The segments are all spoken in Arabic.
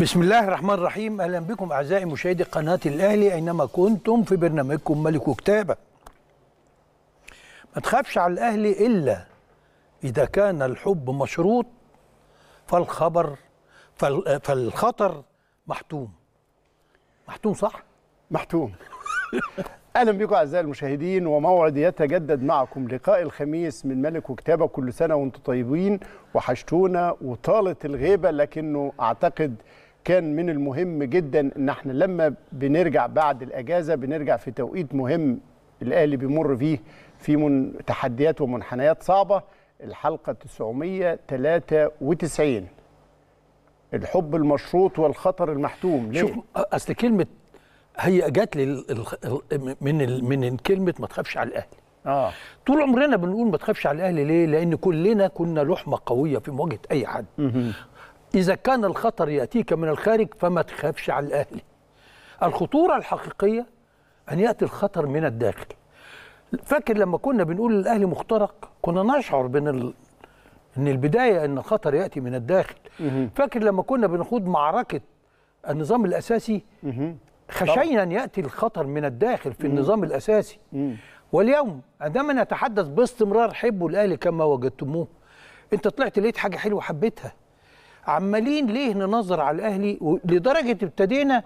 بسم الله الرحمن الرحيم اهلا بكم اعزائي مشاهدي قناه الاهلي اينما كنتم في برنامجكم ملك وكتابه ما تخافش على الاهلي الا اذا كان الحب مشروط فالخبر فالخطر محتوم محتوم صح محتوم اهلا بكم اعزائي المشاهدين وموعد يتجدد معكم لقاء الخميس من ملك وكتابه كل سنه وانتم طيبين وحشتونا وطالت الغيبه لكنه اعتقد كان من المهم جدا ان احنا لما بنرجع بعد الاجازه بنرجع في توقيت مهم الاهلي بيمر فيه في من تحديات ومنحنيات صعبه الحلقه 993 الحب المشروط والخطر المحتوم ليه؟ شوف اصل كلمه هي جات لي من من كلمه ما تخافش على الاهلي اه طول عمرنا بنقول ما تخافش على الاهلي ليه؟ لان كلنا كنا لحمه قويه في مواجهه اي حد إذا كان الخطر يأتيك من الخارج فما تخافش على الأهلي الخطورة الحقيقية أن يأتي الخطر من الداخل فاكر لما كنا بنقول الأهلي مخترق كنا نشعر بأن ال... ان البدايه ان الخطر ياتي من الداخل فاكر لما كنا بنخوض معركه النظام الاساسي خشينا ان ياتي الخطر من الداخل في النظام الاساسي واليوم عندما نتحدث باستمرار حبوا الاهلي كما وجدتموه انت طلعت لقيت حاجه حلوه حبيتها عمالين ليه ننظر على الاهلي لدرجه ابتدينا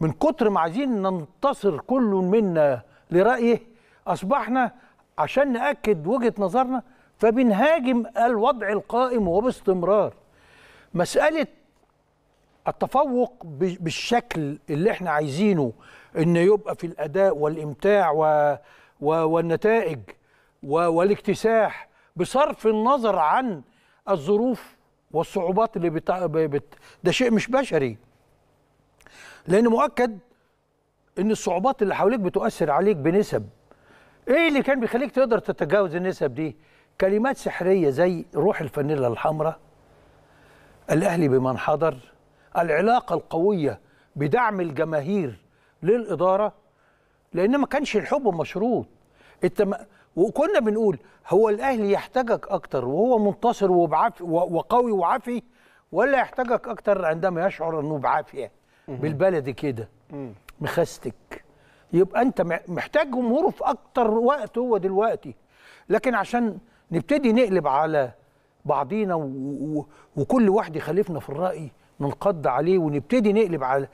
من كتر ما عايزين ننتصر كل منا لرايه اصبحنا عشان ناكد وجهه نظرنا فبنهاجم الوضع القائم وباستمرار مساله التفوق بالشكل اللي احنا عايزينه ان يبقى في الاداء والامتاع و... و... والنتائج و... والاكتساح بصرف النظر عن الظروف والصعوبات اللي بتا... بت... ده شيء مش بشري لان مؤكد ان الصعوبات اللي حواليك بتؤثر عليك بنسب ايه اللي كان بيخليك تقدر تتجاوز النسب دي كلمات سحريه زي روح الفانيلا الحمراء الاهلي بمن حضر العلاقه القويه بدعم الجماهير للاداره لان ما كانش الحب مشروط التم... وكنا بنقول هو الاهلي يحتاجك اكتر وهو منتصر وبعافي وقوي وعافي ولا يحتاجك اكتر عندما يشعر انه بعافيه بالبلدي كده مخستك يبقى انت محتاج جمهوره في اكتر وقت هو دلوقتي لكن عشان نبتدي نقلب على بعضينا وكل واحد يخالفنا في الراي ننقض عليه ونبتدي نقلب على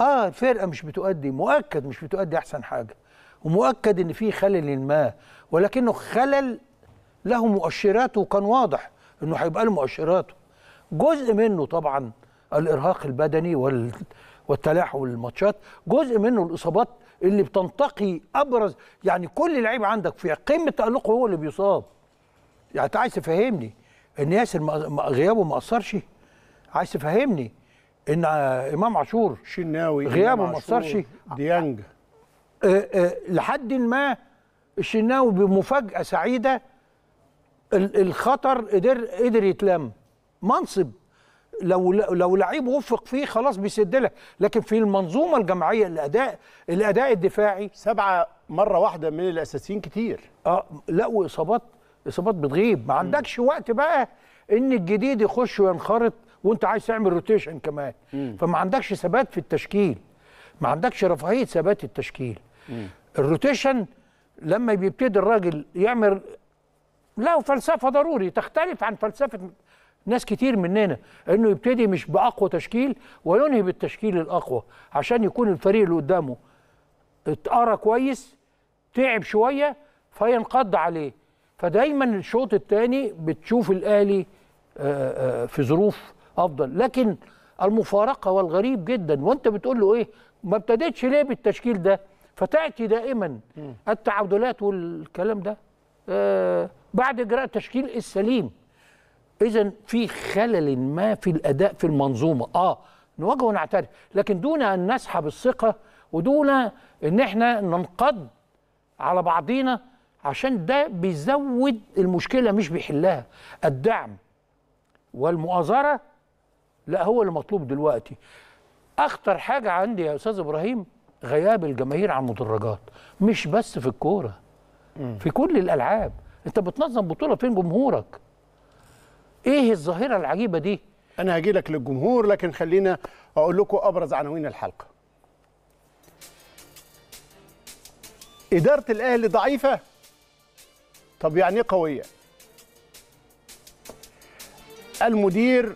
اه الفرقه مش بتؤدي مؤكد مش بتؤدي احسن حاجه ومؤكد ان في خلل ما ولكنه خلل له مؤشراته وكان واضح انه هيبقى له مؤشراته جزء منه طبعا الارهاق البدني وال الماتشات جزء منه الاصابات اللي بتنتقي ابرز يعني كل لعيب عندك في قمه تالقه هو اللي بيصاب يعني انت عايز تفهمني ان ياسر غيابه ما اثرش عايز تفهمني ان امام عاشور شناوي غيابه ما اثرش ديانج آه، آه، لحد ما الشناوي بمفاجاه سعيده الخطر قدر قدر يتلم منصب لو لو لعيب وفق فيه خلاص بيسد لك لكن في المنظومه الجماعيه الاداء الاداء الدفاعي سبعه مره واحده من الاساسيين كتير اه لا واصابات اصابات بتغيب ما عندكش وقت بقى ان الجديد يخش وينخرط وانت عايز تعمل روتيشن كمان فما عندكش ثبات في التشكيل ما عندكش رفاهيه ثبات التشكيل الروتيشن لما بيبتدي الراجل يعمل له فلسفه ضروري تختلف عن فلسفه ناس كتير مننا انه يبتدي مش باقوى تشكيل وينهي بالتشكيل الاقوى عشان يكون الفريق اللي قدامه اتقرا كويس تعب شويه فينقض عليه فدايما الشوط الثاني بتشوف الاهلي آه، آه، في ظروف افضل لكن المفارقه والغريب جدا وانت بتقول له ايه ما ابتديتش ليه بالتشكيل ده فتاتي دائما التعادلات والكلام ده آه، بعد اجراء التشكيل السليم اذا في خلل ما في الاداء في المنظومه اه نواجه ونعترف لكن دون ان نسحب الثقه ودون ان احنا ننقض على بعضينا عشان ده بيزود المشكله مش بيحلها الدعم والمؤازره لا هو اللي مطلوب دلوقتي اخطر حاجه عندي يا استاذ ابراهيم غياب الجماهير عن المدرجات مش بس في الكوره في كل الالعاب انت بتنظم بطوله فين جمهورك ايه الظاهره العجيبه دي انا هاجي لك للجمهور لكن خلينا اقول لكم ابرز عناوين الحلقه اداره الاهلي ضعيفه طب يعني ايه قويه المدير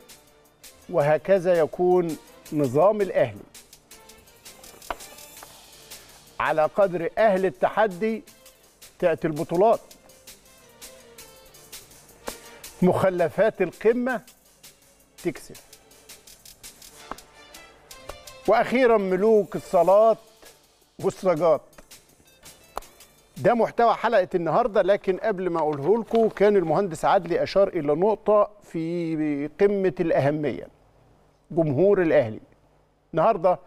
وهكذا يكون نظام الاهلي على قدر أهل التحدي تأتي البطولات مخلفات القمة تكسب وأخيرا ملوك الصلاة والسجات ده محتوى حلقة النهاردة لكن قبل ما أقوله لكم كان المهندس عدلي أشار إلى نقطة في قمة الأهمية جمهور الأهلي النهارده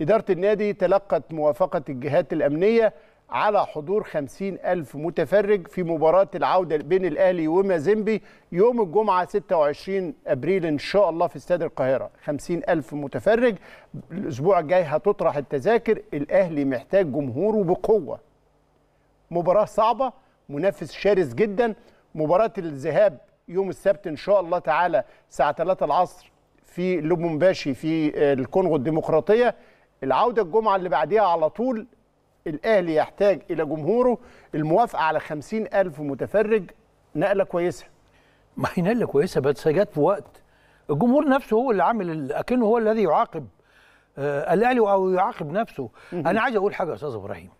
إدارة النادي تلقت موافقة الجهات الأمنية على حضور 50 ألف متفرج في مباراة العودة بين الأهلي ومازيمبي يوم الجمعة 26 أبريل إن شاء الله في استاد القاهرة 50 ألف متفرج الأسبوع الجاي هتطرح التذاكر الأهلي محتاج جمهوره بقوة مباراة صعبة منافس شرس جدا مباراة الذهاب يوم السبت إن شاء الله تعالى الساعة 3 العصر في لوبومباشي في الكونغو الديمقراطية العوده الجمعه اللي بعديها على طول الاهلي يحتاج الى جمهوره الموافقه على 50000 متفرج نقله كويسه ما هي نقله كويسه بس جت في وقت الجمهور نفسه هو اللي عامل اكنه هو الذي يعاقب آه الاهلي او يعاقب نفسه انا عايز اقول حاجه يا استاذ ابراهيم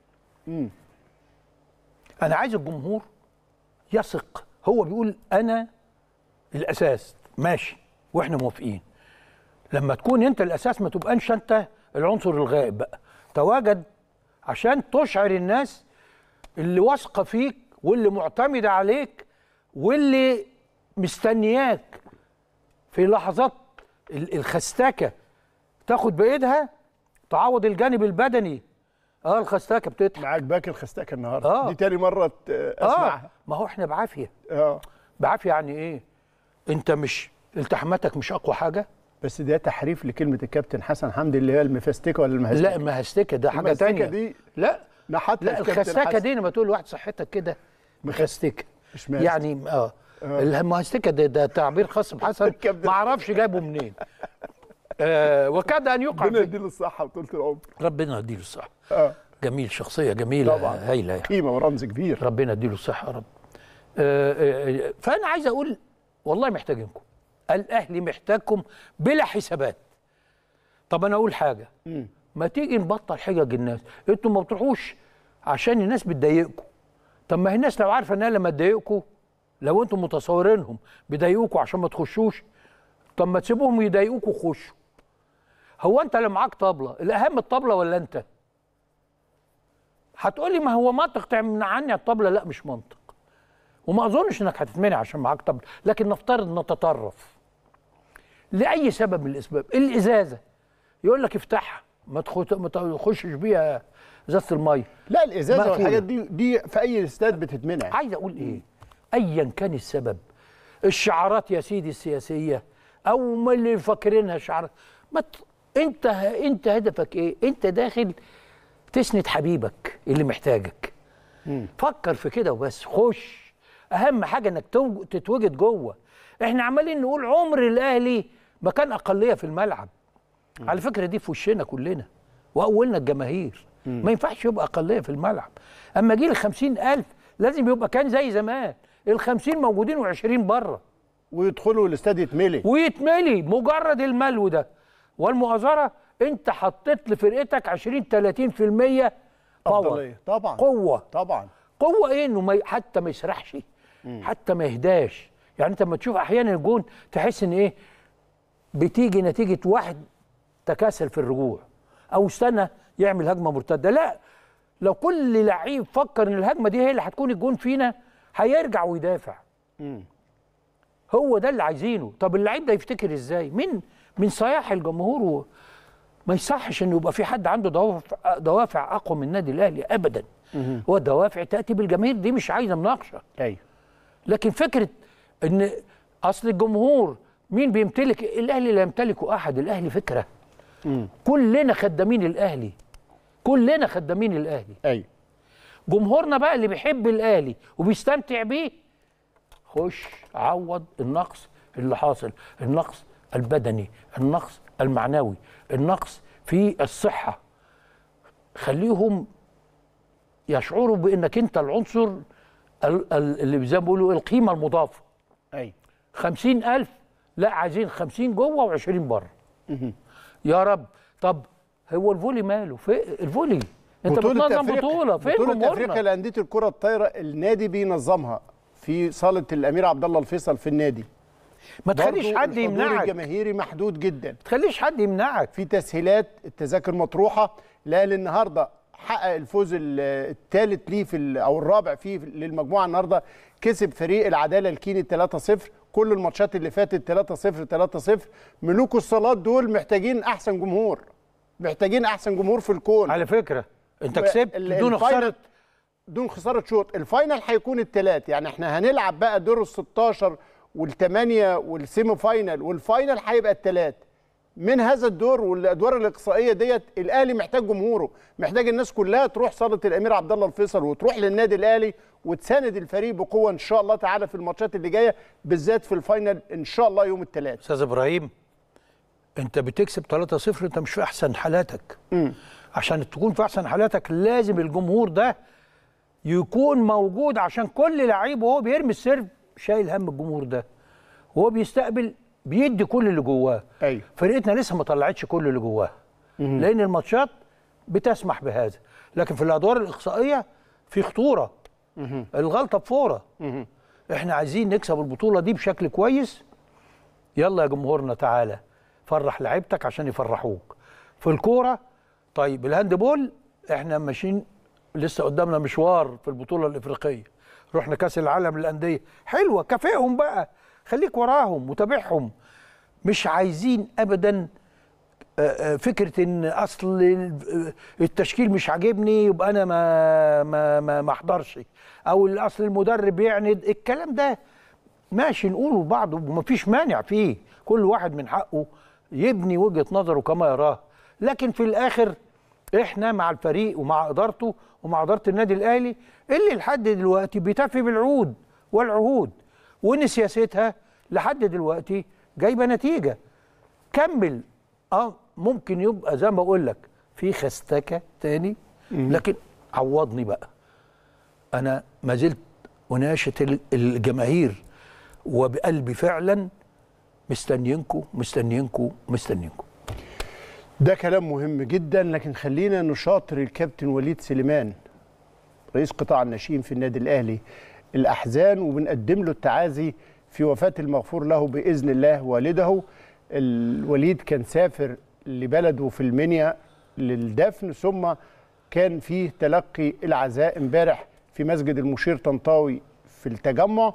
انا عايز الجمهور يثق هو بيقول انا الاساس ماشي واحنا موافقين لما تكون انت الاساس ما تبقاش انت العنصر الغائب بقى تواجد عشان تشعر الناس اللي واثقه فيك واللي معتمده عليك واللي مستنياك في لحظات الخستاكه تاخد بايدها تعوض الجانب البدني اه الخستاكه بتضحك معاك باك الخستاكه النهارده آه. دي تاني مره آه. اسمعها آه. ما هو احنا بعافيه اه بعافيه يعني ايه انت مش التحاماتك مش اقوى حاجه بس ده تحريف لكلمه الكابتن حسن حمدي اللي هي المفستكه ولا المهستكه لا المهستكه ده حاجه ثانيه دي لا لا حتى لا الخستكه دي لما تقول لواحد صحتك كده مخستكه يعني اه, آه. المهستكه ده, ده تعبير خاص بحسن ما اعرفش جابه منين آه وكاد ان يقع ربنا يديله الصحه وطولة العمر ربنا يديله الصحه آه. جميل شخصيه جميله طبعا هايله قيمه ورمز كبير ربنا يديله الصحه يا رب آه آه, آه، فانا عايز اقول والله محتاجينكم الاهلي محتاجكم بلا حسابات طب انا اقول حاجه ما تيجي نبطل حجج الناس انتوا ما بتروحوش عشان الناس بتضايقكم طب ما الناس لو عارفه ان انا لما تضايقكم لو انتم متصورينهم بيضايقوكوا عشان ما تخشوش طب ما تسيبوهم يضايقوكوا خشوا هو انت اللي معاك طبله الاهم الطبله ولا انت هتقولي ما هو منطق عني الطبله لا مش منطق وما اظنش انك هتتمنع عشان معاك طبله لكن نفترض نتطرف لاي سبب من الاسباب الازازه يقول لك افتحها ما تخشش بيها ازازه الميه لا الازازه والحاجات دي دي في اي استاد بتتمنع عايز اقول ايه ايا كان السبب الشعارات يا سيدي السياسيه او ما اللي فاكرينها شعارات ما ت... انت انت هدفك ايه انت داخل تسند حبيبك اللي محتاجك مم. فكر في كده وبس خش اهم حاجه انك تتوجد جوه احنا عمالين نقول عمر الاهلي مكان اقليه في الملعب م. على فكره دي في وشنا كلنا واولنا الجماهير ما ينفعش يبقى اقليه في الملعب اما جيل ال 50000 لازم يبقى كان زي زمان ال 50 موجودين و20 بره ويدخلوا الاستاد يتملي ويتملي مجرد الملو ده والمؤازره انت حطيت لفرقتك 20 30% باور طبعا قوه طبعا قوه ايه انه ما حتى ما يسرحش حتى ما يهداش يعني انت لما تشوف احيانا الجون تحس ان ايه بتيجي نتيجه واحد تكاسل في الرجوع او استنى يعمل هجمه مرتده لا لو كل لعيب فكر ان الهجمه دي هي اللي هتكون الجون فينا هيرجع ويدافع هو ده اللي عايزينه طب اللعيب ده يفتكر ازاي من من صياح الجمهور و... ما يصحش انه يبقى في حد عنده دوافع دوافع اقوى من النادي الاهلي ابدا مم. هو دوافع تاتي بالجماهير دي مش عايزه مناقشه ايوه لكن فكره ان اصل الجمهور مين بيمتلك الاهلي لا يمتلكه احد الاهلي فكره مم. كلنا خدامين الاهلي كلنا خدامين الاهلي ايوه جمهورنا بقى اللي بيحب الاهلي وبيستمتع بيه خش عوض النقص اللي حاصل النقص البدني النقص المعنوي النقص في الصحه خليهم يشعروا بانك انت العنصر اللي زي ما بيقولوا القيمه المضافه اي 50000 لا عايزين 50 جوه و20 بره يا رب طب هو الفولي ماله في الفولي انت بتنظم بطوله فين بطوله افريقيا لانديه الكره الطايره النادي بينظمها في صاله الامير عبد الله الفيصل في النادي ما تخليش حد يمنعك الجماهيري محدود جدا ما تخليش حد يمنعك في تسهيلات التذاكر مطروحه لا النهارده حقق الفوز الثالث ليه في او الرابع فيه للمجموعه النهارده كسب فريق العداله الكيني 3-0 كل الماتشات اللي فاتت 3-0 3-0 ملوك الصالات دول محتاجين احسن جمهور محتاجين احسن جمهور في الكون على فكره انت كسبت دون خساره دون خساره شوط الفاينل هيكون الثلاث يعني احنا هنلعب بقى دور ال 16 والثمانيه والسيمي فاينل والفاينل هيبقى الثلاث من هذا الدور والادوار الاقصائيه ديت الاهلي محتاج جمهوره محتاج الناس كلها تروح صاله الامير عبد الله الفيصل وتروح للنادي الاهلي وتساند الفريق بقوه ان شاء الله تعالى في الماتشات اللي جايه بالذات في الفاينل ان شاء الله يوم الثلاث استاذ ابراهيم انت بتكسب 3-0 انت مش في احسن حالاتك م. عشان تكون في احسن حالاتك لازم الجمهور ده يكون موجود عشان كل لعيب وهو بيرمي السيرف شايل هم الجمهور ده وهو بيستقبل بيدي كل اللي جواه أيوه. فرقتنا لسه ما طلعتش كل اللي جواها لان الماتشات بتسمح بهذا لكن في الادوار الاقصائيه في خطوره مم. الغلطه بفوره مم. احنا عايزين نكسب البطوله دي بشكل كويس يلا يا جمهورنا تعالى فرح لعيبتك عشان يفرحوك في الكوره طيب الهاند بول احنا ماشيين لسه قدامنا مشوار في البطوله الافريقيه رحنا كاس العالم للانديه حلوه كافئهم بقى خليك وراهم وتابعهم مش عايزين ابدا آه، آه، فكره ان اصل التشكيل مش عاجبني يبقى انا ما ما ما, ما احضرش او الاصل المدرب يعند الكلام ده ماشي نقوله لبعض ومفيش مانع فيه كل واحد من حقه يبني وجهه نظره كما يراه لكن في الاخر احنا مع الفريق ومع ادارته ومع اداره النادي الاهلي اللي لحد دلوقتي بيتفي بالعود والعهود وان سياستها لحد دلوقتي جايبه نتيجه كمل اه ممكن يبقى زي ما بقول لك في خستكه تاني لكن عوضني بقى انا ما زلت اناشد الجماهير وبقلبي فعلا مستنيينكم مستنيينكم مستنيينكم ده كلام مهم جدا لكن خلينا نشاطر الكابتن وليد سليمان رئيس قطاع الناشئين في النادي الاهلي الأحزان وبنقدم له التعازي في وفاة المغفور له بإذن الله والده الوليد كان سافر لبلده في المنيا للدفن ثم كان فيه تلقي العزاء امبارح في مسجد المشير طنطاوي في التجمع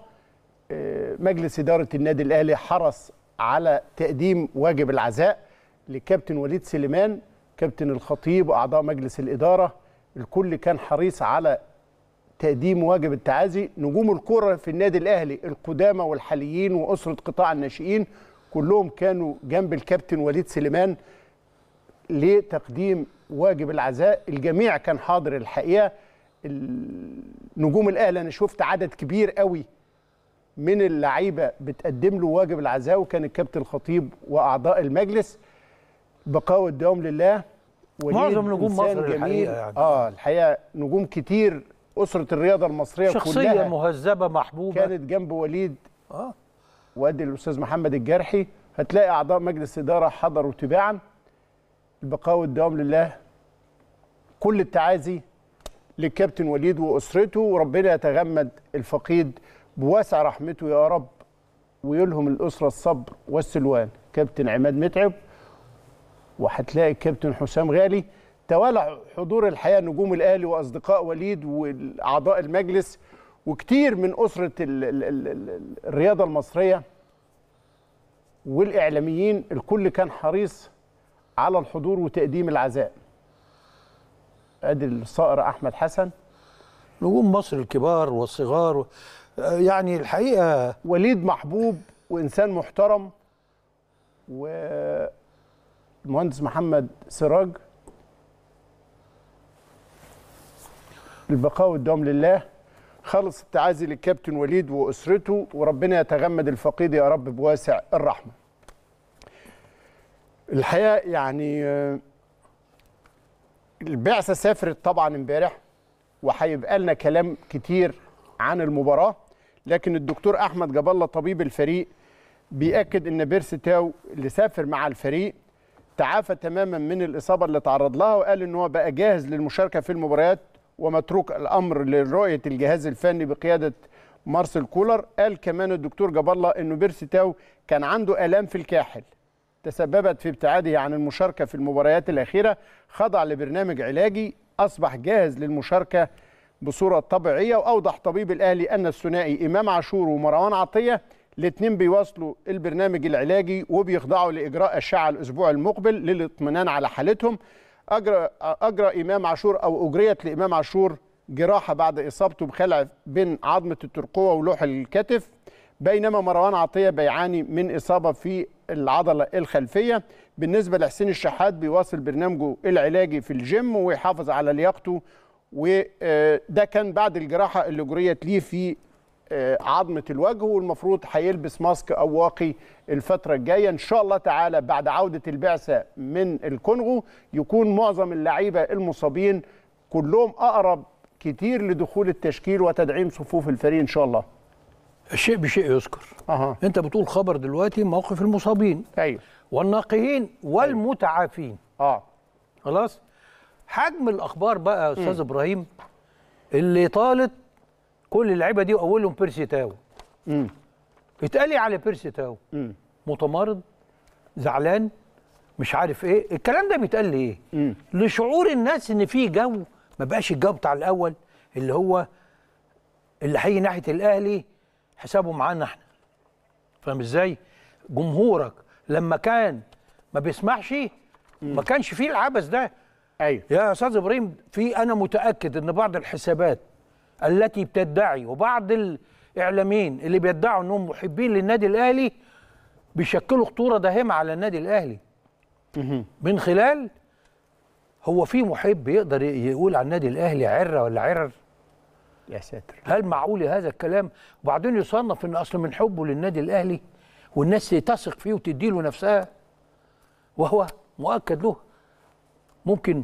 آه، مجلس إدارة النادي الأهلي حرص على تقديم واجب العزاء لكابتن وليد سليمان كابتن الخطيب وأعضاء مجلس الإدارة الكل كان حريص على تقديم واجب التعازي نجوم الكرة في النادي الأهلي القدامى والحاليين وأسرة قطاع الناشئين كلهم كانوا جنب الكابتن وليد سليمان لتقديم واجب العزاء الجميع كان حاضر الحقيقة نجوم الأهلي أنا شفت عدد كبير قوي من اللعيبة بتقدم له واجب العزاء وكان الكابتن الخطيب وأعضاء المجلس بقاوة الدوام لله معظم نجوم مصر الحقيقة يعني. اه الحقيقه نجوم كتير اسره الرياضه المصريه شخصية كلها شخصيه مهذبه محبوبه كانت جنب وليد اه وادي الاستاذ محمد الجرحي هتلاقي اعضاء مجلس اداره حضروا تباعا البقاء والدوام لله كل التعازي للكابتن وليد واسرته وربنا يتغمد الفقيد بواسع رحمته يا رب ويلهم الاسره الصبر والسلوان كابتن عماد متعب وهتلاقي الكابتن حسام غالي توالى حضور الحقيقه نجوم الاهلي واصدقاء وليد واعضاء المجلس وكتير من اسره الرياضه المصريه والاعلاميين الكل كان حريص على الحضور وتقديم العزاء ادي الصائر احمد حسن نجوم مصر الكبار والصغار يعني الحقيقه وليد محبوب وانسان محترم والمهندس محمد سراج البقاء والدوام لله خلص التعازي للكابتن وليد واسرته وربنا يتغمد الفقيد يا رب بواسع الرحمه. الحقيقه يعني آه، البعثه سافرت طبعا امبارح وهيبقى لنا كلام كتير عن المباراه لكن الدكتور احمد جاب الله طبيب الفريق بياكد ان بيرس تاو اللي سافر مع الفريق تعافى تماما من الاصابه اللي تعرض لها وقال ان هو بقى جاهز للمشاركه في المباريات ومتروك الامر لرؤيه الجهاز الفني بقياده مارسيل كولر قال كمان الدكتور جاب الله انه بيرسي تاو كان عنده الام في الكاحل تسببت في ابتعاده عن المشاركه في المباريات الاخيره خضع لبرنامج علاجي اصبح جاهز للمشاركه بصوره طبيعيه واوضح طبيب الاهلي ان الثنائي امام عاشور ومروان عطيه الاثنين بيواصلوا البرنامج العلاجي وبيخضعوا لاجراء اشعه الاسبوع المقبل للاطمئنان على حالتهم أجرى, أجرى إمام عاشور أو أجريت لإمام عاشور جراحة بعد إصابته بخلع بين عظمة الترقوة ولوح الكتف بينما مروان عطية بيعاني من إصابة في العضلة الخلفية بالنسبة لحسين الشحات بيواصل برنامجه العلاجي في الجيم ويحافظ على لياقته وده آه، كان بعد الجراحة اللي جريت ليه في آه، عظمه الوجه والمفروض هيلبس ماسك او واقي الفتره الجايه ان شاء الله تعالى بعد عوده البعثه من الكونغو يكون معظم اللعيبه المصابين كلهم اقرب كتير لدخول التشكيل وتدعيم صفوف الفريق ان شاء الله الشيء بشيء يذكر أه. انت بتقول خبر دلوقتي موقف المصابين ايوه والناقهين والمتعافين أيوه. اه خلاص حجم الاخبار بقى يا استاذ ابراهيم اللي طالت كل اللعيبه دي واولهم بيرسي تاو امم اتقالي على بيرسي تاو امم متمرد زعلان مش عارف ايه الكلام ده بيتقال ليه مم. لشعور الناس ان في جو ما بقاش الجو بتاع الاول اللي هو اللي هيجي ناحيه الاهلي حسابه معانا احنا فاهم ازاي جمهورك لما كان ما بيسمعش ما كانش فيه العبث ده ايوه يا استاذ ابراهيم في انا متاكد ان بعض الحسابات التي بتدعي وبعض الاعلاميين اللي بيدعوا انهم محبين للنادي الاهلي بيشكلوا خطوره داهمه على النادي الاهلي من خلال هو في محب يقدر يقول على النادي الاهلي عره ولا عرر يا ساتر هل معقول هذا الكلام وبعدين يصنف ان اصل من حبه للنادي الاهلي والناس تثق فيه وتدي له نفسها وهو مؤكد له ممكن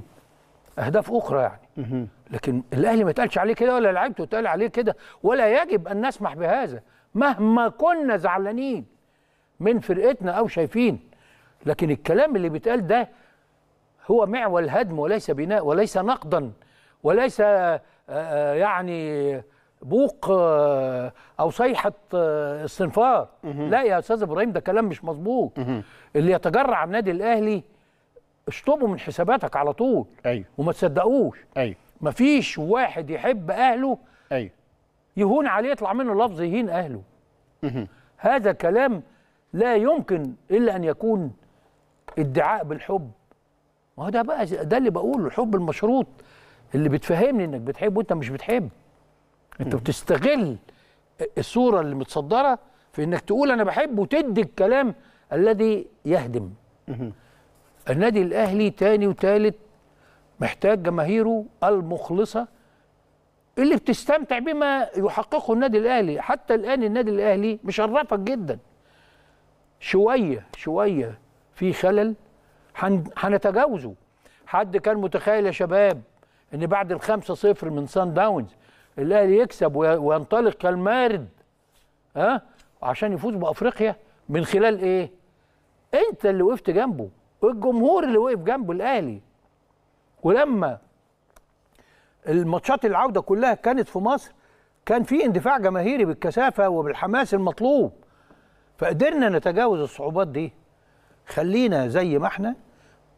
اهداف اخرى يعني لكن الاهلي ما اتقالش عليه كده ولا لعيبته اتقال عليه كده ولا يجب ان نسمح بهذا مهما كنا زعلانين من فرقتنا او شايفين لكن الكلام اللي بيتقال ده هو معول هدم وليس بناء وليس نقدا وليس آه، آه، يعني بوق آه، او صيحه استنفار لا يا استاذ ابراهيم ده كلام مش مظبوط اللي يتجرع على النادي الاهلي اشطبه من حساباتك على طول أيوه. وما تصدقوش أيوه. مفيش واحد يحب اهله ايوه يهون عليه يطلع منه لفظ يهين اهله هذا كلام لا يمكن الا ان يكون ادعاء بالحب ما هو ده بقى ده اللي بقوله الحب المشروط اللي بتفهمني انك بتحب وانت مش بتحب انت بتستغل الصوره اللي متصدره في انك تقول انا بحب وتدي الكلام الذي يهدم النادي الاهلي تاني وتالت محتاج جماهيره المخلصه اللي بتستمتع بما يحققه النادي الاهلي حتى الان النادي الاهلي مشرفك جدا شويه شويه في خلل هنتجاوزه حد كان متخيل يا شباب ان بعد الخمسة صفر من سان داونز الاهلي يكسب وينطلق كالمارد ها أه؟ عشان يفوز بافريقيا من خلال ايه انت اللي وقفت جنبه والجمهور اللي وقف جنبه الاهلي ولما الماتشات العوده كلها كانت في مصر كان في اندفاع جماهيري بالكثافه وبالحماس المطلوب فقدرنا نتجاوز الصعوبات دي خلينا زي ما احنا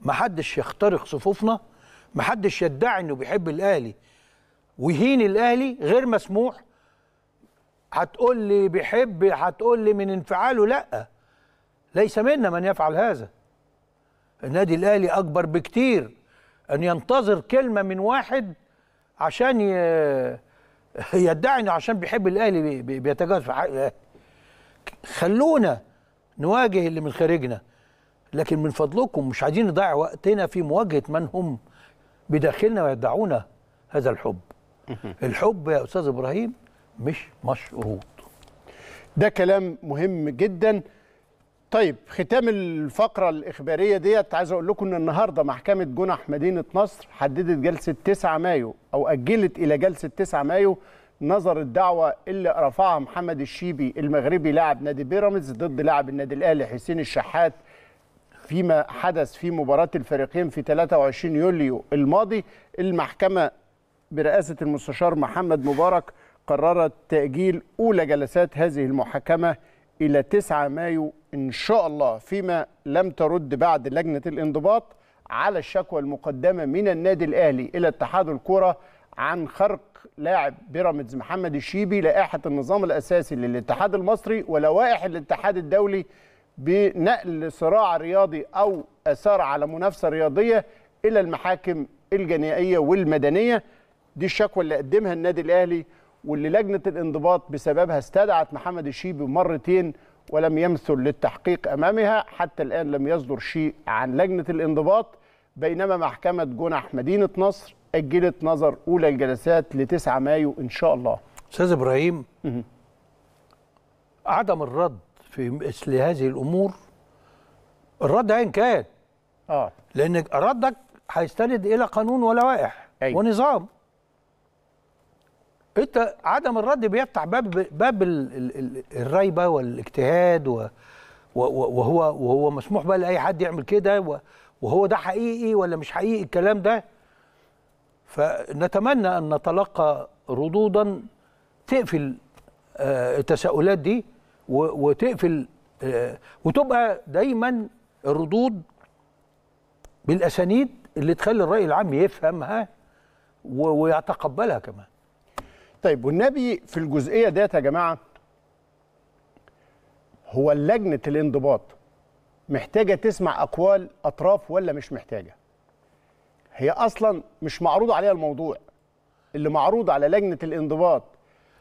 محدش يخترق صفوفنا محدش يدعي انه بيحب الاهلي ويهين الاهلي غير مسموح هتقول لي بيحب هتقول لي من انفعاله لا ليس منا من يفعل هذا النادي الاهلي اكبر بكتير ان ينتظر كلمه من واحد عشان يدعي انه عشان بيحب الاهلي بيتجاوز في حق الاهلي خلونا نواجه اللي من خارجنا لكن من فضلكم مش عايزين نضيع وقتنا في مواجهه من هم بداخلنا ويدعونا هذا الحب الحب يا استاذ ابراهيم مش مشروط ده كلام مهم جدا طيب ختام الفقرة الإخبارية ديت عايز أقول لكم إن النهاردة محكمة جنح مدينة نصر حددت جلسة 9 مايو أو أجلت إلى جلسة 9 مايو نظر الدعوة اللي رفعها محمد الشيبي المغربي لاعب نادي بيراميدز ضد لاعب النادي الأهلي حسين الشحات فيما حدث في مباراة الفريقين في 23 يوليو الماضي المحكمة برئاسة المستشار محمد مبارك قررت تأجيل أولى جلسات هذه المحاكمة إلى 9 مايو إن شاء الله فيما لم ترد بعد لجنة الانضباط على الشكوى المقدمة من النادي الأهلي إلى اتحاد الكرة عن خرق لاعب بيراميدز محمد الشيبي لائحة النظام الأساسي للاتحاد المصري ولوائح الاتحاد الدولي بنقل صراع رياضي أو أثار على منافسة رياضية إلى المحاكم الجنائية والمدنية دي الشكوى اللي قدمها النادي الأهلي واللي لجنه الانضباط بسببها استدعت محمد الشيبي مرتين ولم يمثل للتحقيق امامها حتى الان لم يصدر شيء عن لجنه الانضباط بينما محكمه جنح مدينه نصر اجلت نظر اولى الجلسات ل 9 مايو ان شاء الله استاذ ابراهيم عدم الرد في مثل هذه الامور الرد ايا كان اه لان ردك هيستند الى قانون ولوائح أيوة. ونظام انت عدم الرد بيفتح باب باب الريبه والاجتهاد وهو وهو مسموح بقى لاي حد يعمل كده وهو ده حقيقي ولا مش حقيقي الكلام ده فنتمنى ان نتلقى ردودا تقفل آه، التساؤلات دي وتقفل آه، وتبقى دايما الردود بالاسانيد اللي تخلي الراي العام يفهمها ويتقبلها كمان طيب والنبي في الجزئيه ديت يا جماعه هو لجنه الانضباط محتاجه تسمع اقوال اطراف ولا مش محتاجه هي اصلا مش معروض عليها الموضوع اللي معروض على لجنه الانضباط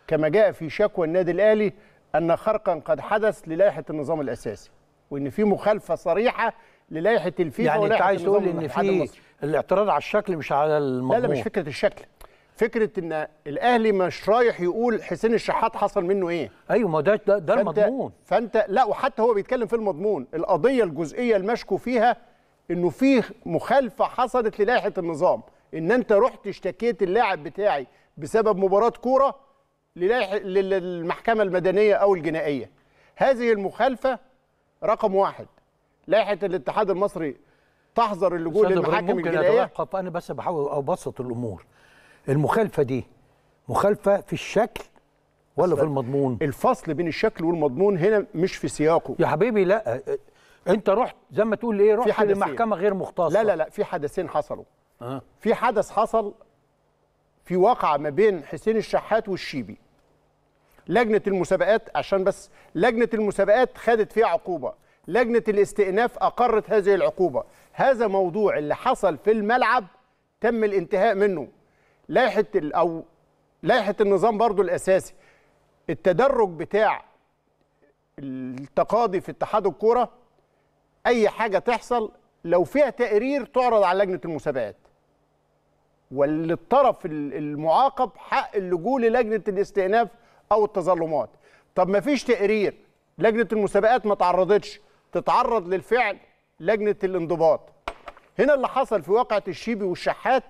كما جاء في شكوى النادي الاهلي ان خرقا قد حدث للائحه النظام الاساسي وان في مخالفه صريحه للائحه الفيفا يعني انت عايز تقول ان في الاعتراض على الشكل مش على الموضوع لا لا مش فكره الشكل فكره ان الاهلي مش رايح يقول حسين الشحات حصل منه ايه ايوه ما ده ده, ده المضمون فانت لا وحتى هو بيتكلم في المضمون القضيه الجزئيه المشكو فيها انه في مخالفه حصلت للائحه النظام ان انت رحت اشتكيت اللاعب بتاعي بسبب مباراه كوره للمحكمه المدنيه او الجنائيه هذه المخالفه رقم واحد لائحه الاتحاد المصري تحظر اللجوء للمحاكم الجنائيه ممكن انا بس بحاول ابسط الامور المخالفه دي مخالفه في الشكل ولا في المضمون الفصل بين الشكل والمضمون هنا مش في سياقه يا حبيبي لا انت رحت زي ما تقول ايه رحت لمحكمه غير مختصه لا لا لا في حدثين حصلوا أه. في حدث حصل في واقعه ما بين حسين الشحات والشيبي لجنه المسابقات عشان بس لجنه المسابقات خدت فيها عقوبه لجنه الاستئناف اقرت هذه العقوبه هذا موضوع اللي حصل في الملعب تم الانتهاء منه لائحه او لائحه النظام برضو الاساسي التدرج بتاع التقاضي في اتحاد الكوره اي حاجه تحصل لو فيها تقرير تعرض على لجنه المسابقات وللطرف المعاقب حق اللجوء للجنه الاستئناف او التظلمات طب ما فيش تقرير لجنه المسابقات ما تعرضتش تتعرض للفعل لجنه الانضباط هنا اللي حصل في واقعه الشيبي والشحات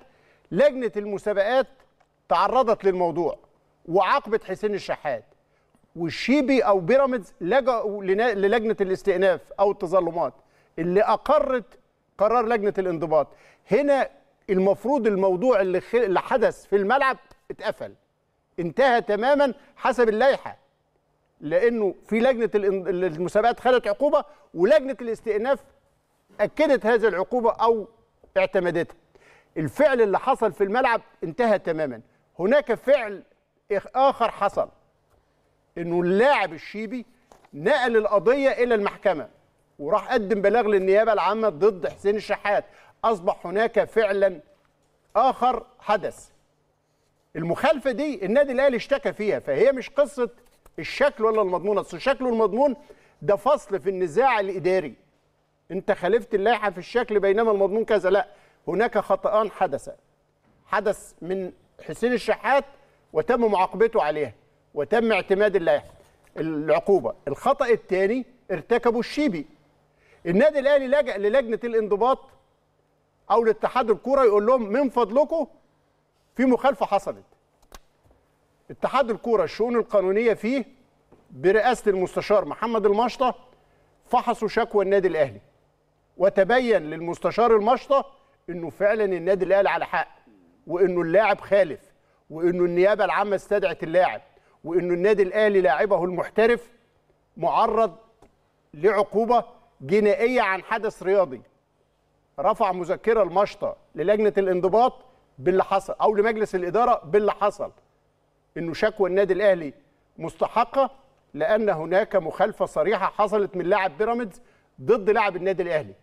لجنه المسابقات تعرضت للموضوع وعاقبت حسين الشحات والشيبي او بيراميدز لجأوا للجنه الاستئناف او التظلمات اللي اقرت قرار لجنه الانضباط هنا المفروض الموضوع اللي, خل... اللي حدث في الملعب اتقفل انتهى تماما حسب اللائحه لانه في لجنه المسابقات خدت عقوبه ولجنه الاستئناف اكدت هذه العقوبه او اعتمدتها الفعل اللي حصل في الملعب انتهى تماما هناك فعل اخر حصل انه اللاعب الشيبي نقل القضيه الى المحكمه وراح قدم بلاغ للنيابه العامه ضد حسين الشحات اصبح هناك فعلا اخر حدث المخالفه دي النادي الاهلي اشتكى فيها فهي مش قصه الشكل ولا المضمون اصل الشكل والمضمون ده فصل في النزاع الاداري انت خالفت اللائحه في الشكل بينما المضمون كذا لا هناك خطأان حدثا حدث من حسين الشحات وتم معاقبته عليها وتم اعتماد اللائحه العقوبه الخطأ الثاني ارتكبه الشيبي النادي الاهلي لجأ للجنه الانضباط او لاتحاد الكوره يقول لهم من فضلكم في مخالفه حصلت اتحاد الكوره الشؤون القانونيه فيه برئاسه المستشار محمد المشطه فحصوا شكوى النادي الاهلي وتبين للمستشار المشطه انه فعلا النادي الاهلي على حق وانه اللاعب خالف وانه النيابه العامه استدعت اللاعب وانه النادي الاهلي لاعبه المحترف معرض لعقوبه جنائيه عن حدث رياضي رفع مذكره المشطه للجنه الانضباط باللي حصل او لمجلس الاداره باللي حصل انه شكوى النادي الاهلي مستحقه لان هناك مخالفه صريحه حصلت من لاعب بيراميدز ضد لاعب النادي الاهلي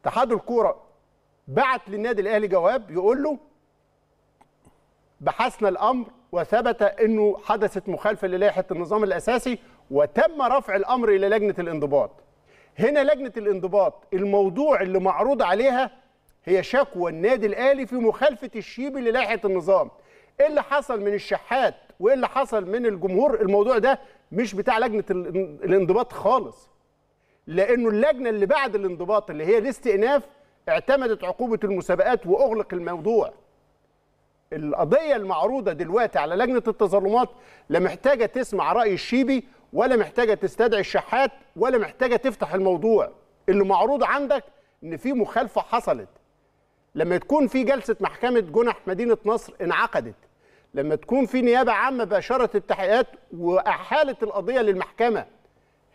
اتحاد الكوره بعت للنادي الاهلي جواب يقول له بحثنا الامر وثبت انه حدثت مخالفه للائحه النظام الاساسي وتم رفع الامر الى لجنه الانضباط. هنا لجنه الانضباط الموضوع اللي معروض عليها هي شكوى النادي الاهلي في مخالفه الشيبي للائحه النظام. ايه اللي حصل من الشحات وايه اللي حصل من الجمهور الموضوع ده مش بتاع لجنه الانضباط خالص. لانه اللجنه اللي بعد الانضباط اللي هي الاستئناف اعتمدت عقوبة المسابقات وأغلق الموضوع القضية المعروضة دلوقتي على لجنة التظلمات لا محتاجة تسمع رأي الشيبي ولا محتاجة تستدعي الشحات ولا محتاجة تفتح الموضوع اللي معروض عندك إن في مخالفة حصلت لما تكون في جلسة محكمة جنح مدينة نصر انعقدت لما تكون في نيابة عامة بأشارة التحقيقات وأحالت القضية للمحكمة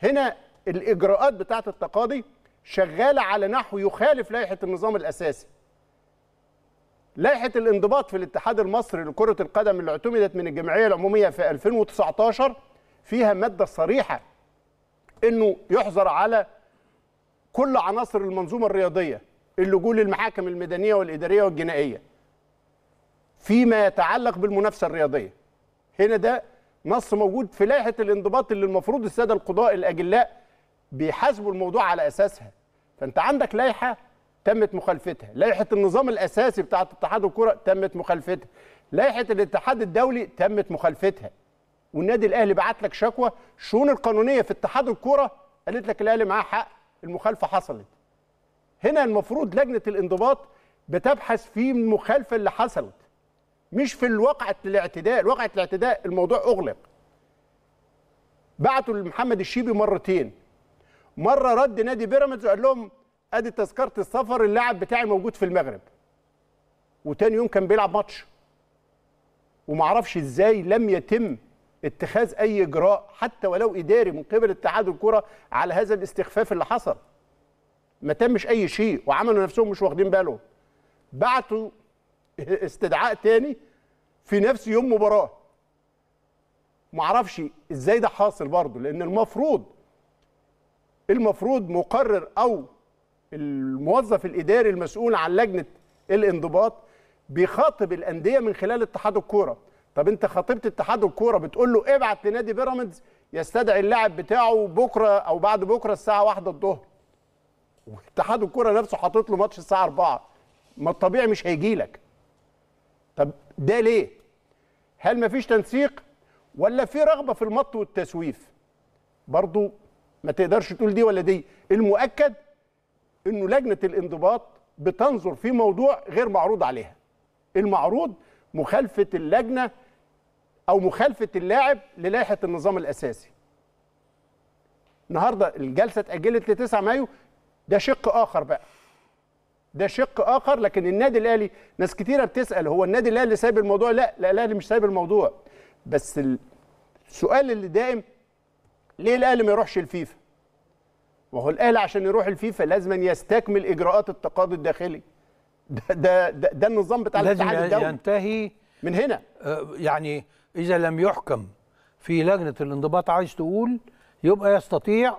هنا الإجراءات بتاعة التقاضي شغاله على نحو يخالف لائحه النظام الاساسي. لائحه الانضباط في الاتحاد المصري لكره القدم اللي اعتمدت من الجمعيه العموميه في 2019 فيها ماده صريحه انه يحظر على كل عناصر المنظومه الرياضيه اللجوء للمحاكم المدنيه والاداريه والجنائيه. فيما يتعلق بالمنافسه الرياضيه. هنا ده نص موجود في لائحه الانضباط اللي المفروض الساده القضاء الاجلاء بيحاسبوا الموضوع على اساسها فانت عندك لائحه تمت مخالفتها لائحه النظام الاساسي بتاع اتحاد الكره تمت مخالفتها لائحه الاتحاد الدولي تمت مخالفتها والنادي الاهلي بعت لك شكوى الشؤون القانونيه في اتحاد الكره قالت لك الاهلي معاه حق المخالفه حصلت هنا المفروض لجنه الانضباط بتبحث في المخالفه اللي حصلت مش في الواقعة الاعتداء واقعة الاعتداء الموضوع أغلق بعتوا لمحمد الشيبي مرتين مره رد نادي بيراميدز وقال لهم ادي تذكره السفر اللاعب بتاعي موجود في المغرب وتاني يوم كان بيلعب ماتش ومعرفش ازاي لم يتم اتخاذ اي اجراء حتى ولو اداري من قبل اتحاد الكره على هذا الاستخفاف اللي حصل ما تمش اي شيء وعملوا نفسهم مش واخدين بالهم بعتوا استدعاء تاني في نفس يوم مباراه معرفش ازاي ده حاصل برضه لان المفروض المفروض مقرر او الموظف الاداري المسؤول عن لجنه الانضباط بيخاطب الانديه من خلال اتحاد الكوره طب انت خاطبت اتحاد الكوره بتقول له ابعت لنادي بيراميدز يستدعي اللاعب بتاعه بكره او بعد بكره الساعه 1 الظهر واتحاد الكوره نفسه حاطط له ماتش الساعه 4 ما الطبيعي مش هيجي لك طب ده ليه هل مفيش تنسيق ولا في رغبه في المط والتسويف برضو ما تقدرش تقول دي ولا دي المؤكد انه لجنه الانضباط بتنظر في موضوع غير معروض عليها المعروض مخالفه اللجنه او مخالفه اللاعب للائحه النظام الاساسي النهارده الجلسه اتاجلت ل 9 مايو ده شق اخر بقى ده شق اخر لكن النادي الاهلي ناس كتيره بتسال هو النادي الاهلي سايب الموضوع لا الاهلي مش سايب الموضوع بس السؤال اللي دائم ليه الاهلي ما يروحش الفيفا وهو الاهلي عشان يروح الفيفا لازم يستكمل اجراءات التقاضي الداخلي ده ده ده, ده النظام بتاع الاتحاد الدولي ينتهي من هنا أه، يعني اذا لم يحكم في لجنه الانضباط عايز تقول يبقى يستطيع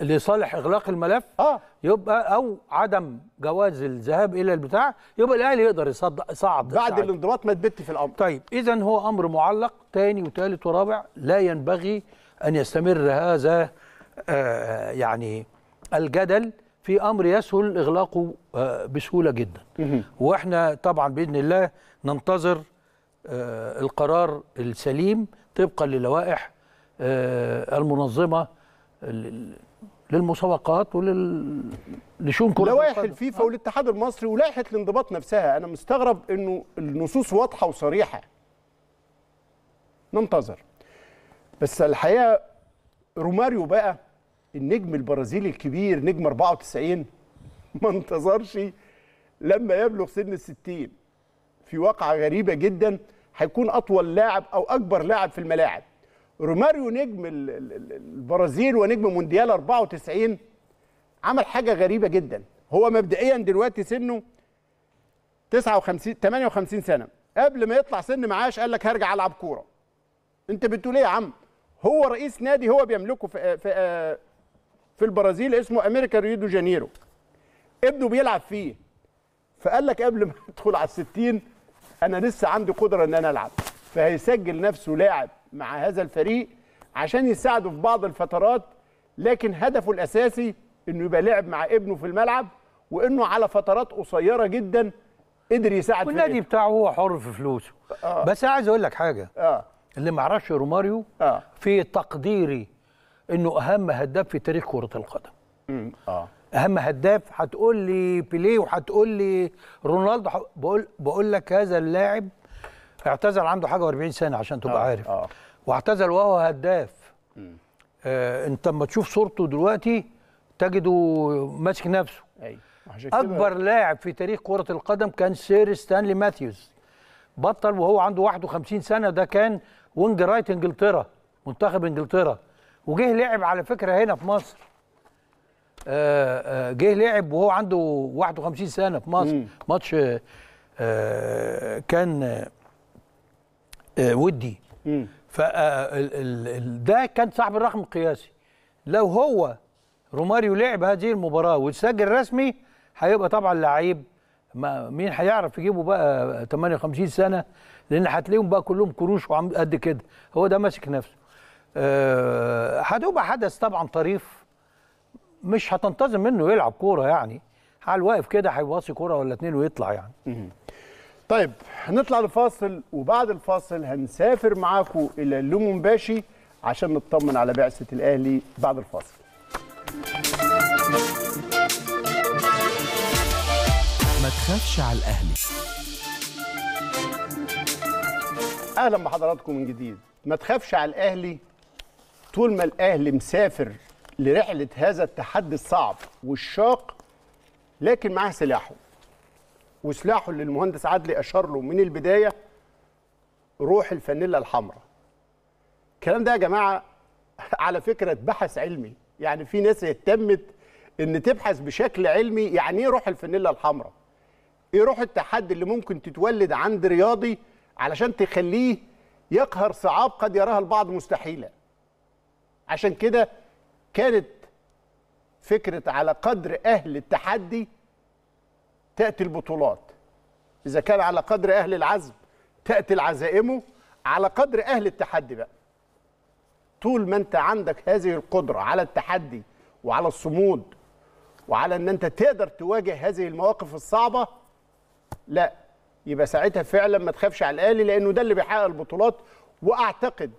لصالح اغلاق الملف آه. يبقى او عدم جواز الذهاب الى البتاع يبقى الاهلي يقدر يصعد صعد بعد الانضباط ما تبت في الامر طيب اذا هو امر معلق ثاني وثالث ورابع لا ينبغي أن يستمر هذا آه، يعني الجدل في أمر يسهل إغلاقه آه، بسهولة جدا وإحنا طبعا بإذن الله ننتظر آه، القرار السليم طبقا للوائح المنظمة للمسابقات ولل لشؤون كره لوائح الفيفا والاتحاد المصري ولائحه الانضباط نفسها انا مستغرب انه النصوص واضحه وصريحه ننتظر بس الحقيقه روماريو بقى النجم البرازيلي الكبير نجم 94 ما انتظرش لما يبلغ سن ال 60 في واقعه غريبه جدا هيكون اطول لاعب او اكبر لاعب في الملاعب روماريو نجم البرازيل ونجم مونديال 94 عمل حاجه غريبه جدا هو مبدئيا دلوقتي سنه 59 58 سنه قبل ما يطلع سن معاش قال لك هرجع العب كوره انت بتقول ايه يا عم هو رئيس نادي هو بيملكه في في, في البرازيل اسمه امريكا ريو دو جانيرو ابنه بيلعب فيه فقال لك قبل ما ادخل على الستين انا لسه عندي قدره ان انا العب فهيسجل نفسه لاعب مع هذا الفريق عشان يساعده في بعض الفترات لكن هدفه الاساسي انه يبقى لعب مع ابنه في الملعب وانه على فترات قصيره جدا قدر يساعد والنادي بتاعه هو حر في فلوسه آه. بس عايز اقول لك حاجه آه. اللي ما يعرفش روماريو آه. في تقديري انه اهم هداف في تاريخ كره القدم اه اهم هداف هتقول لي بيليه وهتقول لي رونالدو بقول بقول لك هذا اللاعب اعتزل عنده حاجه و40 سنه عشان تبقى آه. عارف آه. واعتزل وهو هداف آه انت اما تشوف صورته دلوقتي تجده ماسك نفسه أي. اكبر لاعب في تاريخ كره القدم كان سير ستانلي ماثيوز بطل وهو عنده 51 سنه ده كان وينج رايت انجلترا منتخب انجلترا وجه لعب على فكره هنا في مصر آه، آه، جه لعب وهو عنده 51 سنه في مصر ماتش آه، كان ودي ف ده كان صاحب الرقم القياسي لو هو روماريو لعب هذه المباراه واتسجل رسمي هيبقى طبعا لعيب مين هيعرف يجيبه بقى 58 سنه لان هتلاقيهم بقى كلهم كروش وعم قد كده هو ده ماسك نفسه آه، هتبقى أه حدث طبعا طريف مش هتنتظم منه يلعب كوره يعني على الواقف كده هيواصي كوره ولا اتنين ويطلع يعني طيب هنطلع لفاصل وبعد الفاصل هنسافر معاكم الى لومومباشي عشان نطمن على بعثه الاهلي بعد الفاصل ما تخافش على الاهلي اهلا بحضراتكم من جديد ما تخافش على الاهلي طول ما الاهلي مسافر لرحله هذا التحدي الصعب والشاق لكن معاه سلاحه وسلاحه اللي المهندس عدلي اشار له من البدايه روح الفانيلا الحمراء الكلام ده يا جماعه على فكره بحث علمي يعني في ناس اهتمت ان تبحث بشكل علمي يعني ايه روح الفانيلا الحمراء ايه روح التحدي اللي ممكن تتولد عند رياضي علشان تخليه يقهر صعاب قد يراها البعض مستحيله عشان كده كانت فكره على قدر اهل التحدي تاتي البطولات اذا كان على قدر اهل العزم تاتي العزائمه على قدر اهل التحدي بقى طول ما انت عندك هذه القدره على التحدي وعلى الصمود وعلى ان انت تقدر تواجه هذه المواقف الصعبه لا يبقى ساعتها فعلا ما تخافش على الاهلي لانه ده اللي بيحقق البطولات واعتقد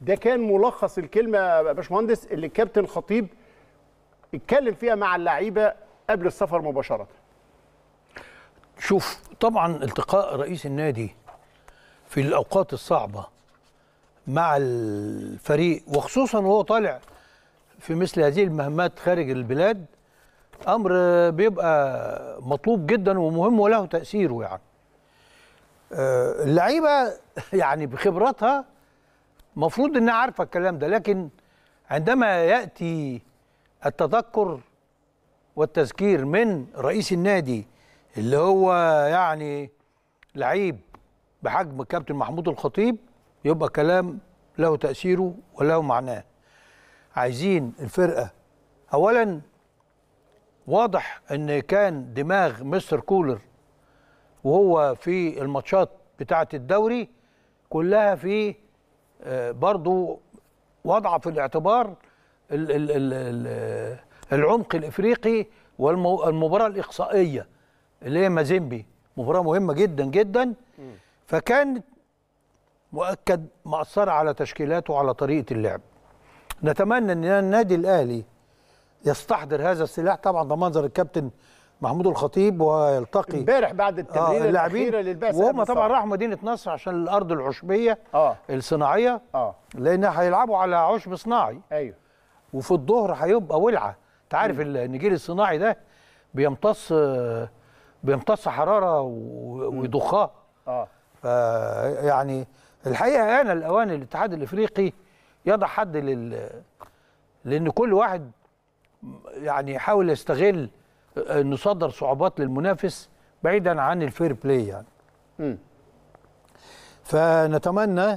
ده كان ملخص الكلمه يا باشمهندس اللي الكابتن خطيب اتكلم فيها مع اللعيبه قبل السفر مباشره شوف طبعا التقاء رئيس النادي في الاوقات الصعبه مع الفريق وخصوصا وهو طالع في مثل هذه المهمات خارج البلاد امر بيبقى مطلوب جدا ومهم وله تاثيره يعني آه، اللعيبه يعني بخبراتها مفروض انها عارفه الكلام ده لكن عندما ياتي التذكر والتذكير من رئيس النادي اللي هو يعني لعيب بحجم كابتن محمود الخطيب يبقى كلام له تاثيره وله معناه عايزين الفرقه اولا واضح ان كان دماغ مستر كولر وهو في الماتشات بتاعه الدوري كلها في آه، برضو وضع في الاعتبار العمق الافريقي والمباراه الاقصائيه اللي هي مازيمبي مباراه مهمه جدا جدا فكان مؤكد مأثرة على تشكيلاته وعلى طريقه اللعب نتمنى ان النادي الاهلي يستحضر هذا السلاح طبعا ده منظر الكابتن محمود الخطيب ويلتقي امبارح بعد التمرين آه اللاعبين وهم طبعا راحوا مدينه نصر عشان الارض العشبيه آه. الصناعيه اه لان هيلعبوا على عشب صناعي ايوه وفي الظهر هيبقى ولعه انت عارف النجيل الصناعي ده بيمتص بيمتص حراره ويضخها اه فيعني الحقيقه انا الاوان الاتحاد الافريقي يضع حد لل لان كل واحد يعني يحاول يستغل انه صدر صعوبات للمنافس بعيدا عن الفير بلاي يعني م. فنتمنى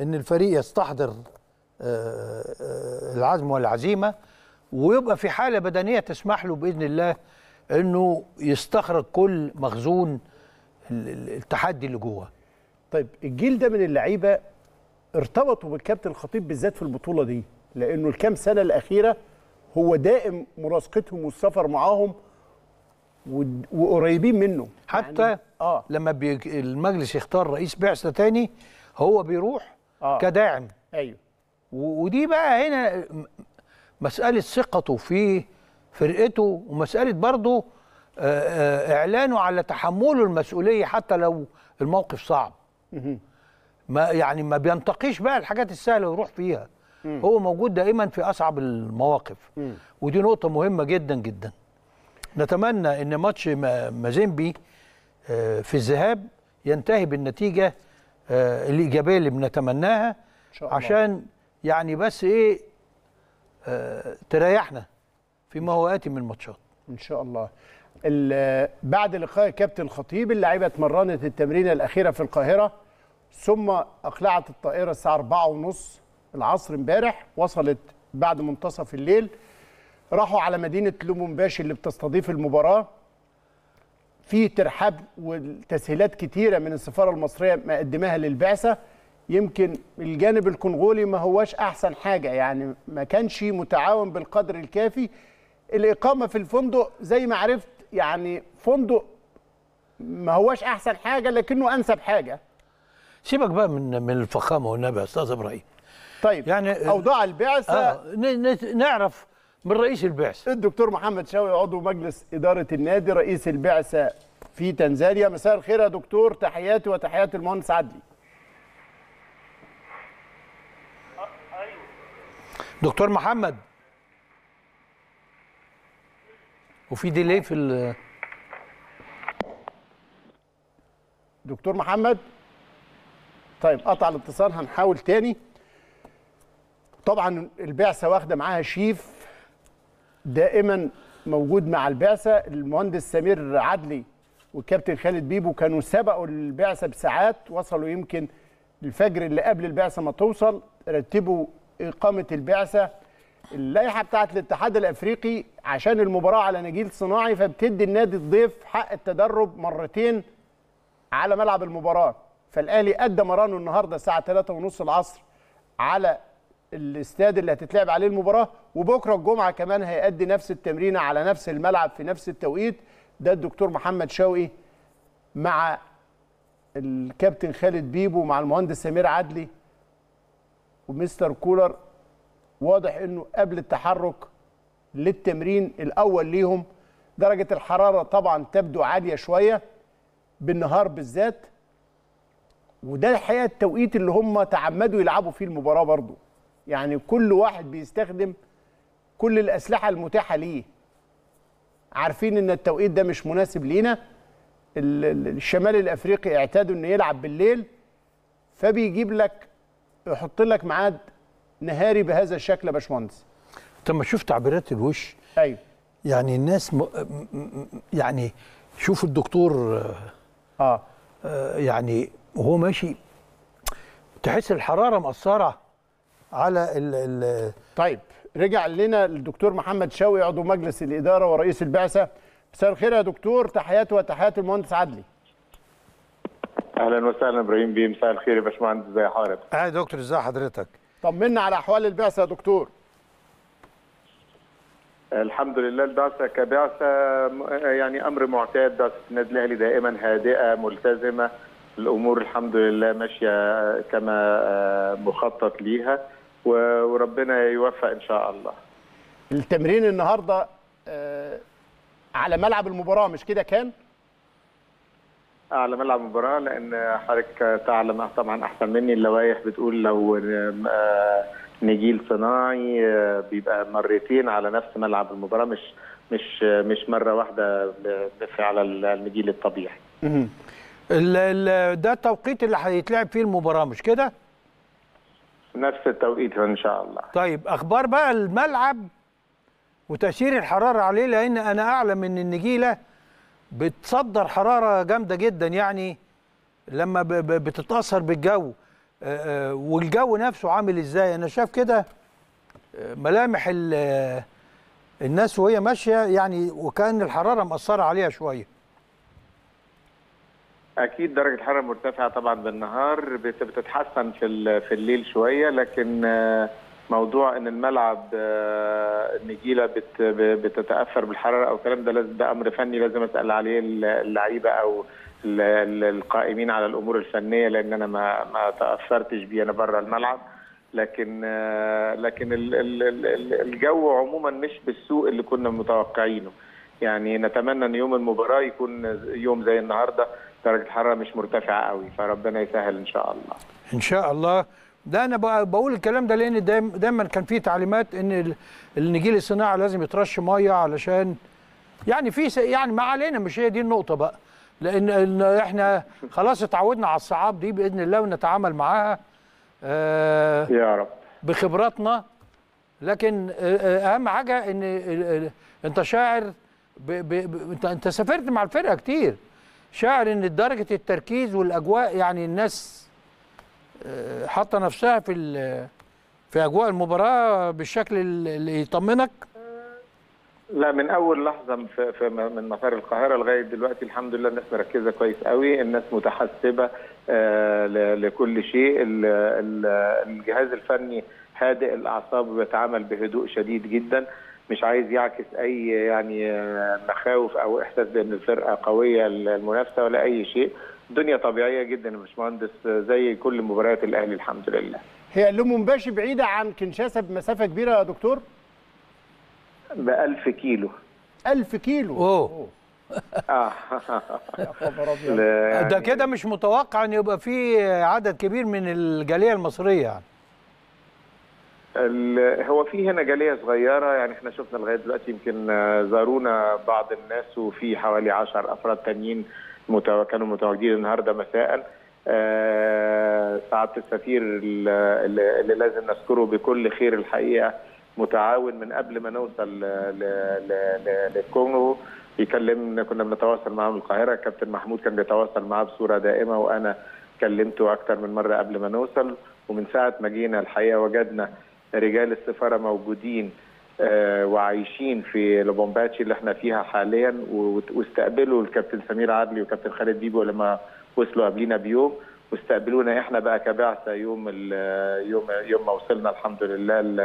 ان الفريق يستحضر آه، آه، العزم والعزيمه ويبقى في حاله بدنيه تسمح له باذن الله انه يستخرج كل مخزون التحدي اللي جوه طيب الجيل ده من اللعيبه ارتبطوا بالكابتن الخطيب بالذات في البطوله دي لانه الكام سنه الاخيره هو دائم مراسقتهم والسفر معاهم وقريبين منه حتى يعني آه. لما بيج... المجلس يختار رئيس بعثه تاني هو بيروح آه. كداعم ايوه و... ودي بقى هنا مساله ثقته في فرقته ومساله برضه آه، آه، اعلانه على تحمله المسؤوليه حتى لو الموقف صعب ما يعني ما بينتقيش بقى الحاجات السهله ويروح فيها مم. هو موجود دائما في اصعب المواقف مم. ودي نقطه مهمه جدا جدا نتمنى ان ماتش مازيمبي آه، في الذهاب ينتهي بالنتيجه آه، الايجابيه اللي بنتمناها عشان يعني بس ايه آه، تريحنا فيما هو اتي من الماتشات ان شاء الله بعد لقاء كابتن خطيب اللعيبه اتمرنت التمرين الاخيره في القاهره ثم اقلعت الطائره الساعه 4:30 العصر امبارح وصلت بعد منتصف الليل راحوا على مدينه لومومباشي اللي بتستضيف المباراه في ترحاب وتسهيلات كتيره من السفاره المصريه مقدماها للبعثه يمكن الجانب الكونغولي ما هواش احسن حاجه يعني ما كانش متعاون بالقدر الكافي الاقامه في الفندق زي ما عرفت يعني فندق ما هواش احسن حاجه لكنه انسب حاجه سيبك بقى من من الفخامه والنبي يا استاذ ابراهيم طيب يعني آه، اوضاع البعثه آه نعرف من رئيس البعثه الدكتور محمد شاوي عضو مجلس اداره النادي رئيس البعثه في تنزانيا مساء الخير يا دكتور تحياتي وتحيات المهندس عدلي دكتور محمد وفي ديلي في ال دكتور محمد طيب قطع الاتصال هنحاول تاني طبعا البعثه واخده معاها شيف دائما موجود مع البعثه المهندس سمير عدلي والكابتن خالد بيبو كانوا سبقوا البعثه بساعات وصلوا يمكن الفجر اللي قبل البعثه ما توصل رتبوا اقامه البعثه اللائحه بتاعت الاتحاد الافريقي عشان المباراه على نجيل صناعي فبتدي النادي الضيف حق التدرب مرتين على ملعب المباراه فالاهلي ادى مرانه النهارده الساعه 3:30 العصر على الاستاد اللي هتتلعب عليه المباراه وبكره الجمعه كمان هيأدي نفس التمرين على نفس الملعب في نفس التوقيت ده الدكتور محمد شوقي مع الكابتن خالد بيبو مع المهندس سمير عدلي ومستر كولر واضح انه قبل التحرك للتمرين الاول ليهم درجه الحراره طبعا تبدو عاليه شويه بالنهار بالذات وده الحقيقه التوقيت اللي هم تعمدوا يلعبوا فيه المباراه برضو يعني كل واحد بيستخدم كل الاسلحه المتاحه ليه عارفين ان التوقيت ده مش مناسب لينا الشمال الافريقي اعتادوا انه يلعب بالليل فبيجيب لك يحط لك ميعاد نهاري بهذا الشكل يا باشمهندس طب ما تشوف تعبيرات الوش ايوه يعني الناس م... يعني شوف الدكتور آه. اه يعني وهو ماشي تحس الحراره مأثره على ال ال طيب رجع لنا الدكتور محمد شاوي عضو مجلس الاداره ورئيس البعثه مساء الخير يا دكتور تحياتي وتحيات المهندس عدلي اهلا وسهلا ابراهيم بيه مساء الخير يا باشمهندس ازي حضرتك اه يا دكتور ازي حضرتك طمنا على احوال البعثه يا دكتور الحمد لله البعثه كبعثه يعني امر معتاد بعثه النادي الاهلي دائما هادئه ملتزمه الامور الحمد لله ماشيه آه، كما آه، مخطط ليها وربنا يوفق ان شاء الله التمرين النهارده آه، على ملعب المباراه مش كده كان على ملعب المباراه لان حضرتك تعلم طبعا احسن مني اللوائح بتقول لو آه، نجيل صناعي آه، بيبقى مرتين على نفس ملعب المباراه مش مش مش مره واحده على النجيل الطبيعي ده التوقيت اللي هيتلعب فيه المباراه مش كده نفس التوقيت ان شاء الله طيب اخبار بقى الملعب وتاثير الحرارة عليه لأن أنا أعلم إن النجيلة بتصدر حرارة جامدة جدا يعني لما بتتأثر بالجو والجو نفسه عامل إزاي أنا شايف كده ملامح الناس وهي ماشية يعني وكأن الحرارة مأثرة عليها شوية اكيد درجه الحراره مرتفعه طبعا بالنهار بتتحسن في في الليل شويه لكن آه، موضوع ان الملعب آه، النجيله بتتاثر بالحراره او الكلام ده لازم ده امر فني لازم اسال عليه اللعيبه او القائمين على الامور الفنيه لان انا ما ما تاثرتش بيه انا بره الملعب لكن آه، لكن الجو عموما مش بالسوء اللي كنا متوقعينه يعني نتمنى ان يوم المباراه يكون يوم زي النهارده درجه الحراره مش مرتفعه قوي فربنا يسهل ان شاء الله ان شاء الله ده انا بقول الكلام ده لان دايما كان في تعليمات ان النجيل الصناعي لازم يترش ميه علشان يعني في يعني ما علينا مش هي دي النقطه بقى لان احنا خلاص اتعودنا على الصعاب دي باذن الله ونتعامل معاها آه يا رب بخبراتنا لكن آه, آه، اهم حاجه ان انت شاعر ب ب انت سافرت مع الفرقه كتير شاعر ان درجه التركيز والاجواء يعني الناس آه، حاطه نفسها في في اجواء المباراه بالشكل اللي يطمنك لا من اول لحظه في من مطار القاهره لغايه دلوقتي الحمد لله الناس مركزه كويس قوي الناس متحسبه آه، لكل شيء الجهاز الفني هادئ الاعصاب وبيتعامل بهدوء شديد جدا مش عايز يعكس اي يعني آه، مخاوف او احساس بان الفرقه قويه المنافسه ولا اي شيء الدنيا طبيعيه جدا يا باشمهندس آه، زي كل مباريات الاهلي الحمد لله هي لومومباشي بعيده عن كنشاسه بمسافه كبيره يا دكتور ب 1000 كيلو 1000 كيلو اوه اه ده يعني كده مش متوقع ان يبقى في عدد كبير من الجاليه المصريه يعني هو في هنا جاليه صغيره يعني احنا شفنا لغايه دلوقتي يمكن آه، زارونا بعض الناس وفي حوالي 10 افراد تانيين متو... كانوا متواجدين النهارده مساء آه سعاده السفير اللي, اللي لازم نذكره بكل خير الحقيقه متعاون من قبل ما نوصل ل... ل... للكونغو يكلمنا كنا بنتواصل معاه من القاهره كابتن محمود كان بيتواصل معاه بصوره دائمه وانا كلمته اكثر من مره قبل ما نوصل ومن ساعه ما جينا الحقيقه وجدنا رجال السفاره موجودين آه، وعايشين في لوبومباتشي اللي احنا فيها حاليا واستقبلوا الكابتن سمير عدلي وكابتن خالد بيبو لما وصلوا قبلينا بيوم واستقبلونا احنا بقى كبعثه يوم يوم يوم ما وصلنا الحمد لله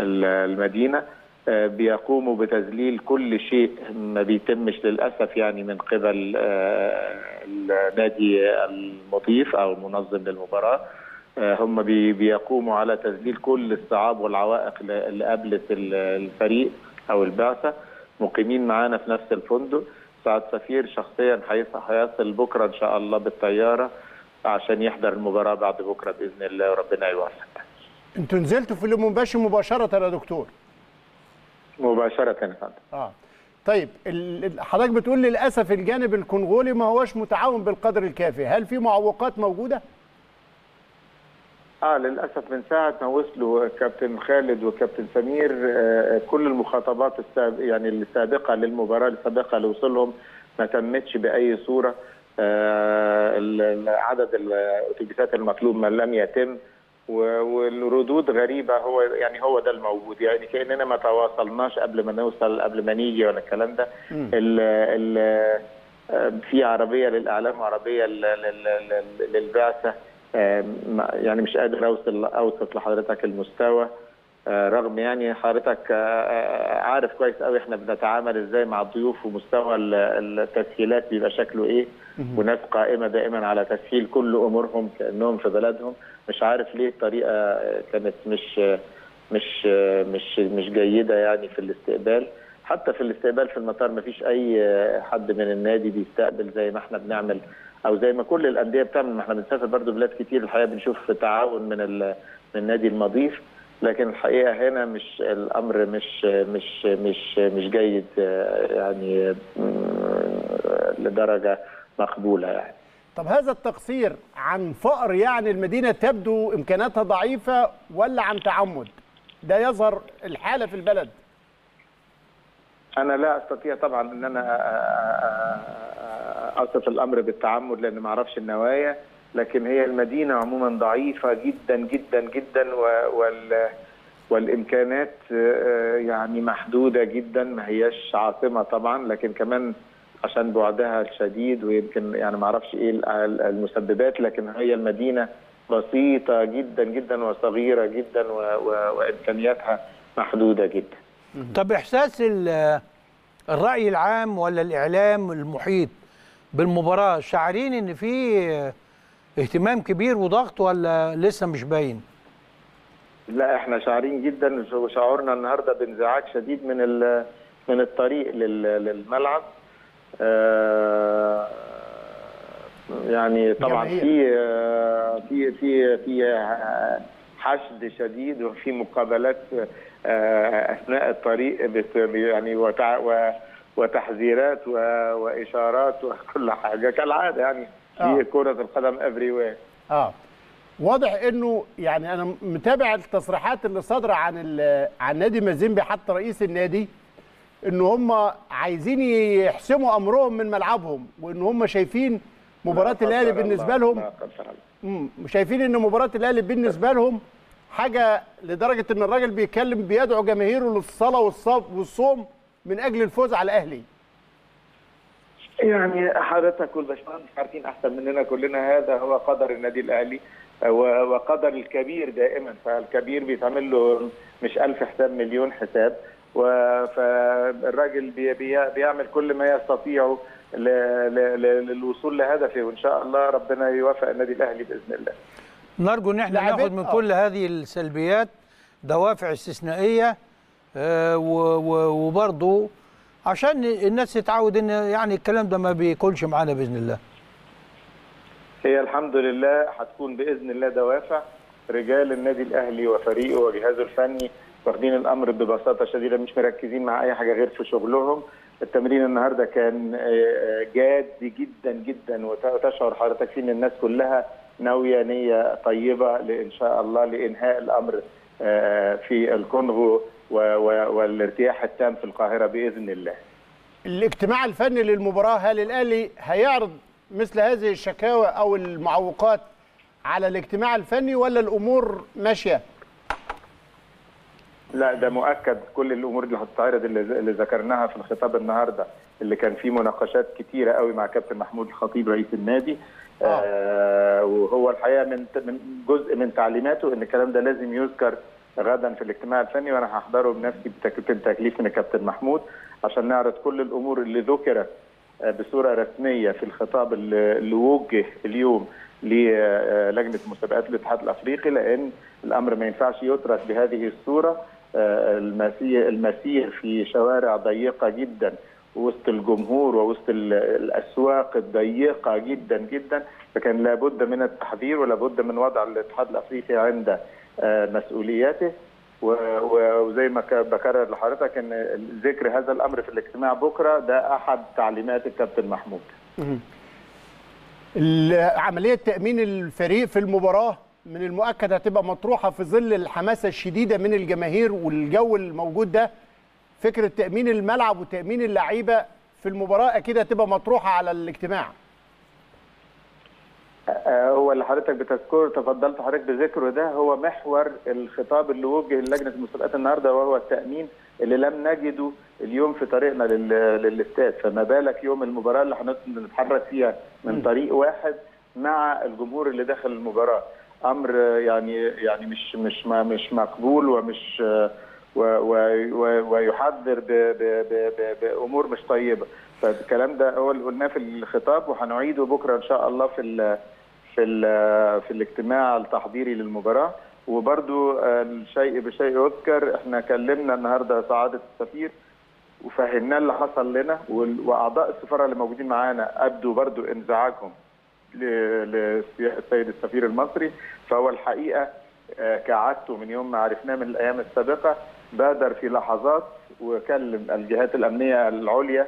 المدينه آه، بيقوموا بتذليل كل شيء ما بيتمش للاسف يعني من قبل آه، النادي المضيف او المنظم للمباراه آه، هم بيقوموا على تذليل كل الصعاب والعوائق اللي قابلت الفريق او البعثه مقيمين معانا في نفس الفندق سعد سفير شخصيا هيصل بكره ان شاء الله بالطياره عشان يحضر المباراه بعد بكره باذن الله وربنا يوفق. انتوا نزلتوا في المنباشي مباشره يا دكتور. مباشره يا فندم. اه طيب حضرتك بتقول للاسف الجانب الكونغولي ما هوش متعاون بالقدر الكافي، هل في معوقات موجوده؟ اه للاسف من ساعه ما وصلوا آه، كابتن خالد وكابتن سمير آه, آه، كل المخاطبات السابقة يعني السابقه للمباراه السابقه اللي وصلهم ما تمتش باي صوره آه عدد الاتوبيسات المطلوب ما لم يتم والردود غريبه هو يعني هو ده الموجود يعني كاننا ما تواصلناش قبل ما نوصل قبل ما نيجي ولا الكلام ده ال ال آه، في عربيه للاعلام وعربيه للبعثه آه، يعني مش قادر اوصل اوصف لحضرتك المستوى آه، رغم يعني حضرتك آه، عارف كويس قوي احنا بنتعامل ازاي مع الضيوف ومستوى التسهيلات بيبقى شكله ايه وناس قائمه دائما على تسهيل كل امورهم كانهم في بلدهم مش عارف ليه الطريقه كانت مش مش مش مش جيده يعني في الاستقبال حتى في الاستقبال في المطار ما فيش اي حد من النادي بيستقبل زي ما احنا بنعمل او زي ما كل الانديه بتعمل ما احنا بنسافر برضه بلاد كتير الحقيقه بنشوف تعاون من من نادي المضيف لكن الحقيقه هنا مش الامر مش مش مش مش جيد يعني لدرجه مقبوله يعني طب هذا التقصير عن فقر يعني المدينه تبدو امكاناتها ضعيفه ولا عن تعمد ده يظهر الحاله في البلد انا لا استطيع طبعا ان انا اصف الامر بالتعمد لان ما اعرفش النوايا لكن هي المدينه عموما ضعيفه جدا جدا جدا وال والامكانات آه، يعني محدوده جدا ما هياش عاصمه طبعا لكن كمان عشان بعدها الشديد ويمكن يعني ما اعرفش ايه المسببات لكن هي المدينه بسيطه جدا جدا وصغيره جدا وامكانياتها محدوده جدا طب احساس الراي العام ولا الاعلام المحيط بالمباراه شاعرين ان في اهتمام كبير وضغط ولا لسه مش باين لا احنا شاعرين جدا وشعرنا النهارده بانزعاج شديد من من الطريق للملعب آه، يعني طبعا في آه، في في في حشد شديد وفي مقابلات آه، اثناء الطريق يعني وتحذيرات واشارات وكل حاجه كالعاده يعني في آه. كره القدم افري وير اه واضح انه يعني انا متابع التصريحات اللي صادره عن عن نادي مازيمبي حتى رئيس النادي ان هم عايزين يحسموا امرهم من ملعبهم وان هم شايفين مباراه الاهلي بالنسبه لهم شايفين ان مباراه الاهلي بالنسبه لهم حاجه لدرجه ان الراجل بيتكلم بيدعو جماهيره للصلاه والصوم من اجل الفوز على الاهلي يعني حضرتك والباشمهندس عارفين احسن مننا كلنا هذا هو قدر النادي الاهلي وقدر الكبير دائما فالكبير بيتعمل له مش ألف حساب مليون حساب فالراجل بيعمل كل ما يستطيعه للوصول لهدفه وان شاء الله ربنا يوفق النادي الاهلي باذن الله نرجو ان احنا ناخد من آه. كل هذه السلبيات دوافع استثنائيه آه، وبرضو عشان الناس تتعود ان يعني الكلام ده ما بيكونش معانا باذن الله. هي الحمد لله هتكون باذن الله دوافع رجال النادي الاهلي وفريقه وجهازه الفني واخدين الامر ببساطه شديده مش مركزين مع اي حاجه غير في شغلهم التمرين النهارده كان آه، جاد جدا جدا وتشعر حضرتك فيه ان الناس كلها ناويه نيه طيبه لان شاء الله لانهاء الامر آه، في الكونغو والارتياح التام في القاهره باذن الله. الاجتماع الفني للمباراه هل الاهلي هيعرض مثل هذه الشكاوى او المعوقات على الاجتماع الفني ولا الامور ماشيه؟ لا ده مؤكد كل الامور اللي هتتعرض اللي ذكرناها في الخطاب النهارده اللي كان فيه مناقشات كتيره قوي مع كابتن محمود الخطيب رئيس النادي آه. آه وهو الحقيقه من من جزء من تعليماته ان الكلام ده لازم يذكر غدا في الاجتماع الفني وانا هحضره بنفسي بتكليف من الكابتن محمود عشان نعرض كل الامور اللي ذكرت آه، بصوره رسميه في الخطاب اللي وجه اليوم للجنه آه، مسابقات الاتحاد الافريقي لان الامر ما ينفعش يترك بهذه الصوره المسير في شوارع ضيقه جدا وسط الجمهور ووسط الاسواق الضيقه جدا جدا فكان لابد من التحذير ولابد من وضع الاتحاد الافريقي عند آه، مسؤولياته وزي ما بكرر لحضرتك ان ذكر هذا الامر في الاجتماع بكره ده احد تعليمات الكابتن محمود. عمليه تامين الفريق في المباراه من المؤكد هتبقى مطروحه في ظل الحماسه الشديده من الجماهير والجو الموجود ده فكره تامين الملعب وتامين اللعيبه في المباراه اكيد هتبقى مطروحه على الاجتماع أه، أه، هو اللي حضرتك بتذكره تفضلت حضرتك بذكره ده هو محور الخطاب اللي وجه لجنه المسابقات النهارده وهو التامين اللي لم نجده اليوم في طريقنا للاستاد فما بالك يوم المباراه اللي هنتحرك فيها من طريق واحد مع الجمهور اللي داخل المباراه امر يعني يعني مش مش مش مقبول ومش ويحذر بامور مش طيبه فالكلام ده هو اللي قلناه في الخطاب وهنعيده بكره ان شاء الله في الـ في الـ في الاجتماع التحضيري للمباراه وبرده آه، الشيء بشيء يذكر احنا كلمنا النهارده سعاده السفير وفهمناه اللي حصل لنا واعضاء السفاره اللي موجودين معانا ابدوا برده انزعاجهم للسيد السفير المصري فهو الحقيقه آه، كعادته من يوم ما عرفناه من الايام السابقه بادر في لحظات وكلم الجهات الامنيه العليا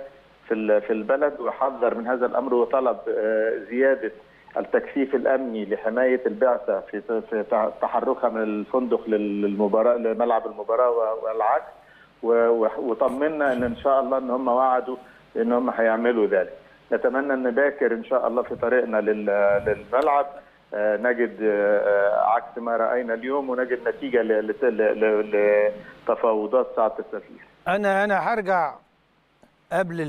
في في البلد وحذر من هذا الامر وطلب آه، زياده التكثيف الامني لحمايه البعثه في تحركها من الفندق للمباراه لملعب المباراه والعكس وطمنا ان ان شاء الله ان هم وعدوا ان هم هيعملوا ذلك. نتمنى ان باكر ان شاء الله في طريقنا للملعب آه، نجد آه، آه، عكس ما راينا اليوم ونجد نتيجه لتفاوضات ساعه السفير. انا انا هرجع قبل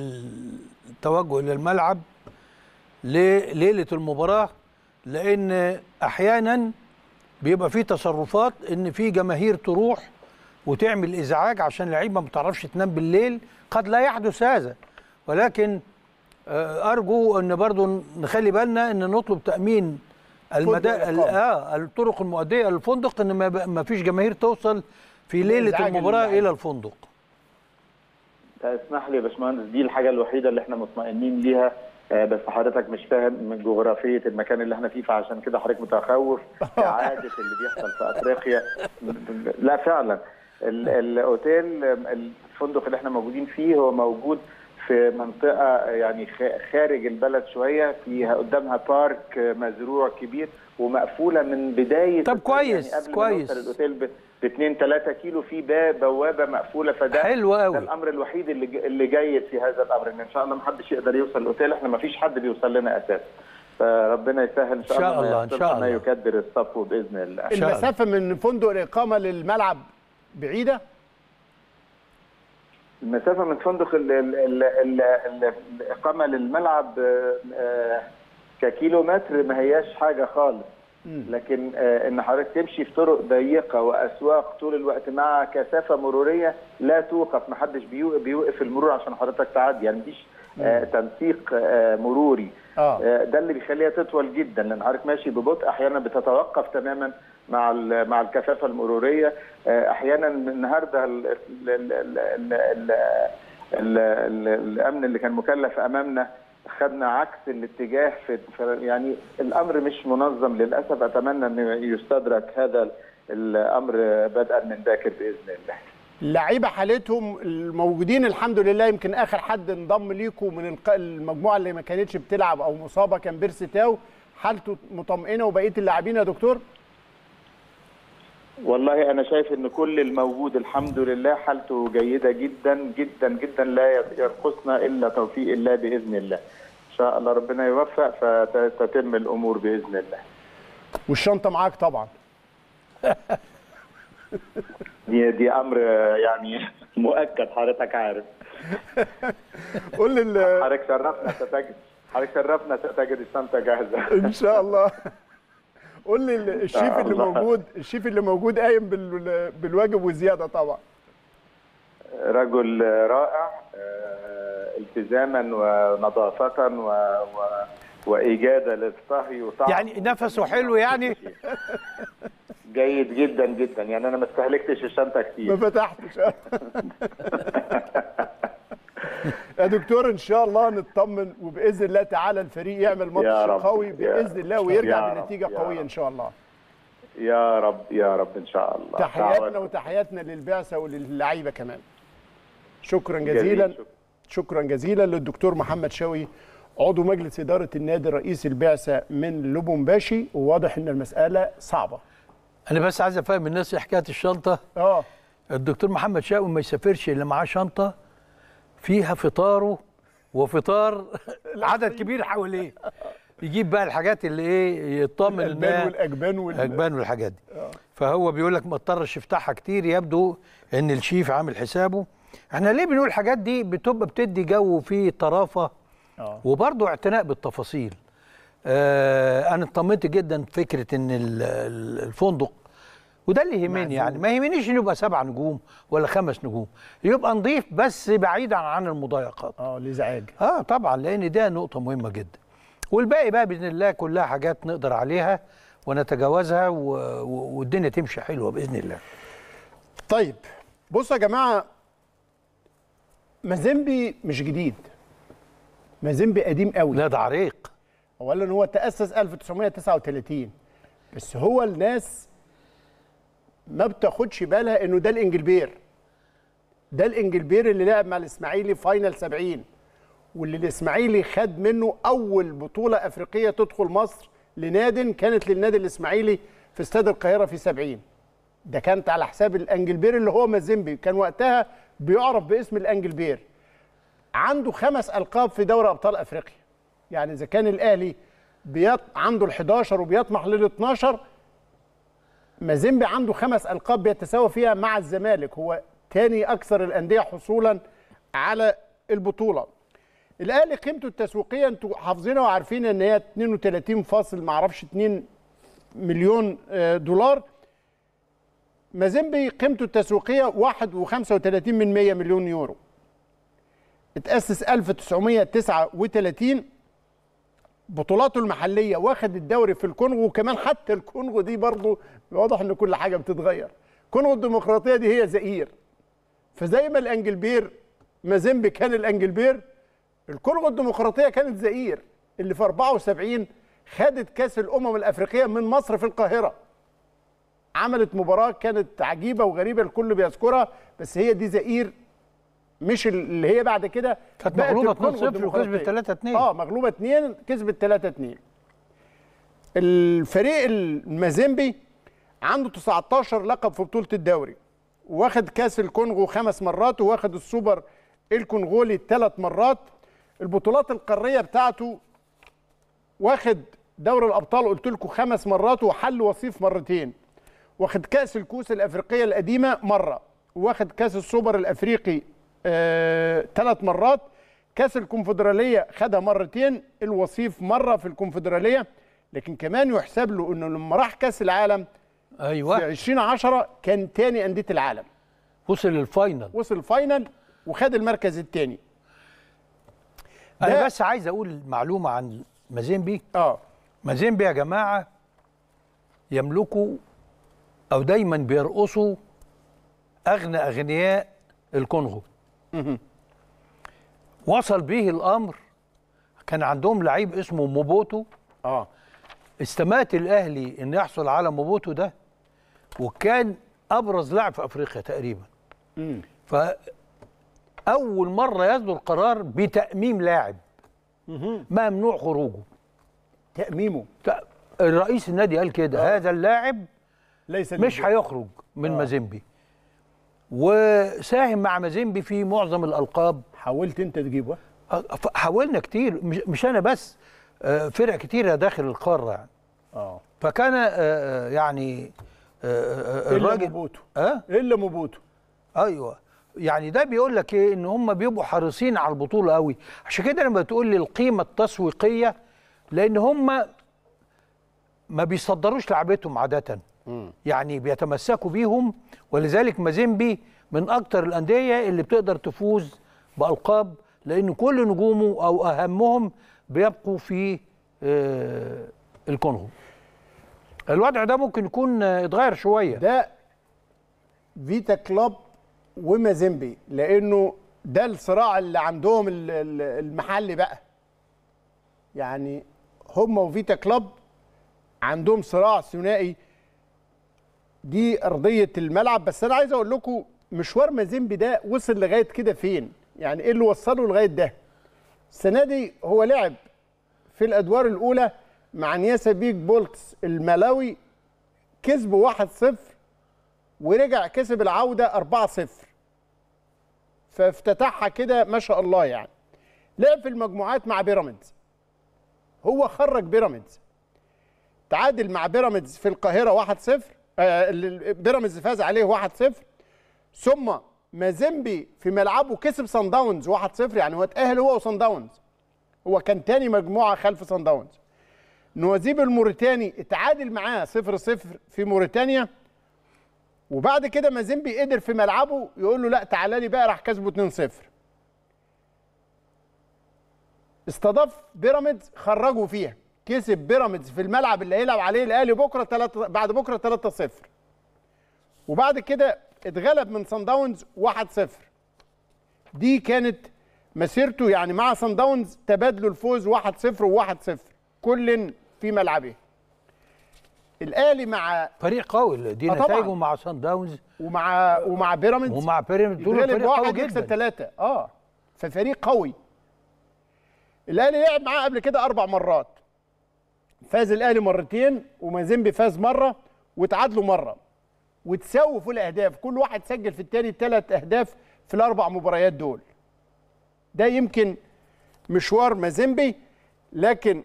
التوجه للملعب لليله المباراه لان احيانا بيبقى في تصرفات ان في جماهير تروح وتعمل ازعاج عشان اللعيبه ما بتعرفش تنام بالليل قد لا يحدث هذا ولكن ارجو ان برضو نخلي بالنا ان نطلب تامين المدا... اه الطرق المؤديه للفندق ان ما فيش جماهير توصل في ليله المباراه الى الفندق آه، اسمح لي يا باشمهندس دي الحاجه الوحيده اللي احنا مطمئنين ليها آه، بس حضرتك مش فاهم من جغرافيه المكان اللي احنا فيه فعشان كده حضرتك متخوف كعاده اللي بيحصل في افريقيا لا فعلا الاوتيل آه، الفندق اللي احنا موجودين فيه هو موجود في منطقه يعني خارج البلد شويه فيها قدامها بارك مزروع كبير ومقفوله من بدايه طب يعني كويس يعني قبل كويس ما الاوتيل ب 2 3 كيلو في باب بوابه مقفوله فده حلو قوي ده الامر الوحيد اللي اللي جيد في هذا الامر ان ان شاء الله ما حدش يقدر يوصل الاوتيل احنا ما فيش حد بيوصل لنا اساسا فربنا يسهل ان شاء, شاء الله ان شاء الله يكدر الصفو باذن الله المسافه من فندق الاقامه للملعب بعيده المسافه من فندق ال ال ال الاقامه للملعب آه، آه، ككيلو متر ما هياش حاجه خالص لكن آه، ان حضرتك تمشي في طرق ضيقه واسواق طول الوقت مع كثافه مروريه لا توقف ما حدش بيوقف المرور عشان حضرتك تعدي يعني مفيش تنسيق مروري آه. ده اللي بيخليها تطول جدا لان حضرتك ماشي ببطء احيانا بتتوقف تماما مع مع الكثافه المروريه آه، احيانا النهارده الامن اللي كان مكلف امامنا خدنا عكس الاتجاه في يعني الامر مش منظم للاسف اتمنى ان يستدرك هذا الامر بدءا من باكر باذن الله لعيبه حالتهم الموجودين الحمد لله يمكن اخر حد انضم ليكم من المجموعه اللي ما كانتش بتلعب او مصابه كان بيرسي تاو حالته مطمئنه وبقيه اللاعبين يا دكتور والله انا شايف ان كل الموجود الحمد لله حالته جيده جدا جدا جدا لا يرقصنا الا توفيق الله باذن الله ان شاء الله ربنا يوفق فتتم الامور باذن الله والشنطه معاك طبعا دي دي امر يعني مؤكد حضرتك عارف قول لي حضرتك شرفنا تتاجر حضرتك شرفنا تتاجر الشنطه جاهزه ان شاء الله قول لي الشيف اللي موجود الشيف اللي موجود قايم بالواجب وزياده طبعا رجل رائع آه، التزاما ونظافه و... و... واجاده للطهي وطعم يعني نفسه حلو يعني جيد جدا جدا يعني انا ما استهلكتش الشنطه كتير ما فتحتش يا دكتور ان شاء الله نطمن وباذن الله تعالى الفريق يعمل ماتش قوي باذن الله ويرجع بنتيجه قويه ان شاء الله يا رب يا رب ان شاء الله تحياتنا وتحياتنا للبعثه وللعيبه كمان شكرا جزيلا شكرا. جزيلا للدكتور محمد شوي عضو مجلس اداره النادي رئيس البعثه من لوبومباشي وواضح ان المساله صعبه انا بس عايز افهم الناس إيه حكايه الشنطه اه الدكتور محمد شاوي ما يسافرش الا معاه شنطه فيها فطاره وفطار عدد كبير حواليه يجيب بقى الحاجات اللي ايه يطمن الاجبان والاجبان والاجبان والحاجات دي آه. فهو بيقول لك ما اضطرش يفتحها كتير يبدو ان الشيف عامل حسابه احنا ليه بنقول الحاجات دي بتبقى بتدي جو فيه طرافه آه. وبرضه اعتناء بالتفاصيل آه انا اطمنت جدا فكره ان الفندق وده اللي يهمني يعني ما يهمنيش انه يبقى سبع نجوم ولا خمس نجوم يبقى نضيف بس بعيدا عن المضايقات اه الازعاج اه طبعا لان ده نقطه مهمه جدا والباقي بقى باذن الله كلها حاجات نقدر عليها ونتجاوزها و... و... والدنيا تمشي حلوه باذن الله طيب بصوا يا جماعه مازيمبي مش جديد مازيمبي قديم قوي لا ده عريق اولا هو تاسس 1939 بس هو الناس ما بتاخدش بالها انه ده الانجلبير ده الانجلبير اللي لعب مع الاسماعيلي فاينل 70 واللي الاسماعيلي خد منه اول بطوله افريقيه تدخل مصر لناد كانت للنادي الاسماعيلي في استاد القاهره في 70 ده كانت على حساب الانجلبير اللي هو مازيمبي كان وقتها بيعرف باسم الانجلبير عنده خمس القاب في دوري ابطال افريقيا يعني اذا كان الاهلي بيط... عنده ال11 وبيطمح لل12 مازيمبي عنده خمس القاب بيتساوى فيها مع الزمالك هو ثاني اكثر الانديه حصولا على البطوله الاهلي قيمته التسويقيه انتوا حافظينها وعارفين ان هي 32 فاصل ما اعرفش 2 مليون آه، دولار مازيمبي قيمته التسويقيه 1.35 من 100 مليون يورو اتأسس 1939 بطولاته المحليه واخد الدوري في الكونغو وكمان حتى الكونغو دي برضه واضح ان كل حاجه بتتغير كونغو الديمقراطيه دي هي زئير فزي ما الانجلبير مازيمبي كان الانجلبير الكونغو الديمقراطيه كانت زئير اللي في 74 خدت كاس الامم الافريقيه من مصر في القاهره عملت مباراه كانت عجيبه وغريبه الكل بيذكرها بس هي دي زئير مش اللي هي بعد كده كانت مغلوبه 2-0 وكسبت 3-2 اه مغلوبه 2 كسبت 3-2 الفريق المازيمبي عنده 19 لقب في بطوله الدوري واخد كاس الكونغو خمس مرات واخد السوبر الكونغولي ثلاث مرات البطولات القاريه بتاعته واخد دوري الابطال قلت لكم خمس مرات وحل وصيف مرتين واخد كاس الكوس الافريقيه القديمه مره واخد كاس السوبر الافريقي ثلاث آه، مرات كاس الكونفدراليه خدها مرتين الوصيف مره في الكونفدراليه لكن كمان يحسب له انه لما راح كاس العالم ايوه في 2010 كان تاني انديه العالم وصل للفاينل وصل الفاينل وخد المركز الثاني انا بس عايز اقول معلومه عن مازيمبي اه مازيمبي يا جماعه يملكوا او دايما بيرقصوا اغنى اغنياء الكونغو وصل به الامر كان عندهم لعيب اسمه موبوتو اه استمات الاهلي ان يحصل على موبوتو ده وكان ابرز لاعب في افريقيا تقريبا امم ف اول مره يصدر قرار بتاميم لاعب ممنوع خروجه تاميمه الرئيس النادي قال كده آه. هذا اللاعب ليس مش هيخرج من آه. مازيمبي وساهم مع مازيمبي في معظم الالقاب حاولت انت تجيبه حاولنا كتير مش انا بس فرق كتيره داخل القاره يعني اه فكان يعني الراجل الا موبوتو اه الا موبوتو ايوه يعني ده بيقول لك ايه ان هم بيبقوا حريصين على البطوله قوي عشان كده لما بتقول لي القيمه التسويقيه لان هم ما بيصدروش لعبتهم عاده يعني بيتمسكوا بيهم ولذلك مازيمبي من اكتر الانديه اللي بتقدر تفوز بالقاب لان كل نجومه او اهمهم بيبقوا في آه، الكونغو الوضع ده ممكن يكون اتغير شويه ده فيتا كلوب ومازيمبي لانه ده الصراع اللي عندهم المحلي بقى يعني هم وفيتا كلوب عندهم صراع ثنائي دي ارضيه الملعب بس انا عايز اقول لكم مشوار مازيمبي ده وصل لغايه كده فين يعني ايه اللي وصله لغايه ده السنه دي هو لعب في الادوار الاولى مع نياسا بيك بولتس الملاوي كسب 1-0 ورجع كسب العوده 4-0 فافتتحها كده ما شاء الله يعني لعب في المجموعات مع بيراميدز هو خرج بيراميدز تعادل مع بيراميدز في القاهره 1-0 آه، بيراميدز فاز عليه 1-0 ثم مازيمبي في ملعبه كسب سان داونز 1-0 يعني هو اتأهل هو وسان داونز هو كان تاني مجموعه خلف سان داونز نوازيب الموريتاني اتعادل معاه 0-0 في موريتانيا وبعد كده مازيمبي قدر في ملعبه يقول له لا تعالى لي بقى راح كسبه 2-0 استضاف بيراميدز خرجوا فيها كسب بيراميدز في الملعب اللي هيلعب عليه الاهلي بكره 3 بعد بكره 3-0 وبعد كده اتغلب من سان داونز 1-0 دي كانت مسيرته يعني مع سان داونز تبادلوا الفوز 1-0 و1-0 كل في ملعبه الاهلي مع فريق قوي دي آه، نتائجه مع سان داونز ومع ومع بيراميدز ومع بيراميدز دول فريق قوي جدا يكسب ثلاثه اه ففريق قوي الاهلي لعب معاه قبل كده اربع مرات فاز الاهلي مرتين ومازيمبي فاز مره وتعادلوا مره وتساووا في الاهداف كل واحد سجل في التاني ثلاث اهداف في الاربع مباريات دول ده يمكن مشوار مازيمبي لكن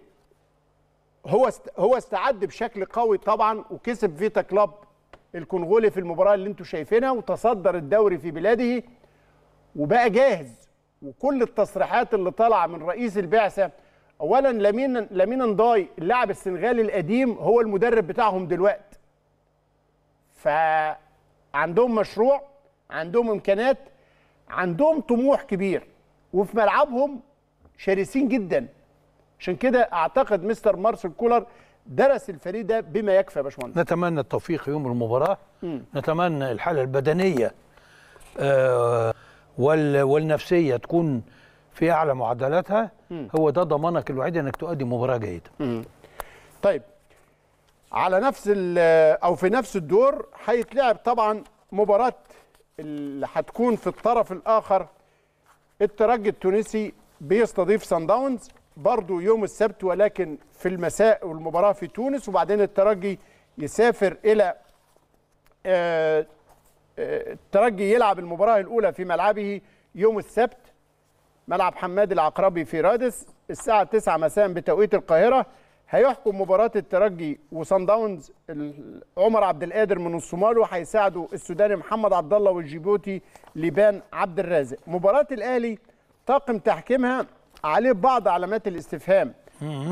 هو است... هو استعد بشكل قوي طبعا وكسب فيتا كلاب الكونغولي في المباراه اللي انتم شايفينها وتصدر الدوري في بلاده وبقى جاهز وكل التصريحات اللي طالعه من رئيس البعثه اولا لامين لامين انضاي اللاعب السنغالي القديم هو المدرب بتاعهم دلوقتي فعندهم مشروع عندهم امكانات عندهم طموح كبير وفي ملعبهم شرسين جدا عشان كده اعتقد مستر مارسيل كولر درس الفريق ده بما يكفي يا باشمهندس نتمنى التوفيق يوم المباراه م. نتمنى الحاله البدنيه آه والنفسيه تكون في اعلى معدلاتها هو ده ضمانك الوحيد انك تؤدي مباراه جيده طيب على نفس او في نفس الدور هيتلعب طبعا مباراه اللي هتكون في الطرف الاخر الترجي التونسي بيستضيف سان داونز برضه يوم السبت ولكن في المساء والمباراه في تونس وبعدين الترجي يسافر الى آه، آه، الترجي يلعب المباراه الاولى في ملعبه يوم السبت ملعب حماد العقربي في رادس الساعه 9 مساء بتوقيت القاهره هيحكم مباراه الترجي وصن داونز عمر عبد القادر من الصومال وهيساعده السوداني محمد عبد الله والجيبوتي لبان عبد الرازق مباراه الاهلي طاقم تحكيمها عليه بعض علامات الاستفهام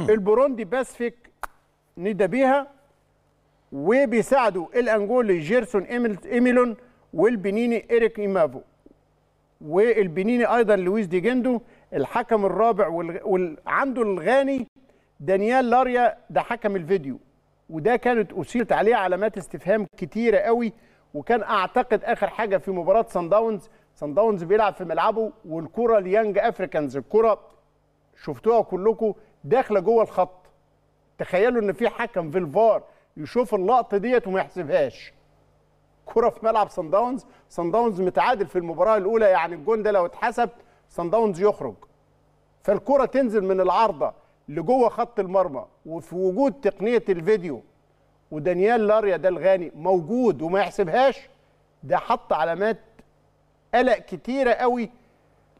البوروندي باسفيك ندى بيها وبيساعده الانجولي جيرسون ايميلون والبنيني إيريك ايمافو والبنيني ايضا لويس دي جندو الحكم الرابع وعنده الغاني دانيال لاريا ده حكم الفيديو وده كانت اثيرت عليه علامات استفهام كتيره قوي وكان اعتقد اخر حاجه في مباراه سان داونز سان داونز بيلعب في ملعبه والكره ليانج افريكانز الكره شفتوها كلكم داخله جوه الخط تخيلوا ان في حكم في الفار يشوف اللقطه ديت وما يحسبهاش كره في ملعب سان داونز سان داونز متعادل في المباراه الاولى يعني الجون ده لو اتحسب سان داونز يخرج فالكره تنزل من العارضه لجوه خط المرمى وفي وجود تقنيه الفيديو ودانيال لاريا ده الغاني موجود وما يحسبهاش ده حط علامات قلق كتيره قوي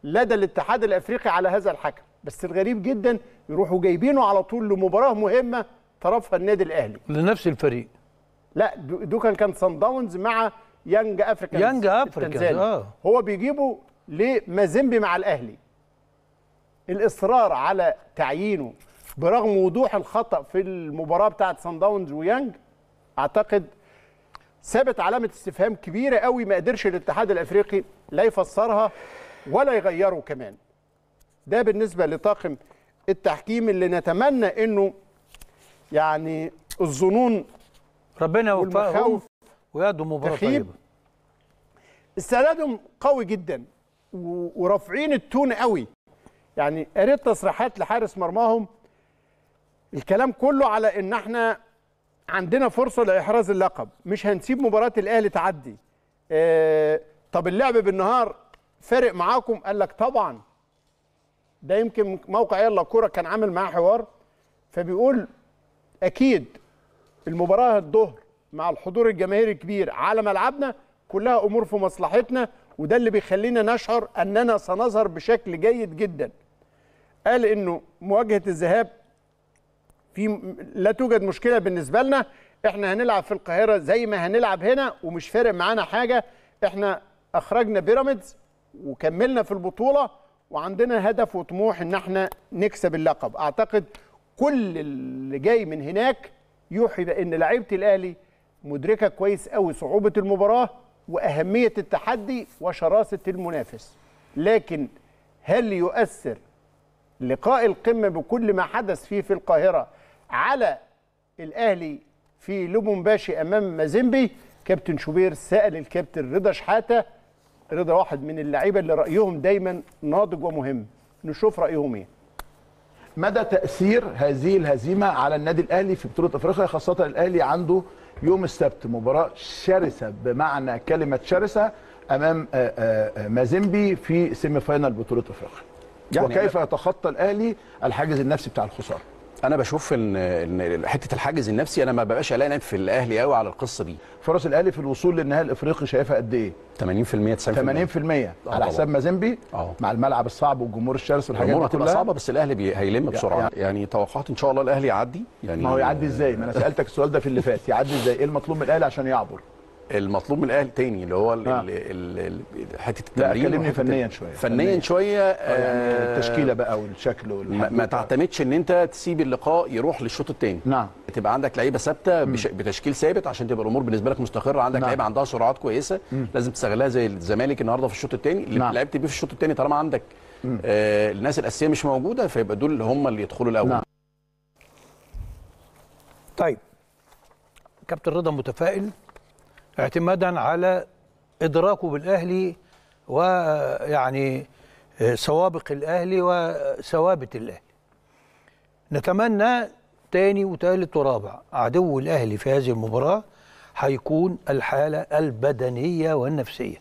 لدى الاتحاد الافريقي على هذا الحكم بس الغريب جدا يروحوا جايبينه على طول لمباراه مهمه طرفها النادي الاهلي لنفس الفريق لا دوكان كان سان داونز مع يانج افريكانز يانج افريكانز اه هو بيجيبه لمازيمبي مع الاهلي الاصرار على تعيينه برغم وضوح الخطا في المباراه بتاعه سان داونز ويانج اعتقد سابت علامه استفهام كبيره قوي ما قدرش الاتحاد الافريقي لا يفسرها ولا يغيره كمان ده بالنسبه لطاقم التحكيم اللي نتمنى انه يعني الظنون ربنا يوفقهم ويادوا مباراه طيبه استعدادهم قوي جدا ورافعين التون قوي يعني قريت تصريحات لحارس مرماهم الكلام كله على ان احنا عندنا فرصه لاحراز اللقب مش هنسيب مباراه الاهلي تعدي اه طب اللعب بالنهار فارق معاكم قال لك طبعا ده يمكن موقع يلا كوره كان عامل معاه حوار فبيقول اكيد المباراه الظهر مع الحضور الجماهيري الكبير على ملعبنا كلها امور في مصلحتنا وده اللي بيخلينا نشعر اننا سنظهر بشكل جيد جدا قال انه مواجهه الذهاب في لا توجد مشكله بالنسبه لنا احنا هنلعب في القاهره زي ما هنلعب هنا ومش فارق معانا حاجه احنا اخرجنا بيراميدز وكملنا في البطوله وعندنا هدف وطموح ان احنا نكسب اللقب اعتقد كل اللي جاي من هناك يوحي بان لعيبه الاهلي مدركه كويس قوي صعوبه المباراه واهميه التحدي وشراسه المنافس لكن هل يؤثر لقاء القمه بكل ما حدث فيه في القاهره على الاهلي في لوبومباشي امام مازيمبي كابتن شوبير سال الكابتن رضا شحاته رضا واحد من اللعيبه اللي رايهم دايما ناضج ومهم نشوف رايهم ايه مدى تاثير هذه الهزيمه على النادي الاهلي في بطوله افريقيا خاصه الاهلي عنده يوم السبت مباراه شرسه بمعنى كلمه شرسه امام آه، آه، آه، مازيمبي في سيمي فاينال بطوله افريقيا يعني وكيف يتخطى الاهلي الحاجز النفسي بتاع الخساره انا بشوف ان ان حته الحاجز النفسي انا ما ببقاش قلقان في الاهلي قوي على القصه دي فرص الاهلي في الوصول للنهائي الافريقي شايفها قد ايه 80% 90% 80% على حساب مازيمبي اه. مع الملعب الصعب والجمهور الشرس والحاجات دي كلها صعبه بس الاهلي هيلم بسرعه يعني, يعني توقعات ان شاء الله الاهلي يعدي يعني ما هو يعدي ازاي ما انا سالتك السؤال ده في اللي فات يعدي ازاي ايه المطلوب من الاهلي عشان يعبر المطلوب من الاهلي تاني اللي هو آه. حته التمرين لا كلمني فنيا شويه فنيا شويه آه، يعني آه، التشكيله بقى والشكل ما, تعتمدش ان انت تسيب اللقاء يروح للشوط الثاني نعم تبقى عندك لعيبه ثابته بتشكيل ثابت عشان تبقى الامور بالنسبه لك مستقره عندك نعم. لعيبه عندها سرعات كويسه مم. لازم تستغلها زي الزمالك النهارده في الشوط الثاني نعم. لعبت بيه في الشوط الثاني طالما عندك آه الناس الاساسيه مش موجوده فيبقى دول اللي هم اللي يدخلوا الاول نعم. طيب كابتن رضا متفائل اعتمادا على إدراكه بالأهلي ويعني آه، سوابق الأهلي وثوابت الأهلي نتمنى تاني وتالت ورابع عدو الأهلي في هذه المباراة هيكون الحالة البدنية والنفسية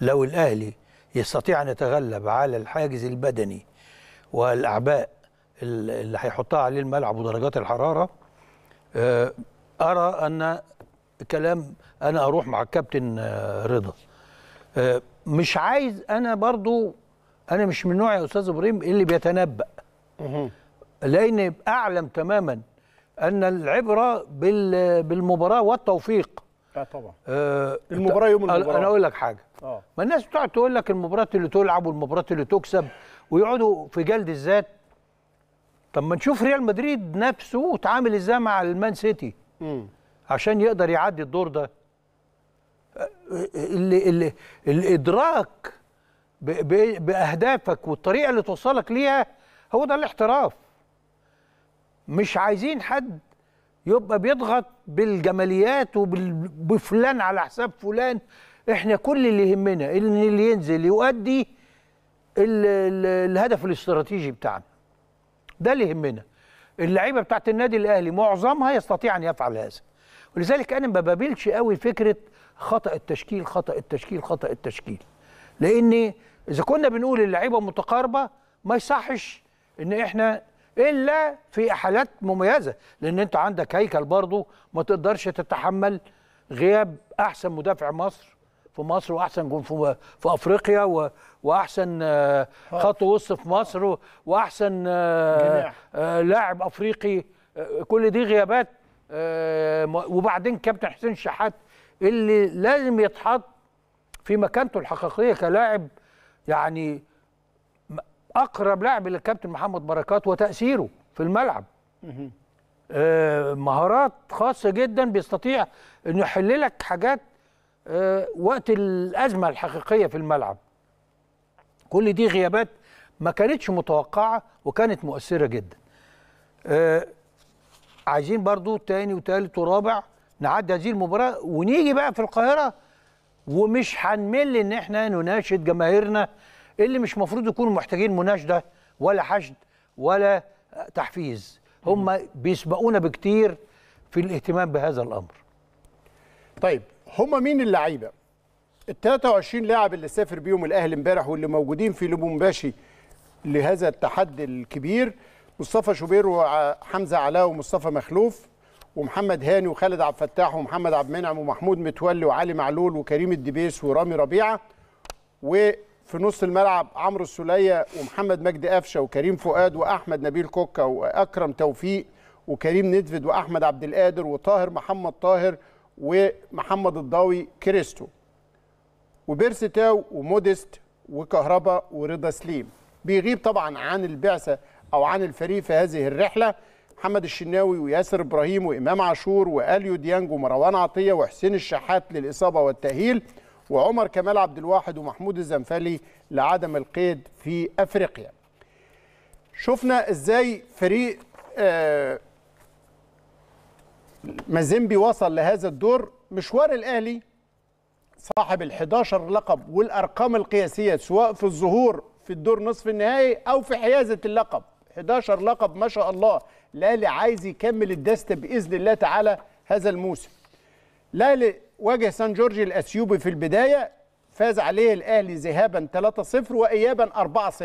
لو الأهلي يستطيع أن يتغلب على الحاجز البدني والأعباء اللي هيحطها عليه الملعب ودرجات الحرارة آه، أرى أن كلام انا اروح مع الكابتن آه، رضا آه، مش عايز انا برضو انا مش من نوع يا استاذ ابراهيم اللي بيتنبأ لان اعلم تماما ان العبره بالمباراه والتوفيق اه طبعا آه المباراه يوم المباراه انا اقول لك حاجه اه ما الناس بتقعد تقول لك المباراه اللي تلعب والمباراه اللي تكسب ويقعدوا في جلد الذات طب ما نشوف ريال مدريد نفسه اتعامل ازاي مع المان سيتي عشان يقدر يعدي الدور ده اللي اللي الادراك باهدافك والطريقه اللي توصلك ليها هو ده الاحتراف مش عايزين حد يبقى بيضغط بالجماليات وبفلان على حساب فلان احنا كل اللي يهمنا ان اللي ينزل يؤدي الهدف الاستراتيجي بتاعنا ده اللي يهمنا اللعيبه بتاعت النادي الاهلي معظمها يستطيع ان يفعل هذا ولذلك انا ما بابلش قوي فكره خطا التشكيل خطا التشكيل خطا التشكيل لان اذا كنا بنقول اللعيبه متقاربه ما يصحش ان احنا الا في حالات مميزه لان انت عندك هيكل برضه ما تقدرش تتحمل غياب احسن مدافع مصر في مصر واحسن جون في, في افريقيا و... واحسن آه، خط وسط في مصر واحسن آه، آه، لاعب افريقي كل دي غيابات آه، وبعدين كابتن حسين شحات اللي لازم يتحط في مكانته الحقيقيه كلاعب يعني اقرب لاعب للكابتن محمد بركات وتاثيره في الملعب آه، مهارات خاصه جدا بيستطيع انه يحل لك حاجات آه، وقت الازمه الحقيقيه في الملعب كل دي غيابات ما كانتش متوقعه وكانت مؤثره جدا عايزين برضو تاني وتالت ورابع نعدي هذه المباراه ونيجي بقى في القاهره ومش هنمل ان احنا نناشد جماهيرنا اللي مش مفروض يكونوا محتاجين مناشده ولا حشد ولا تحفيز هم بيسبقونا بكتير في الاهتمام بهذا الامر طيب هم مين اللعيبه ال 23 لاعب اللي سافر بيهم الاهلي امبارح واللي موجودين في لوبومباشي لهذا التحدي الكبير مصطفى شوبير وحمزه علاء ومصطفى مخلوف ومحمد هاني وخالد عبد الفتاح ومحمد عبد المنعم ومحمود متولي وعلي معلول وكريم الدبيس ورامي ربيعه وفي نص الملعب عمرو السوليه ومحمد مجدي قفشه وكريم فؤاد واحمد نبيل كوكا واكرم توفيق وكريم ندفد واحمد عبد القادر وطاهر محمد طاهر ومحمد الضاوي كريستو وبيرسي تاو وموديست وكهربا ورضا سليم بيغيب طبعا عن البعثه أو عن الفريق في هذه الرحلة محمد الشناوي وياسر إبراهيم وإمام عاشور وأليو ديانج ومروان عطية وحسين الشحات للإصابة والتأهيل وعمر كمال عبد الواحد ومحمود الزنفلي لعدم القيد في أفريقيا شفنا إزاي فريق آه مازيمبي وصل لهذا الدور مشوار الأهلي صاحب ال 11 لقب والارقام القياسيه سواء في الظهور في الدور نصف النهائي او في حيازه اللقب 11 لقب ما شاء الله الاهلي عايز يكمل الدست باذن الله تعالى هذا الموسم الاهلي واجه سان جورج الاثيوبي في البدايه فاز عليه الاهلي ذهابا 3-0 وايابا 4-0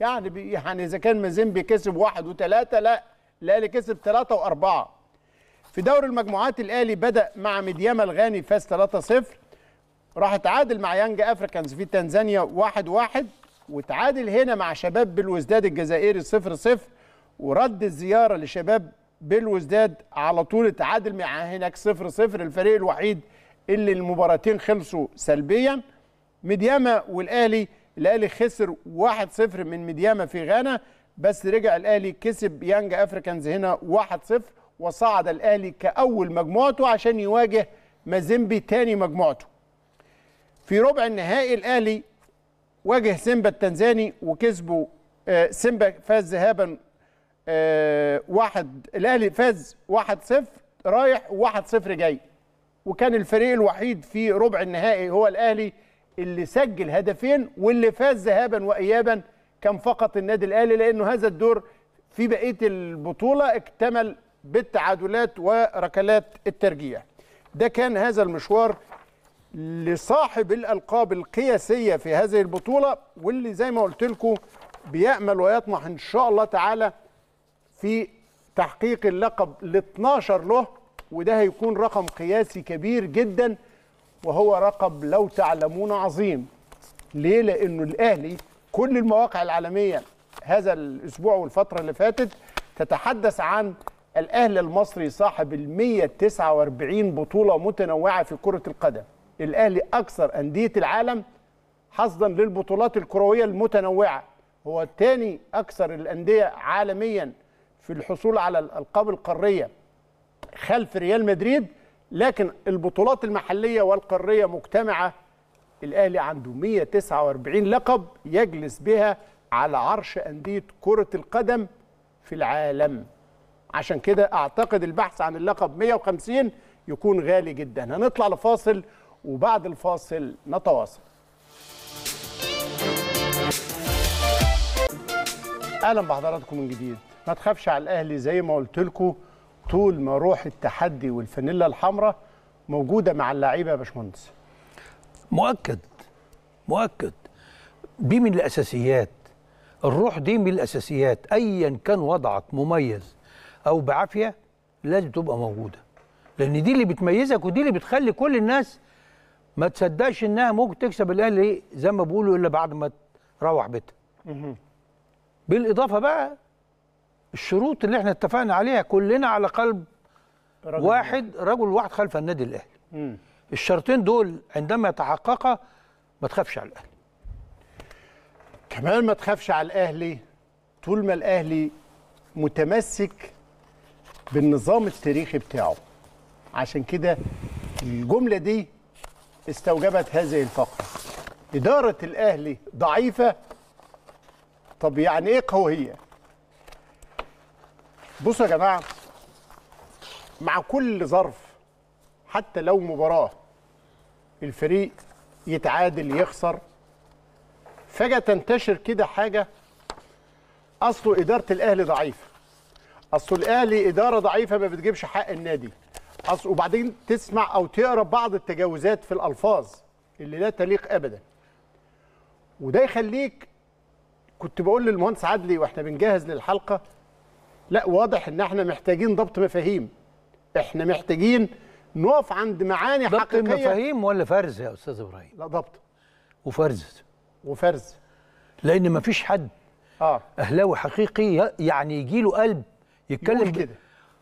يعني يعني اذا كان مازيمبي كسب 1 و3 لا الاهلي كسب 3 و4 في دور المجموعات الاهلي بدا مع مديما الغاني فاز 3-0 راح اتعادل مع يانج افريكانز في تنزانيا 1-1 وتعادل هنا مع شباب بالوزداد الجزائري 0 0 ورد الزياره لشباب بالوزداد على طول تعادل مع هناك 0 0 الفريق الوحيد اللي المباراتين خلصوا سلبيا مدياما والاهلي الاهلي خسر 1 0 من مدياما في غانا بس رجع الاهلي كسب يانج افريكانز هنا 1 0 وصعد الاهلي كاول مجموعته عشان يواجه مازيمبي تاني مجموعته في ربع النهائي الاهلي واجه سيمبا التنزاني وكسبه آه، سيمبا فاز ذهابا آه، واحد الاهلي فاز 1-0 رايح و1-0 جاي وكان الفريق الوحيد في ربع النهائي هو الاهلي اللي سجل هدفين واللي فاز ذهابا وايابا كان فقط النادي الاهلي لانه هذا الدور في بقيه البطوله اكتمل بالتعادلات وركلات الترجيح ده كان هذا المشوار لصاحب الألقاب القياسية في هذه البطولة واللي زي ما قلت لكم بيأمل ويطمح إن شاء الله تعالى في تحقيق اللقب ل 12 له وده هيكون رقم قياسي كبير جدا وهو رقم لو تعلمون عظيم ليه لأنه الأهلي كل المواقع العالمية هذا الأسبوع والفترة اللي فاتت تتحدث عن الأهلي المصري صاحب ال 149 بطولة متنوعة في كرة القدم الاهلي اكثر انديه العالم حصدا للبطولات الكرويه المتنوعه هو تاني اكثر الانديه عالميا في الحصول على الالقاب القاريه خلف ريال مدريد لكن البطولات المحليه والقاريه مجتمعه الاهلي عنده 149 لقب يجلس بها على عرش انديه كره القدم في العالم عشان كده اعتقد البحث عن اللقب 150 يكون غالي جدا هنطلع لفاصل وبعد الفاصل نتواصل اهلا بحضراتكم من جديد ما تخافش على الاهلي زي ما قلت لكم طول ما روح التحدي والفانيلا الحمراء موجوده مع اللعيبه يا باشمهندس مؤكد مؤكد دي من الاساسيات الروح دي من الاساسيات ايا كان وضعك مميز او بعافيه لازم تبقى موجوده لان دي اللي بتميزك ودي اللي بتخلي كل الناس ما تصدقش انها ممكن تكسب الاهلي زي ما بيقولوا الا بعد ما تروح بيتها بالاضافه بقى الشروط اللي احنا اتفقنا عليها كلنا على قلب رجل واحد رجل واحد خلف النادي الاهلي الشرطين دول عندما يتحققا ما تخافش على الاهلي كمان ما تخافش على الاهلي طول ما الاهلي متمسك بالنظام التاريخي بتاعه عشان كده الجمله دي استوجبت هذه الفقره اداره الاهلي ضعيفه طب يعني ايه قويه بصوا يا جماعه مع كل ظرف حتى لو مباراه الفريق يتعادل يخسر فجاه تنتشر كده حاجه اصله اداره الاهلي ضعيفه اصل الاهلي اداره ضعيفه ما بتجيبش حق النادي أصل وبعدين تسمع أو تقرأ بعض التجاوزات في الألفاظ اللي لا تليق أبدا وده يخليك كنت بقول للمهندس عدلي واحنا بنجهز للحلقة لا واضح ان احنا محتاجين ضبط مفاهيم احنا محتاجين نقف عند معاني ضبط حقيقية ضبط مفاهيم ولا فرز يا أستاذ إبراهيم؟ لا ضبط وفرز وفرز لان مفيش حد اه اهلاوي حقيقي يعني يجي له قلب يتكلم كده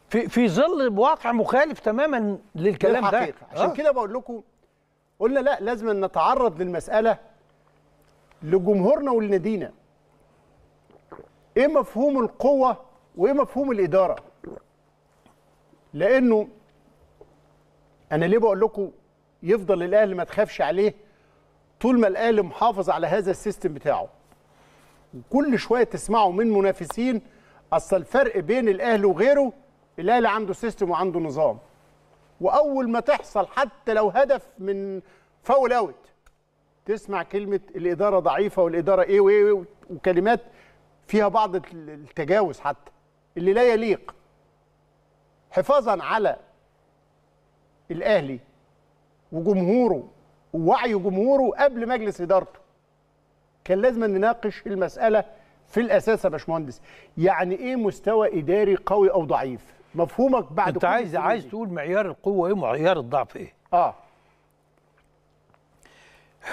في في ظل واقع مخالف تماما للكلام ده آه. عشان آه. كده بقول لكم قلنا لا لازم نتعرض للمساله لجمهورنا ولنادينا ايه مفهوم القوه وايه مفهوم الاداره لانه انا ليه بقول لكم يفضل الاهلي ما تخافش عليه طول ما الاهلي محافظ على هذا السيستم بتاعه وكل شويه تسمعوا من منافسين اصل الفرق بين الاهلي وغيره الاهلي عنده سيستم وعنده نظام واول ما تحصل حتى لو هدف من فاول اوت تسمع كلمه الاداره ضعيفه والاداره ايه وايه وكلمات فيها بعض التجاوز حتى اللي لا يليق حفاظا على الاهلي وجمهوره ووعي جمهوره قبل مجلس ادارته كان لازم نناقش المساله في الاساس يا باشمهندس يعني ايه مستوى اداري قوي او ضعيف مفهومك بعد انت عايز عايز تقول معيار القوه ايه ومعيار الضعف ايه اه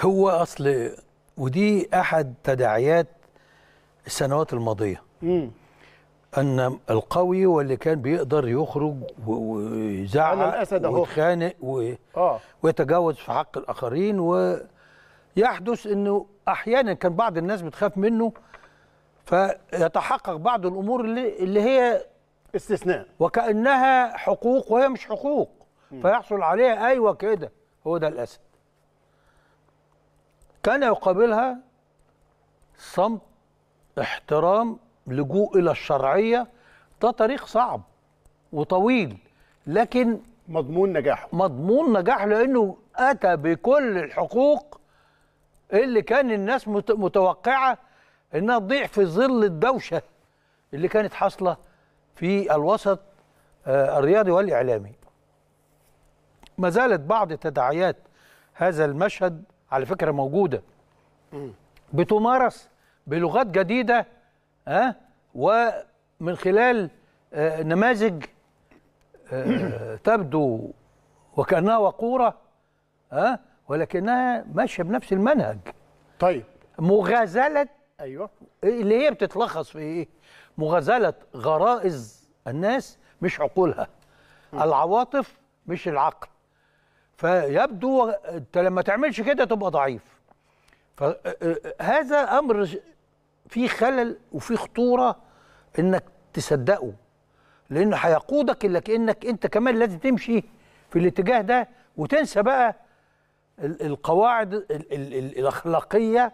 هو اصل ودي احد تداعيات السنوات الماضيه امم ان القوي هو اللي كان بيقدر يخرج ويزعق ويتخانق و... آه. ويتجاوز في حق الاخرين ويحدث انه احيانا كان بعض الناس بتخاف منه فيتحقق بعض الامور اللي, اللي هي استثناء وكانها حقوق وهي مش حقوق م. فيحصل عليها ايوه كده هو ده الاسد كان يقابلها صمت احترام لجوء الى الشرعيه ده طريق صعب وطويل لكن مضمون نجاحه مضمون نجاحه لانه اتى بكل الحقوق اللي كان الناس متوقعه انها تضيع في ظل الدوشه اللي كانت حاصله في الوسط آه، الرياضي والإعلامي ما زالت بعض تداعيات هذا المشهد على فكرة موجودة بتمارس بلغات جديدة ها آه، ومن خلال آه، نماذج تبدو وكأنها وقورة ها ولكنها ماشية بنفس المنهج طيب مغازلة ايوه اللي هي بتتلخص في ايه؟ مغازله غرائز الناس مش عقولها م. العواطف مش العقل فيبدو انت لما تعملش كده تبقى ضعيف فهذا امر فيه خلل وفيه خطوره انك تصدقه لانه هيقودك الا كانك انت كمان لازم تمشي في الاتجاه ده وتنسى بقى القواعد الاخلاقيه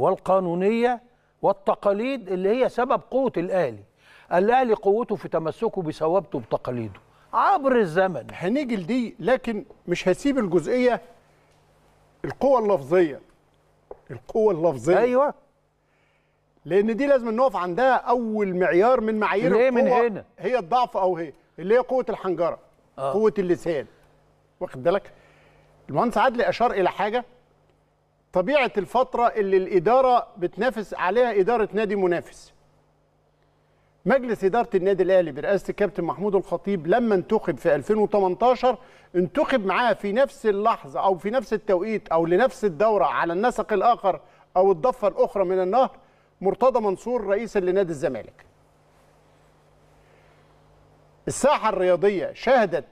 والقانونية والتقاليد اللي هي سبب قوة الأهلي الأهلي قوته في تمسكه بثوابته بتقاليده عبر الزمن هنيجي لدي لكن مش هسيب الجزئية القوة اللفظية القوة اللفظية أيوة لأن دي لازم نقف عندها أول معيار من معايير القوة من هنا هي الضعف أو هي اللي هي قوة الحنجرة آه. قوة اللسان واخد بالك المهندس عدلي أشار إلى حاجة طبيعه الفتره اللي الاداره بتنافس عليها اداره نادي منافس مجلس إدارة النادي الأهلي برئاسة الكابتن محمود الخطيب لما انتخب في 2018 انتخب معاه في نفس اللحظة أو في نفس التوقيت أو لنفس الدورة على النسق الآخر أو الضفة الأخرى من النهر مرتضى منصور رئيسا لنادي الزمالك. الساحة الرياضية شهدت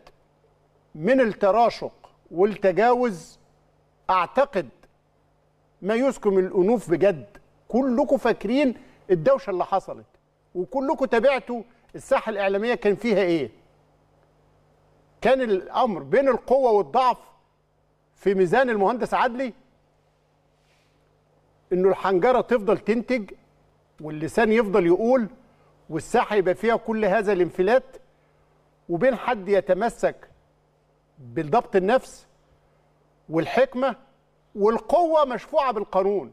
من التراشق والتجاوز أعتقد ما يسكم الانوف بجد كلكم فاكرين الدوشه اللي حصلت وكلكم تابعتوا الساحه الاعلاميه كان فيها ايه كان الامر بين القوه والضعف في ميزان المهندس عدلي انه الحنجره تفضل تنتج واللسان يفضل يقول والساحه يبقى فيها كل هذا الانفلات وبين حد يتمسك بالضبط النفس والحكمه والقوه مشفوعه بالقانون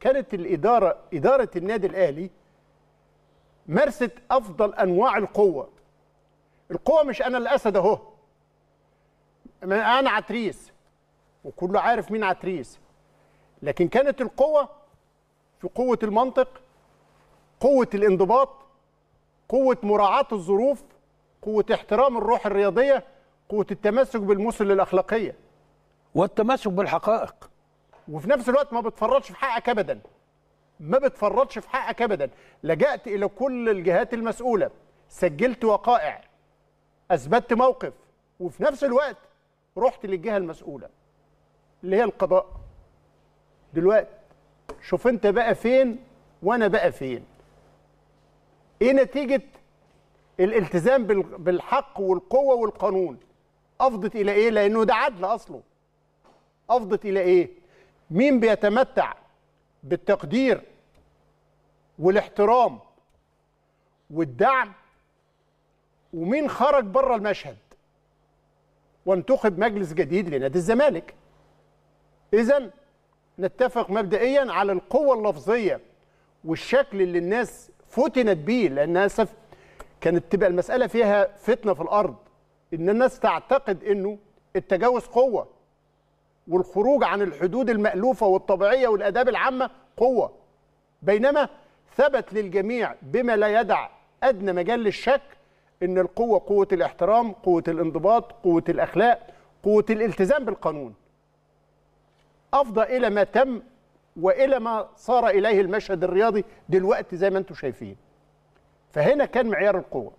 كانت الاداره اداره النادي الاهلي مارست افضل انواع القوه القوه مش انا الاسد اهو انا عتريس وكله عارف مين عتريس لكن كانت القوه في قوه المنطق قوه الانضباط قوه مراعاه الظروف قوه احترام الروح الرياضيه قوه التمسك بالمثل الاخلاقيه والتمسك بالحقائق وفي نفس الوقت ما بتفرطش في حقك ابدا ما بتفرطش في حقك ابدا لجأت الى كل الجهات المسؤوله سجلت وقائع اثبتت موقف وفي نفس الوقت رحت للجهه المسؤوله اللي هي القضاء دلوقتي شوف انت بقى فين وانا بقى فين ايه نتيجه الالتزام بالحق والقوه والقانون افضت الى ايه لانه ده عدل اصله افضت الى ايه مين بيتمتع بالتقدير والاحترام والدعم ومين خرج بره المشهد وانتخب مجلس جديد لنادي الزمالك اذا نتفق مبدئيا على القوه اللفظيه والشكل اللي الناس فتنت بيه لان اسف كانت تبقى المساله فيها فتنه في الارض ان الناس تعتقد انه التجاوز قوه والخروج عن الحدود المألوفة والطبيعية والأداب العامة قوة بينما ثبت للجميع بما لا يدع أدنى مجال للشك أن القوة قوة الاحترام قوة الانضباط قوة الأخلاق قوة الالتزام بالقانون أفضى إلى ما تم وإلى ما صار إليه المشهد الرياضي دلوقتي زي ما أنتم شايفين فهنا كان معيار القوة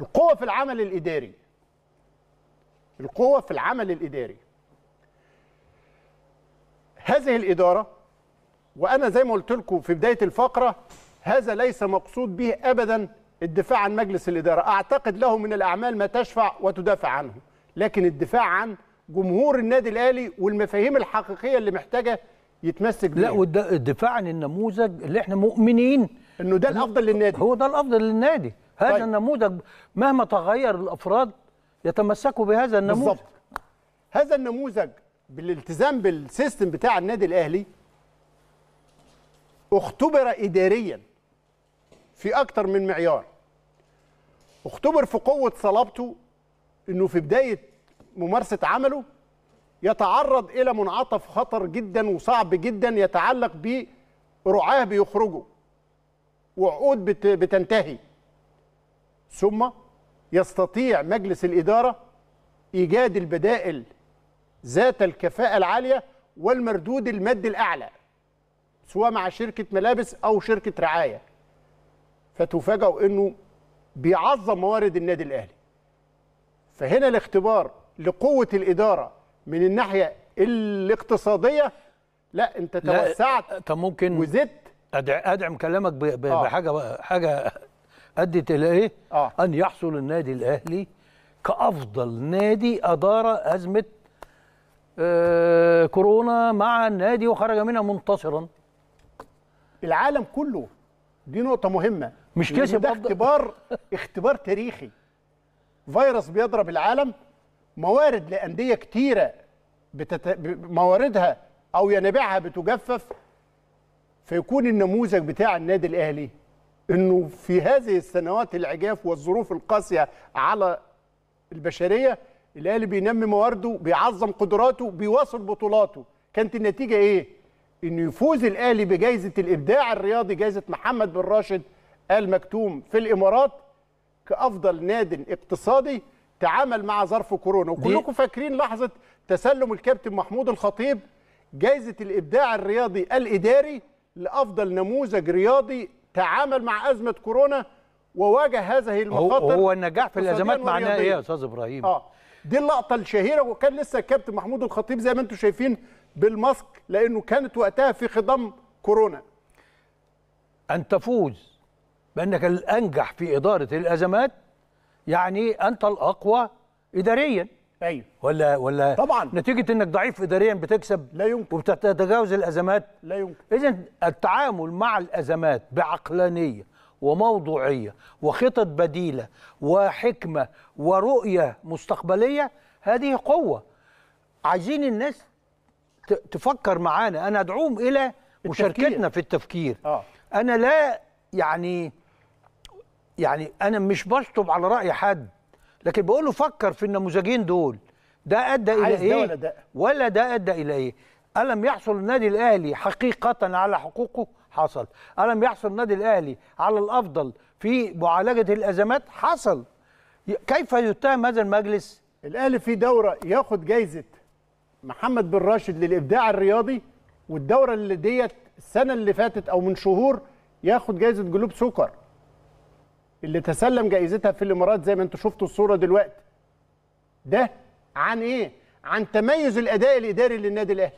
القوة في العمل الإداري القوة في العمل الإداري هذه الإدارة وأنا زي ما قلت لكم في بداية الفقرة هذا ليس مقصود به أبدا الدفاع عن مجلس الإدارة أعتقد له من الأعمال ما تشفع وتدافع عنه لكن الدفاع عن جمهور النادي الأهلي والمفاهيم الحقيقية اللي محتاجة يتمسك لا والدفاع عن النموذج اللي احنا مؤمنين انه ده الافضل للنادي هو ده الافضل للنادي هذا طيب. النموذج مهما تغير الافراد يتمسكوا بهذا النموذج بالظبط هذا النموذج بالالتزام بالسيستم بتاع النادي الاهلي اختبر اداريا في اكتر من معيار اختبر في قوه صلابته انه في بدايه ممارسه عمله يتعرض الى منعطف خطر جدا وصعب جدا يتعلق برعاه بيخرجوا وعقود بتنتهي ثم يستطيع مجلس الاداره ايجاد البدائل ذات الكفاءة العالية والمردود المادي الأعلى سواء مع شركة ملابس أو شركة رعاية فتفاجئوا أنه بيعظم موارد النادي الأهلي فهنا الاختبار لقوة الإدارة من الناحية الاقتصادية لا أنت توسعت لا ممكن وزدت أدعم كلامك آه. بحاجة حاجة أدت إلى إيه؟ آه. أن يحصل النادي الأهلي كأفضل نادي أدار أزمة آه، كورونا مع النادي وخرج منها منتصرا العالم كله دي نقطه مهمه مش كسب ده اختبار اختبار تاريخي فيروس بيضرب العالم موارد لانديه كتيره بتت... مواردها او ينابيعها بتجفف فيكون النموذج بتاع النادي الاهلي انه في هذه السنوات العجاف والظروف القاسيه على البشريه الاهلي بينمي موارده بيعظم قدراته بيواصل بطولاته كانت النتيجه ايه انه يفوز الاهلي بجائزه الابداع الرياضي جائزه محمد بن راشد ال مكتوم في الامارات كافضل ناد اقتصادي تعامل مع ظرف كورونا وكلكم فاكرين لحظه تسلم الكابتن محمود الخطيب جائزه الابداع الرياضي الاداري لافضل نموذج رياضي تعامل مع ازمه كورونا وواجه هذه المخاطر هو النجاح في الازمات معناه ايه يا استاذ ابراهيم؟ آه. دي اللقطه الشهيره وكان لسه الكابتن محمود الخطيب زي ما انتم شايفين بالماسك لانه كانت وقتها في خضم كورونا ان تفوز بانك الانجح في اداره الازمات يعني انت الاقوى اداريا ايوه ولا ولا طبعا نتيجه انك ضعيف اداريا بتكسب لا يمكن وبتتجاوز الازمات لا يمكن اذا التعامل مع الازمات بعقلانيه وموضوعيه وخطط بديله وحكمه ورؤيه مستقبليه هذه قوه عايزين الناس تفكر معانا انا ادعوهم الى مشاركتنا في التفكير آه. انا لا يعني يعني انا مش بشطب على راي حد لكن بقول له فكر في النموذجين دول ده ادى الى ايه ده ولا, ده. ولا ده ادى الى ايه الم يحصل النادي الاهلي حقيقه على حقوقه حصل ألم يحصل النادي الأهلي على الأفضل في معالجة الأزمات حصل كيف يتهم هذا المجلس الأهلي في دورة ياخد جايزة محمد بن راشد للإبداع الرياضي والدورة اللي ديت السنة اللي فاتت أو من شهور ياخد جايزة جلوب سكر اللي تسلم جائزتها في الإمارات زي ما أنتوا شفتوا الصورة دلوقتي ده عن إيه؟ عن تميز الأداء الإداري للنادي الأهلي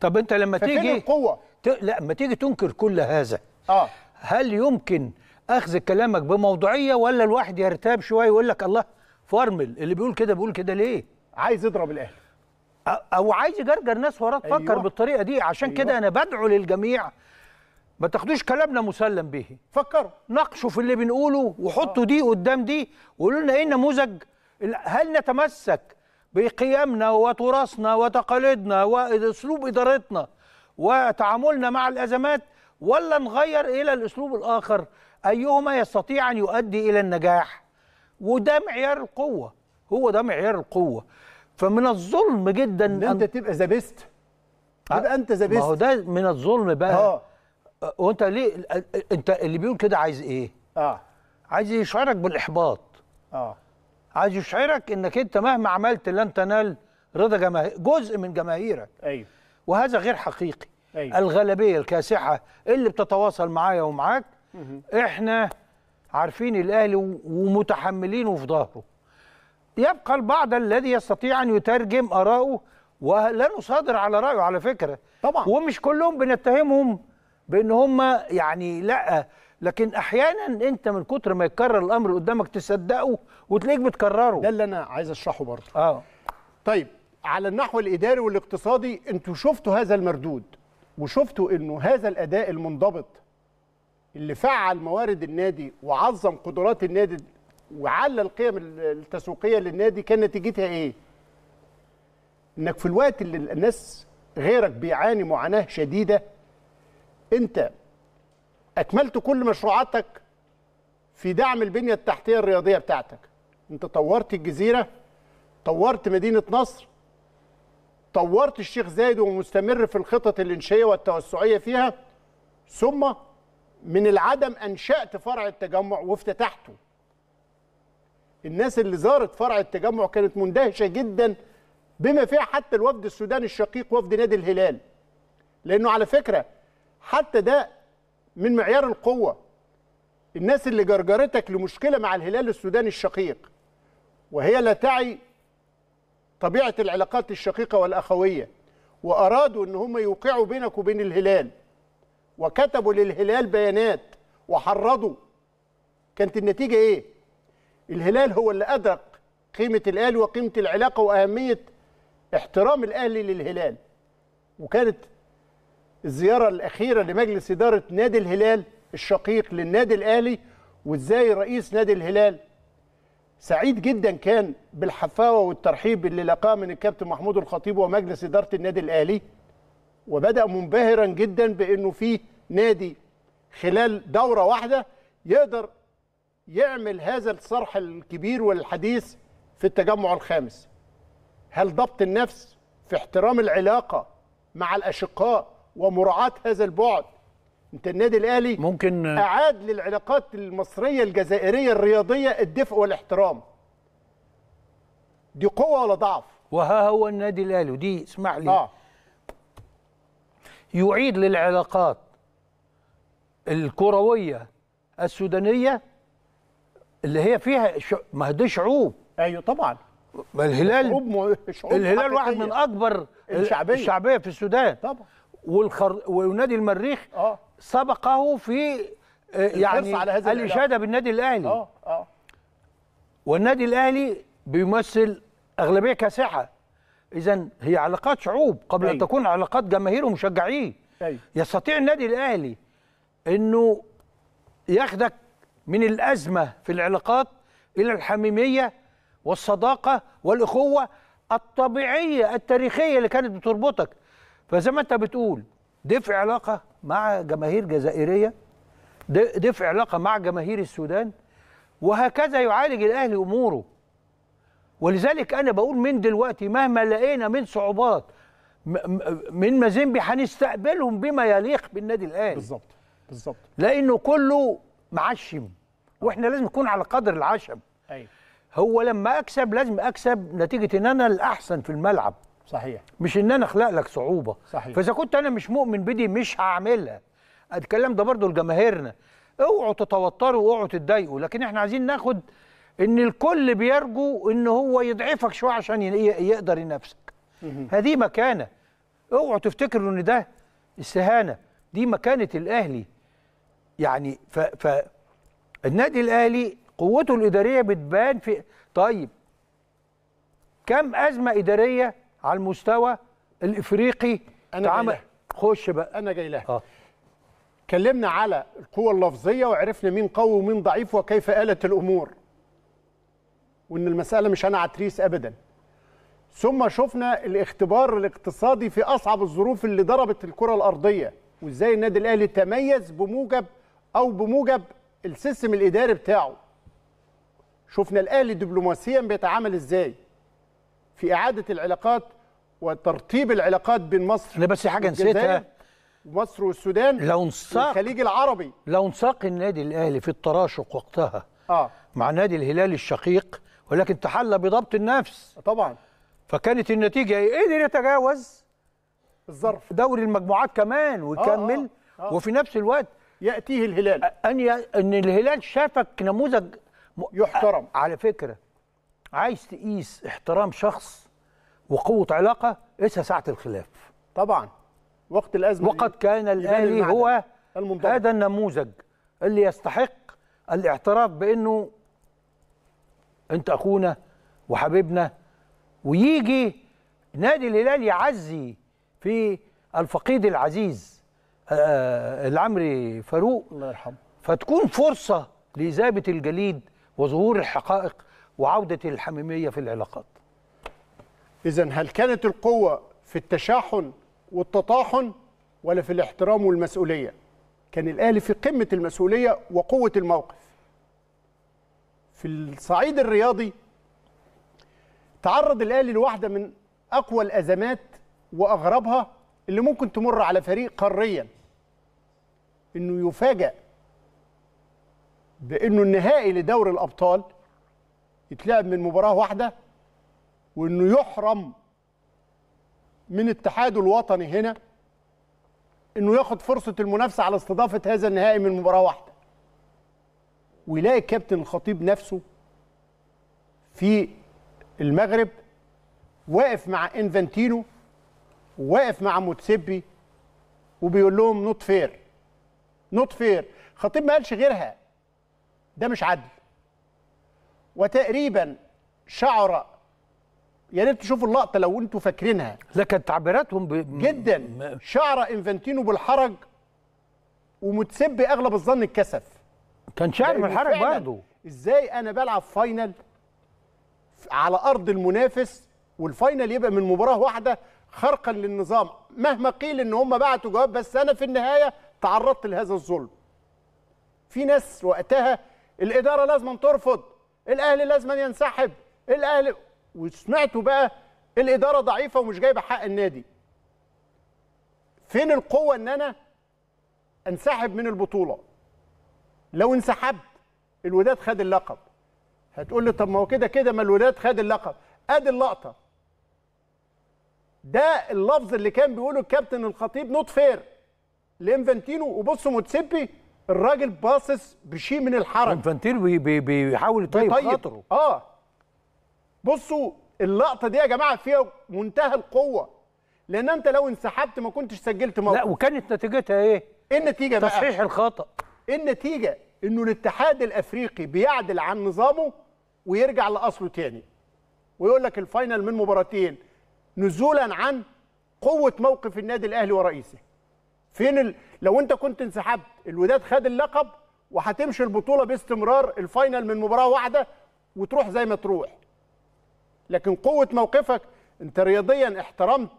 طب أنت لما تيجي القوة لا ما تيجي تنكر كل هذا اه هل يمكن اخذ كلامك بموضوعيه ولا الواحد يرتاب شويه ويقول لك الله فارمل اللي بيقول كده بيقول كده ليه عايز يضرب الاهلي او عايز يجرجر ناس وراه تفكر أيوة. بالطريقه دي عشان أيوة. كده انا بدعو للجميع ما تاخدوش كلامنا مسلم به فكروا ناقشوا في اللي بنقوله وحطوا آه. دي قدام دي وقولوا لنا ايه النموذج هل نتمسك بقيمنا وتراثنا وتقاليدنا واسلوب ادارتنا وتعاملنا مع الأزمات ولا نغير إلى الأسلوب الآخر أيهما يستطيع أن يؤدي إلى النجاح وده معيار القوة هو ده معيار القوة فمن الظلم جدا ان انت تبقى ذا بيست تبقى أه؟ انت ذا بيست ما هو ده من الظلم بقى اه, أه، وانت ليه انت اللي بيقول كده عايز ايه؟ اه عايز يشعرك بالاحباط اه عايز يشعرك انك انت مهما عملت لن تنال رضا جماهير جزء من جماهيرك ايوه وهذا غير حقيقي أيوة. الغالبيه الكاسحه اللي بتتواصل معايا ومعاك احنا عارفين الاهلي ومتحملينه في ظهره يبقى البعض الذي يستطيع ان يترجم اراءه ولا نصادر على رايه على فكره طبعا ومش كلهم بنتهمهم بان هم يعني لا لكن احيانا انت من كتر ما يتكرر الامر قدامك تصدقه وتلاقيك بتكرره ده اللي انا عايز اشرحه برضه اه طيب على النحو الاداري والاقتصادي انتوا شفتوا هذا المردود وشفتوا انه هذا الاداء المنضبط اللي فعل موارد النادي وعظم قدرات النادي وعلى القيم التسويقيه للنادي كان نتيجتها ايه؟ انك في الوقت اللي الناس غيرك بيعاني معاناه شديده انت اكملت كل مشروعاتك في دعم البنيه التحتيه الرياضيه بتاعتك انت طورت الجزيره طورت مدينه نصر طورت الشيخ زايد ومستمر في الخطط الانشائيه والتوسعيه فيها ثم من العدم انشات فرع التجمع وافتتحته الناس اللي زارت فرع التجمع كانت مندهشه جدا بما فيها حتى الوفد السوداني الشقيق وفد نادي الهلال لانه على فكره حتى ده من معيار القوه الناس اللي جرجرتك لمشكله مع الهلال السوداني الشقيق وهي لا تعي طبيعه العلاقات الشقيقه والاخويه وارادوا ان هم يوقعوا بينك وبين الهلال وكتبوا للهلال بيانات وحرضوا كانت النتيجه ايه الهلال هو اللي ادرك قيمه الاهلي وقيمه العلاقه واهميه احترام الاهلي للهلال وكانت الزياره الاخيره لمجلس اداره نادي الهلال الشقيق للنادي الاهلي وازاي رئيس نادي الهلال سعيد جدا كان بالحفاوه والترحيب اللي لقاه من الكابتن محمود الخطيب ومجلس اداره النادي الاهلي وبدا منبهرا جدا بانه في نادي خلال دوره واحده يقدر يعمل هذا الصرح الكبير والحديث في التجمع الخامس هل ضبط النفس في احترام العلاقه مع الاشقاء ومراعاه هذا البعد انت النادي الاهلي ممكن اعاد للعلاقات المصريه الجزائريه الرياضيه الدفء والاحترام دي قوه ولا ضعف وها هو النادي الاهلي ودي اسمع لي آه. يعيد للعلاقات الكرويه السودانيه اللي هي فيها ش... ما دي شعوب ايوه طبعا الهلال شعوب شعوب الهلال حقيقية. واحد من اكبر الشعبيه الشعبيه في السودان طبعا والخر... ونادي المريخ آه. سبقه في آه، يعني على هذه الاشاده بالنادي الاهلي اه اه والنادي الاهلي بيمثل اغلبيه كاسحه اذا هي علاقات شعوب قبل ان تكون علاقات جماهير ومشجعيه يستطيع النادي الاهلي انه ياخدك من الازمه في العلاقات الى الحميميه والصداقه والاخوه الطبيعيه التاريخيه اللي كانت بتربطك فزي ما انت بتقول دي في علاقه مع جماهير جزائريه دي, في علاقه مع جماهير السودان وهكذا يعالج الاهلي اموره ولذلك انا بقول من دلوقتي مهما لقينا من صعوبات من مازيمبي هنستقبلهم بما يليق بالنادي الاهلي بالظبط بالظبط لانه كله معشم واحنا لازم نكون على قدر العشم ايوه هو لما اكسب لازم اكسب نتيجه ان انا الاحسن في الملعب صحيح مش ان انا اخلق لك صعوبه صحيح فاذا كنت انا مش مؤمن بدي مش هعملها الكلام ده برضو لجماهيرنا اوعوا تتوتروا اوعوا تتضايقوا لكن احنا عايزين ناخد ان الكل بيرجو ان هو يضعفك شويه عشان يقدر ينافسك هذه مكانه اوعوا تفتكروا ان ده استهانه دي مكانه الاهلي يعني ف, ف النادي الاهلي قوته الاداريه بتبان في طيب كم ازمه اداريه على المستوى الافريقي انا تعامل... جاي لها. خش بقى انا جاي لها آه. اتكلمنا على القوة اللفظية وعرفنا مين قوي ومين ضعيف وكيف آلت الأمور وإن المسألة مش أنا عتريس أبدا ثم شفنا الاختبار الاقتصادي في أصعب الظروف اللي ضربت الكرة الأرضية وإزاي النادي الأهلي تميز بموجب أو بموجب السيستم الإداري بتاعه شفنا الأهلي دبلوماسيا بيتعامل إزاي في إعادة العلاقات وترتيب العلاقات بين مصر انا بس حاجه نسيتها مصر والسودان لو انساق الخليج العربي لو انساق النادي الاهلي في التراشق وقتها اه مع نادي الهلال الشقيق ولكن تحلى بضبط النفس طبعا فكانت النتيجه ايه قدر يتجاوز الظرف دوري المجموعات كمان آه، ويكمل آه آه آه. وفي نفس الوقت ياتيه الهلال ان ي... ان الهلال شافك نموذج م... يحترم على فكره عايز تقيس احترام شخص وقوه علاقه اسها ساعه الخلاف طبعا وقت الازمه وقد كان الاهلي هو المنضبط. هذا النموذج اللي يستحق الاعتراف بانه انت اخونا وحبيبنا ويجي نادي الهلال يعزي في الفقيد العزيز آه، آه، العمري فاروق الله يرحمه فتكون فرصه لإذابة الجليد وظهور الحقائق وعودة الحميمية في العلاقات إذا هل كانت القوة في التشاحن والتطاحن ولا في الاحترام والمسؤولية؟ كان الأهلي في قمة المسؤولية وقوة الموقف. في الصعيد الرياضي تعرض الأهلي لواحدة من أقوى الأزمات وأغربها اللي ممكن تمر على فريق قاريا إنه يفاجأ بإنه النهائي لدور الأبطال يتلعب من مباراة واحدة وانه يحرم من اتحاده الوطني هنا انه ياخد فرصه المنافسه على استضافه هذا النهائي من مباراه واحده ويلاقي الكابتن الخطيب نفسه في المغرب واقف مع انفانتينو واقف مع موتسيبي وبيقول لهم نوت فير نوت فير خطيب ما قالش غيرها ده مش عدل وتقريبا شعر يا ريت تشوفوا اللقطه لو انتوا فاكرينها لكن كانت تعبيراتهم ب... جدا شعر انفنتينو بالحرج ومتسبي اغلب الظن الكسف كان شعر بالحرج برضه ازاي انا بلعب فاينل على ارض المنافس والفاينل يبقى من مباراه واحده خرقا للنظام مهما قيل ان هم بعتوا جواب بس انا في النهايه تعرضت لهذا الظلم في ناس وقتها الاداره لازم ترفض الاهلي لازم ينسحب الاهلي وسمعته بقى الاداره ضعيفه ومش جايبه حق النادي فين القوه ان انا انسحب من البطوله لو انسحبت الوداد خد اللقب هتقول لي طب ما هو كده كده ما الوداد خد اللقب ادي اللقطه ده اللفظ اللي كان بيقوله الكابتن الخطيب نوت فير لانفانتينو وبصوا موتسيبي الراجل باصص بشيء من الحرج انفانتينو بيحاول طيب، يطيب خاطره اه بصوا اللقطه دي يا جماعه فيها منتهى القوه لان انت لو انسحبت ما كنتش سجلت موقف لا وكانت نتيجتها ايه ايه النتيجه بقى تصحيح الخطا ايه النتيجه انه الاتحاد الافريقي بيعدل عن نظامه ويرجع لاصله تاني ويقول لك الفاينل من مباراتين نزولا عن قوه موقف النادي الاهلي ورئيسه فين ال... لو انت كنت انسحبت الوداد خد اللقب وهتمشي البطوله باستمرار الفاينل من مباراه واحده وتروح زي ما تروح لكن قوه موقفك انت رياضيا احترمت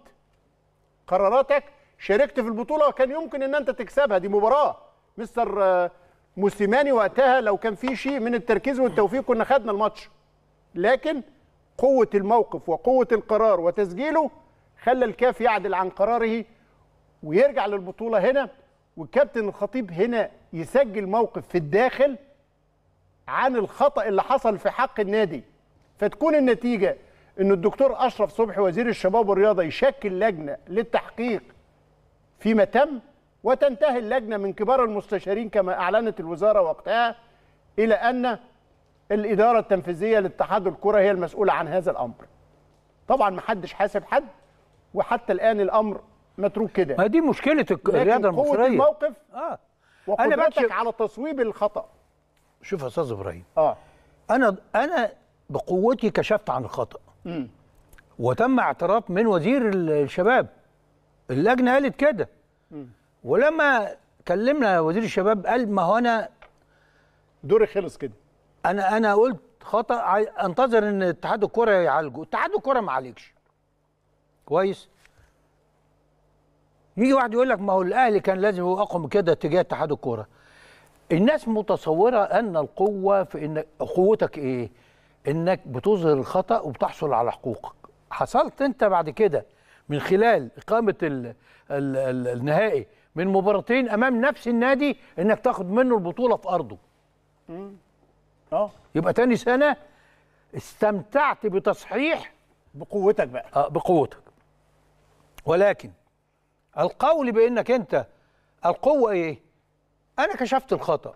قراراتك شاركت في البطوله وكان يمكن ان انت تكسبها دي مباراه مستر آه، موسيماني وقتها لو كان في شيء من التركيز والتوفيق كنا خدنا الماتش لكن قوه الموقف وقوه القرار وتسجيله خلى الكاف يعدل عن قراره ويرجع للبطوله هنا والكابتن الخطيب هنا يسجل موقف في الداخل عن الخطا اللي حصل في حق النادي فتكون النتيجه ان الدكتور اشرف صبحي وزير الشباب والرياضه يشكل لجنه للتحقيق فيما تم وتنتهي اللجنه من كبار المستشارين كما اعلنت الوزاره وقتها الى ان الاداره التنفيذيه لاتحاد الكره هي المسؤوله عن هذا الامر. طبعا ما حدش حاسب حد وحتى الان الامر متروك كده. ما دي مشكله الرياضه المصريه. قوه الموقف اه وقدرتك بقى... على تصويب الخطا. شوف يا استاذ ابراهيم. اه انا انا بقوتي كشفت عن الخطا. مم. وتم اعتراف من وزير الشباب اللجنه قالت كده ولما كلمنا وزير الشباب قال ما هو انا دوري خلص كده انا انا قلت خطا انتظر ان اتحاد الكوره يعالجه اتحاد الكوره ما عالجش كويس يجي واحد يقول لك ما هو الاهلي كان لازم يبقى اقوى من كده تجاه اتحاد الكوره الناس متصوره ان القوه في ان قوتك ايه انك بتظهر الخطا وبتحصل على حقوقك حصلت انت بعد كده من خلال اقامه الـ الـ الـ النهائي من مباراتين امام نفس النادي انك تاخد منه البطوله في ارضه اه يبقى تاني سنه استمتعت بتصحيح بقوتك بقى آه بقوتك ولكن القول بانك انت القوه ايه انا كشفت الخطا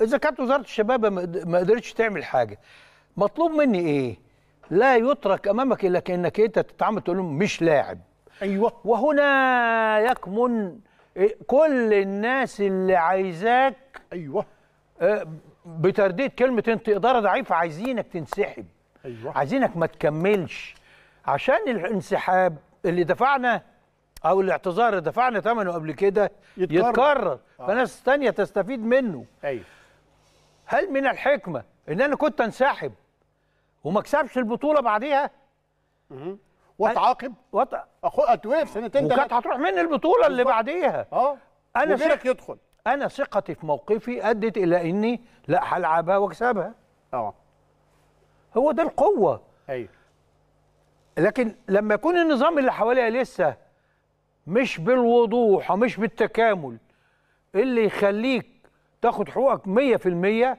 اذا كانت وزاره الشباب ما قدرتش تعمل حاجه مطلوب مني ايه لا يترك امامك الا كانك انت تتعامل تقول لهم مش لاعب ايوه وهنا يكمن كل الناس اللي عايزاك ايوه آه، بترديد كلمه انت اداره ضعيفه عايزينك تنسحب ايوه عايزينك ما تكملش عشان الانسحاب اللي دفعنا او الاعتذار اللي دفعنا ثمنه قبل كده يتكرر, يتكرر. آه. فناس ثانيه تستفيد منه ايوه هل من الحكمه ان انا كنت انسحب وما كسبش البطوله بعديها واتعاقب وط... اخو اتوقف سنتين وكانت هتروح مني البطوله اللي بعديها اه انا ثق... يدخل انا ثقتي في موقفي ادت الى اني لا هلعبها واكسبها اه هو ده القوه ايوه لكن لما يكون النظام اللي حواليها لسه مش بالوضوح ومش بالتكامل اللي يخليك تاخد حقوقك 100%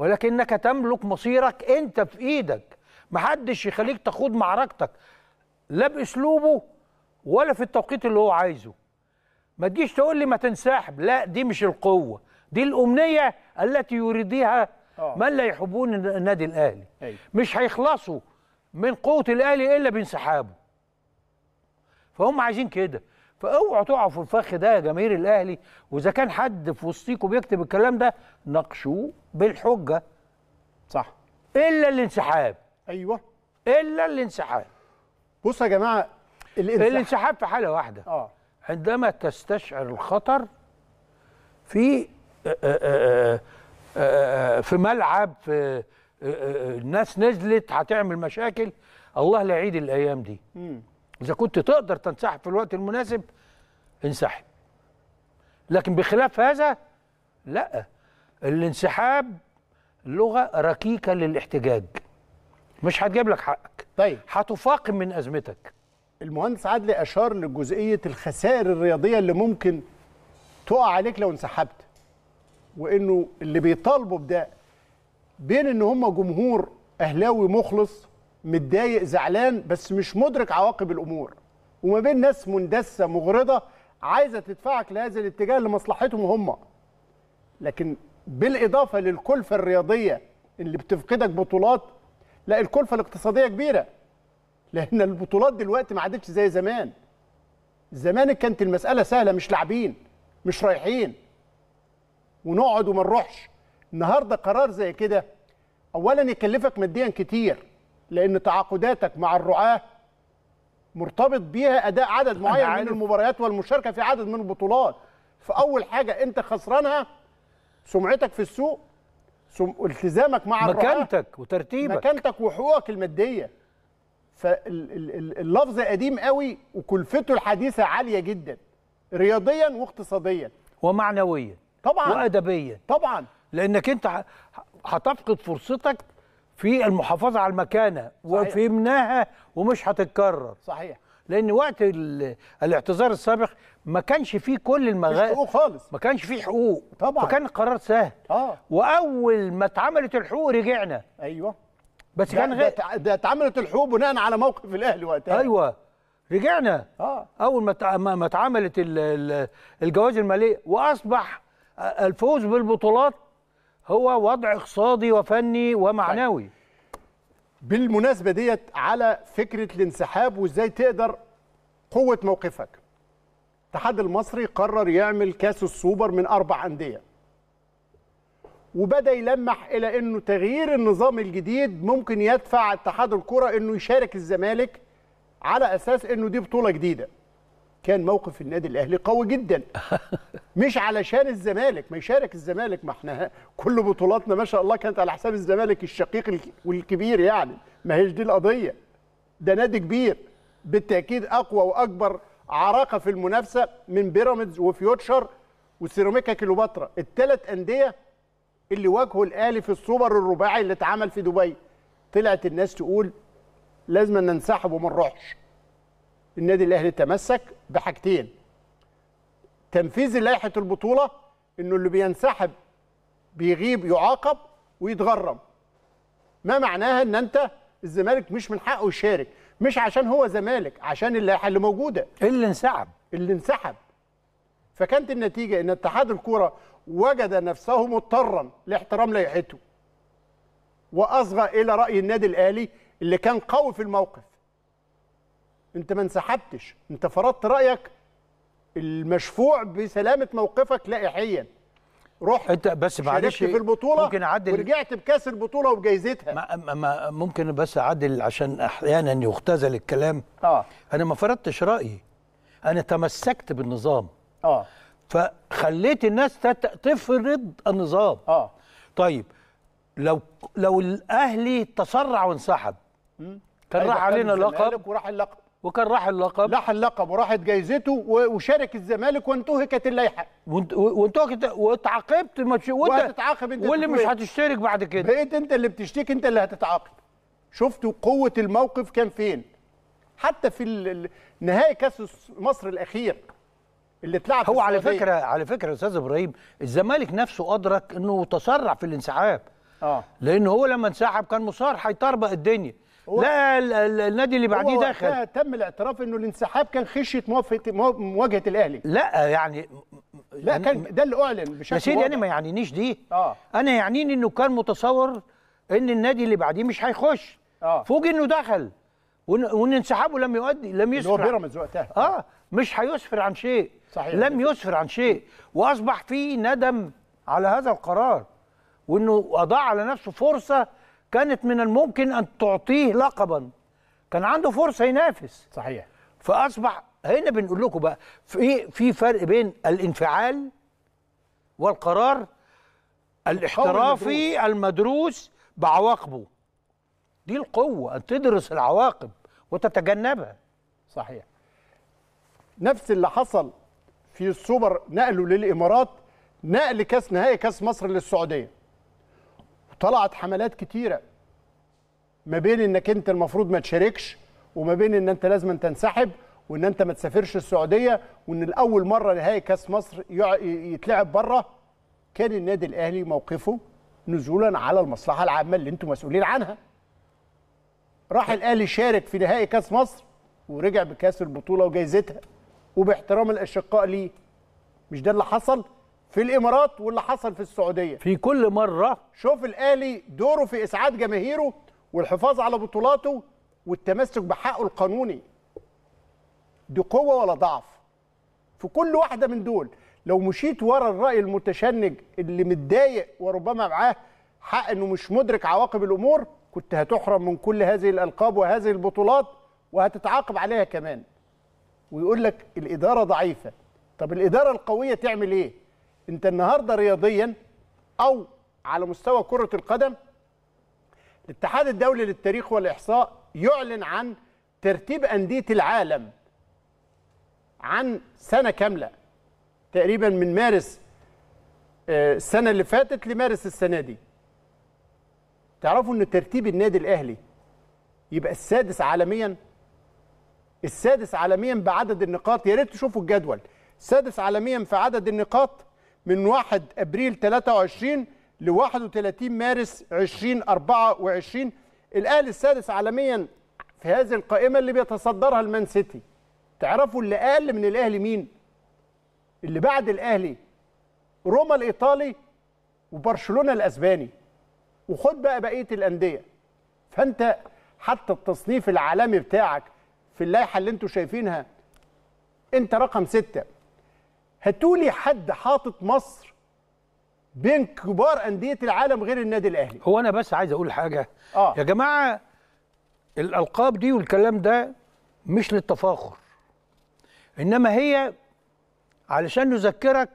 ولكنك تملك مصيرك انت في ايدك محدش يخليك تخوض معركتك لا باسلوبه ولا في التوقيت اللي هو عايزه ما تجيش تقول لي ما تنسحب لا دي مش القوه دي الامنيه التي يريدها آه. من لا يحبون النادي الاهلي مش هيخلصوا من قوه الاهلي الا بانسحابه فهم عايزين كده فاوعوا تقعوا في الفخ ده يا جماهير الاهلي واذا كان حد في وسطيكم بيكتب الكلام ده ناقشوه بالحجه صح الا الانسحاب ايوه الا الانسحاب بصوا يا جماعه الانسحاب, الانسحاب في حاله واحده اه عندما تستشعر الخطر في آه، آه، آه، في ملعب في الناس نزلت هتعمل مشاكل الله لا يعيد الايام دي مم. إذا كنت تقدر تنسحب في الوقت المناسب انسحب لكن بخلاف هذا لا الانسحاب لغة ركيكة للاحتجاج مش هتجيب لك حقك طيب هتفاقم من أزمتك المهندس عدلي أشار لجزئية الخسائر الرياضية اللي ممكن تقع عليك لو انسحبت وإنه اللي بيطالبوا بده بين إن هم جمهور أهلاوي مخلص متضايق زعلان بس مش مدرك عواقب الامور وما بين ناس مندسه مغرضه عايزه تدفعك لهذا الاتجاه لمصلحتهم هم لكن بالاضافه للكلفه الرياضيه اللي بتفقدك بطولات لا الكلفه الاقتصاديه كبيره لان البطولات دلوقتي ما عادتش زي زمان زمان كانت المساله سهله مش لاعبين مش رايحين ونقعد وما نروحش النهارده قرار زي كده اولا يكلفك ماديا كتير لان تعاقداتك مع الرعاه مرتبط بيها اداء عدد معين من المباريات والمشاركه في عدد من البطولات فاول حاجه انت خسرانها سمعتك في السوق سم... التزامك مع الرعاه مكانتك وترتيبك مكانتك وحقوقك الماديه فاللفظ قديم قوي وكلفته الحديثه عاليه جدا رياضيا واقتصاديا ومعنويا طبعا وادبيا طبعا لانك انت هتفقد فرصتك في المحافظه على المكانه وفهمناها ومش هتتكرر صحيح لان وقت الاعتذار السابق ما كانش فيه كل المغازي حقوق خالص ما كانش فيه حقوق طبعا فكان القرار سهل اه واول ما اتعملت الحقوق رجعنا ايوه بس كان غير ده اتعملت الحقوق بناء على موقف الاهلي وقتها ايوه رجعنا آه. اول ما ما اتعملت الجوائز الماليه واصبح الفوز بالبطولات هو وضع اقتصادي وفني ومعنوي طيب. بالمناسبه ديت على فكره الانسحاب وازاي تقدر قوه موقفك الاتحاد المصري قرر يعمل كاس السوبر من اربع انديه وبدا يلمح الى انه تغيير النظام الجديد ممكن يدفع اتحاد الكره انه يشارك الزمالك على اساس انه دي بطوله جديده كان موقف النادي الاهلي قوي جدا مش علشان الزمالك ما يشارك الزمالك ما احنا كل بطولاتنا ما شاء الله كانت على حساب الزمالك الشقيق والكبير يعني ما هيش دي القضيه ده نادي كبير بالتاكيد اقوى واكبر عراقه في المنافسه من بيراميدز وفيوتشر وسيراميكا كليوباترا الثلاث انديه اللي واجهوا الاهلي في السوبر الرباعي اللي اتعمل في دبي طلعت الناس تقول لازم ننسحب وما نروحش النادي الاهلي تمسك بحاجتين تنفيذ لائحه البطوله انه اللي بينسحب بيغيب يعاقب ويتغرم ما معناها ان انت الزمالك مش من حقه يشارك مش عشان هو زمالك عشان اللائحه اللي موجوده اللي انسحب اللي انسحب فكانت النتيجه ان اتحاد الكوره وجد نفسه مضطرا لاحترام لائحته واصغى الى راي النادي الاهلي اللي كان قوي في الموقف انت ما انسحبتش انت فرضت رايك المشفوع بسلامه موقفك لائحيا رحت انت بس معلش في البطوله ممكن اعدل ورجعت بكاس البطوله وبجايزتها ما ما ممكن بس اعدل عشان احيانا يختزل الكلام اه انا ما فرضتش رايي انا تمسكت بالنظام اه فخليت الناس تفرض النظام اه طيب لو لو الاهلي تسرع وانسحب كان راح علينا لقب وراح اللقب وكان راح اللقب راح اللقب وراحت جايزته وشارك الزمالك وانتهكت اللائحه وانتهكت واتعاقبت وانت وهتتعاقب انت واللي مش هتشترك بعد كده بقيت انت اللي بتشتكي انت اللي هتتعاقب شفتوا قوه الموقف كان فين حتى في نهائي كاس مصر الاخير اللي اتلعب هو على فكره على فكره يا استاذ ابراهيم الزمالك نفسه ادرك انه تسرع في الانسحاب اه لان هو لما انسحب كان مصار هيطربق الدنيا لا النادي اللي بعديه دخل تم الاعتراف انه الانسحاب كان خشيه موافقه مواجهه الاهلي لا يعني لا كان ده اللي اعلن بشكل يا سيدي انا ما يعنينيش دي آه. انا يعنيني انه كان متصور ان النادي اللي بعديه مش هيخش آه. فوجئ انه دخل وان انسحابه لم يؤدي لم يسفر اللي هو بيراميدز وقتها اه مش هيسفر عن شيء صحيح لم يسفر عن شيء واصبح في ندم على هذا القرار وانه اضاع على نفسه فرصه كانت من الممكن ان تعطيه لقبا كان عنده فرصه ينافس صحيح فاصبح هنا بنقول لكم بقى في في فرق بين الانفعال والقرار الاحترافي المدروس بعواقبه دي القوه ان تدرس العواقب وتتجنبها صحيح نفس اللي حصل في السوبر نقله للامارات نقل كاس نهائي كاس مصر للسعوديه طلعت حملات كتيره ما بين انك انت المفروض ما تشاركش وما بين ان انت لازم تنسحب وان انت ما تسافرش السعوديه وان الاول مره نهائي كاس مصر يتلعب بره كان النادي الاهلي موقفه نزولا على المصلحه العامه اللي انتم مسؤولين عنها راح طيب. الاهلي شارك في نهائي كاس مصر ورجع بكاس البطوله وجايزتها وباحترام الاشقاء ليه مش ده اللي حصل في الامارات واللي حصل في السعوديه في كل مره شوف الاهلي دوره في اسعاد جماهيره والحفاظ على بطولاته والتمسك بحقه القانوني دي قوه ولا ضعف في كل واحده من دول لو مشيت ورا الراي المتشنج اللي متضايق وربما معاه حق انه مش مدرك عواقب الامور كنت هتحرم من كل هذه الالقاب وهذه البطولات وهتتعاقب عليها كمان ويقول لك الاداره ضعيفه طب الاداره القويه تعمل ايه انت النهارده رياضيا او على مستوى كره القدم الاتحاد الدولي للتاريخ والاحصاء يعلن عن ترتيب انديه العالم عن سنه كامله تقريبا من مارس آه، السنه اللي فاتت لمارس السنه دي تعرفوا ان ترتيب النادي الاهلي يبقى السادس عالميا السادس عالميا بعدد النقاط يا ريت تشوفوا الجدول السادس عالميا في عدد النقاط من 1 ابريل 23 ل 31 مارس 2024 الاهلي السادس عالميا في هذه القائمه اللي بيتصدرها المان سيتي تعرفوا اللي اقل من الاهلي مين اللي بعد الاهلي روما الايطالي وبرشلونه الاسباني وخد بقى بقيه الانديه فانت حتى التصنيف العالمي بتاعك في اللائحه اللي انتوا شايفينها انت رقم سته هاتوا لي حد حاطط مصر بين كبار انديه العالم غير النادي الاهلي هو انا بس عايز اقول حاجه آه. يا جماعه الالقاب دي والكلام ده مش للتفاخر انما هي علشان نذكرك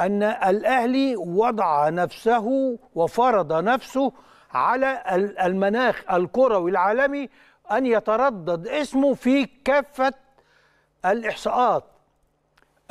ان الاهلي وضع نفسه وفرض نفسه على المناخ الكروي العالمي ان يتردد اسمه في كافه الاحصاءات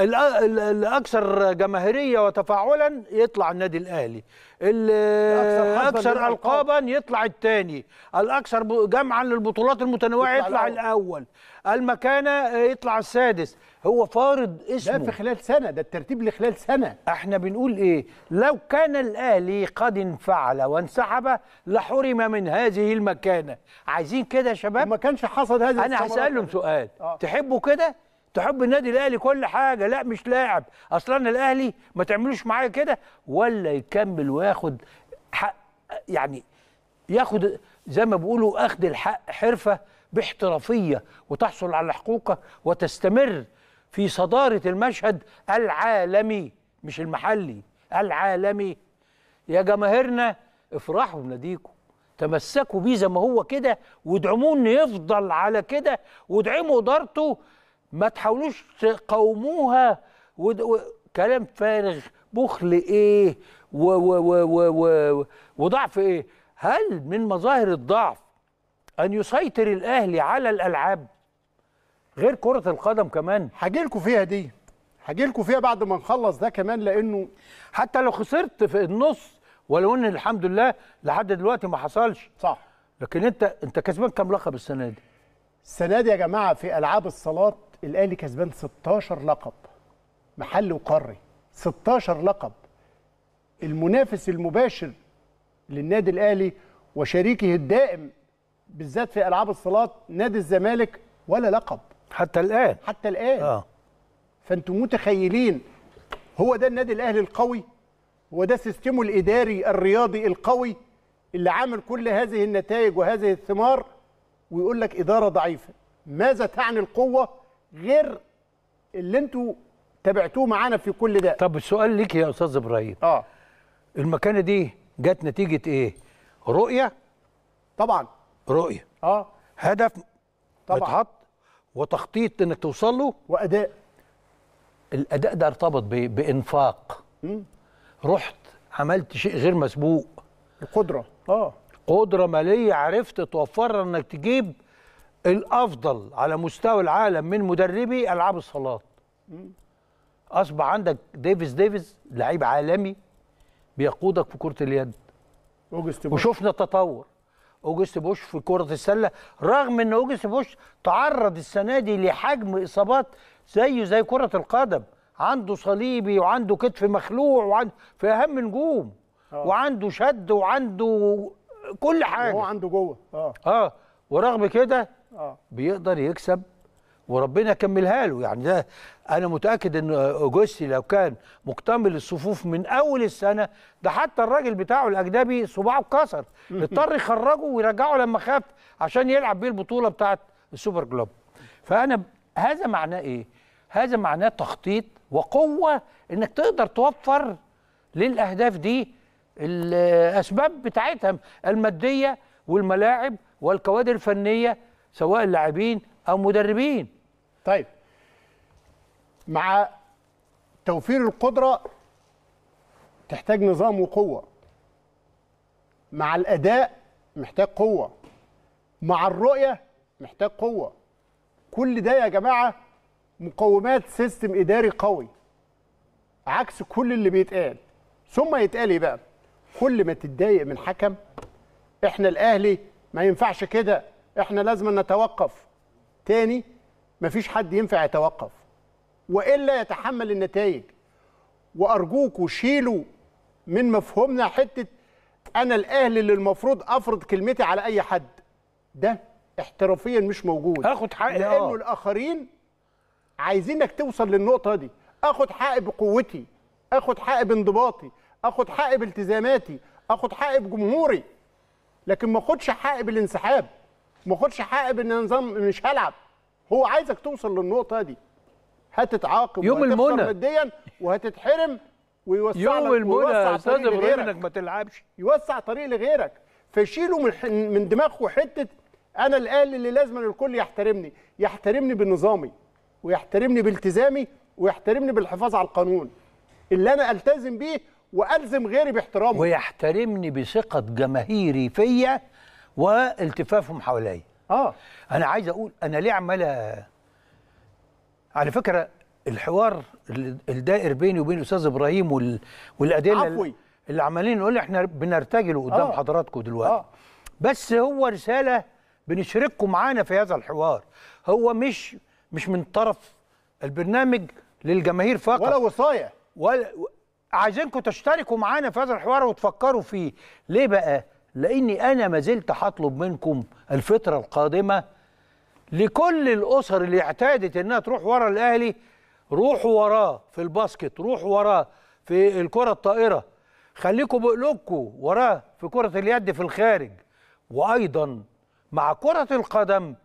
الاكثر جماهيريه وتفاعلا يطلع النادي الاهلي الاكثر القابا يطلع الثاني الاكثر جمعا للبطولات المتنوعه يطلع, يطلع الاول المكانه آه، يطلع السادس هو فارض اسمه ده في خلال سنه ده الترتيب لخلال سنه احنا بنقول ايه لو كان الاهلي قد انفعل وانسحب لحرم من هذه المكانه عايزين كده يا شباب ما كانش حصل هذا انا هسالهم سؤال آه. تحبوا كده تحب النادي الاهلي كل حاجه لا مش لاعب اصل انا الاهلي ما تعملوش معايا كده ولا يكمل وياخد حق يعني ياخد زي ما بيقولوا اخد الحق حرفه باحترافيه وتحصل على حقوقه وتستمر في صداره المشهد العالمي مش المحلي العالمي يا جماهيرنا افرحوا بناديكم تمسكوا بيه زي ما هو كده وادعموه انه يفضل على كده وادعموا ادارته ما تحاولوش تقاوموها وكلام فارغ بخل ايه و... و... و... و... و... وضعف ايه هل من مظاهر الضعف ان يسيطر الاهلي على الالعاب غير كره القدم كمان هاجي لكم فيها دي هاجي لكم فيها بعد ما نخلص ده كمان لانه حتى لو خسرت في النص ولو ان الحمد لله لحد دلوقتي ما حصلش صح لكن انت انت كسبان كام لقب السنه دي السنه دي يا جماعه في العاب الصالات الاهلي كسبان 16 لقب محلي وقاري 16 لقب المنافس المباشر للنادي الاهلي وشريكه الدائم بالذات في العاب الصالات نادي الزمالك ولا لقب حتى الان حتى الان اه فانتم متخيلين هو ده النادي الاهلي القوي هو ده سيستمه الاداري الرياضي القوي اللي عامل كل هذه النتائج وهذه الثمار ويقول لك اداره ضعيفه ماذا تعني القوه غير اللي انتوا تابعتوه معانا في كل ده طب السؤال ليك يا استاذ ابراهيم اه المكانه دي جت نتيجه ايه رؤيه طبعا رؤيه اه هدف طبعا متحط وتخطيط انك توصل له واداء الاداء ده ارتبط بانفاق مم. رحت عملت شيء غير مسبوق القدره اه قدره ماليه عرفت توفرها انك تجيب الافضل على مستوى العالم من مدربي العاب الصالات اصبح عندك ديفيز ديفيز لعيب عالمي بيقودك في كره اليد اوجست بوش وشفنا التطور اوجست بوش في كره السله رغم ان اوجست بوش تعرض السنه دي لحجم اصابات زيه زي كره القدم عنده صليبي وعنده كتف مخلوع وعنده في اهم نجوم آه. وعنده شد وعنده كل حاجه هو عنده جوه اه اه ورغم كده آه. بيقدر يكسب وربنا يكملها له يعني ده انا متاكد ان اوجوستي لو كان مكتمل الصفوف من اول السنه ده حتى الراجل بتاعه الاجنبي صباعه اتكسر اضطر يخرجه ويرجعه لما خاف عشان يلعب بيه البطوله بتاعه السوبر جلوب فانا هذا معناه ايه هذا معناه تخطيط وقوه انك تقدر توفر للاهداف دي الاسباب بتاعتها الماديه والملاعب والكوادر الفنيه سواء لاعبين او مدربين طيب مع توفير القدره تحتاج نظام وقوه مع الاداء محتاج قوه مع الرؤيه محتاج قوه كل ده يا جماعه مقومات سيستم اداري قوي عكس كل اللي بيتقال ثم يتقال ايه بقى كل ما تتضايق من حكم احنا الاهلي ما ينفعش كده احنا لازم نتوقف تاني مفيش حد ينفع يتوقف والا يتحمل النتائج وارجوكوا شيلوا من مفهومنا حته انا الاهلي اللي المفروض افرض كلمتي على اي حد ده احترافيا مش موجود اخد حقي لانه آه. الاخرين عايزينك توصل للنقطه دي اخد حقي بقوتي اخد حقي بانضباطي اخد حقي بالتزاماتي اخد حقي بجمهوري لكن ما اخدش حقي بالانسحاب ما خدش حقي بان نظام مش هلعب هو عايزك توصل للنقطه دي هتتعاقب يوم المنى ماديا وهتتحرم ويوسع يوم المنى يا استاذ ابراهيم انك ما تلعبش يوسع طريق لغيرك فشيله من من دماغه حته انا الاهلي اللي لازم الكل يحترمني يحترمني بنظامي ويحترمني بالتزامي ويحترمني بالحفاظ على القانون اللي انا التزم بيه والزم غيري باحترامه ويحترمني بثقه جماهيري فيا والتفافهم حواليا اه انا عايز اقول انا ليه عمال على فكره الحوار الدائر بيني وبين الاستاذ ابراهيم وال... والادله عفوي. اللي عمالين نقول احنا بنرتجل قدام آه. حضراتكم دلوقتي آه. بس هو رساله بنشرككم معانا في هذا الحوار هو مش مش من طرف البرنامج للجماهير فقط ولا وصايه ولا عايزينكم تشتركوا معانا في هذا الحوار وتفكروا فيه ليه بقى لاني انا ما زلت هطلب منكم الفتره القادمه لكل الاسر اللي اعتادت انها تروح ورا الاهلي روحوا وراه في الباسكت روحوا وراه في الكره الطائره خليكم بقلوبكم وراه في كره اليد في الخارج وايضا مع كره القدم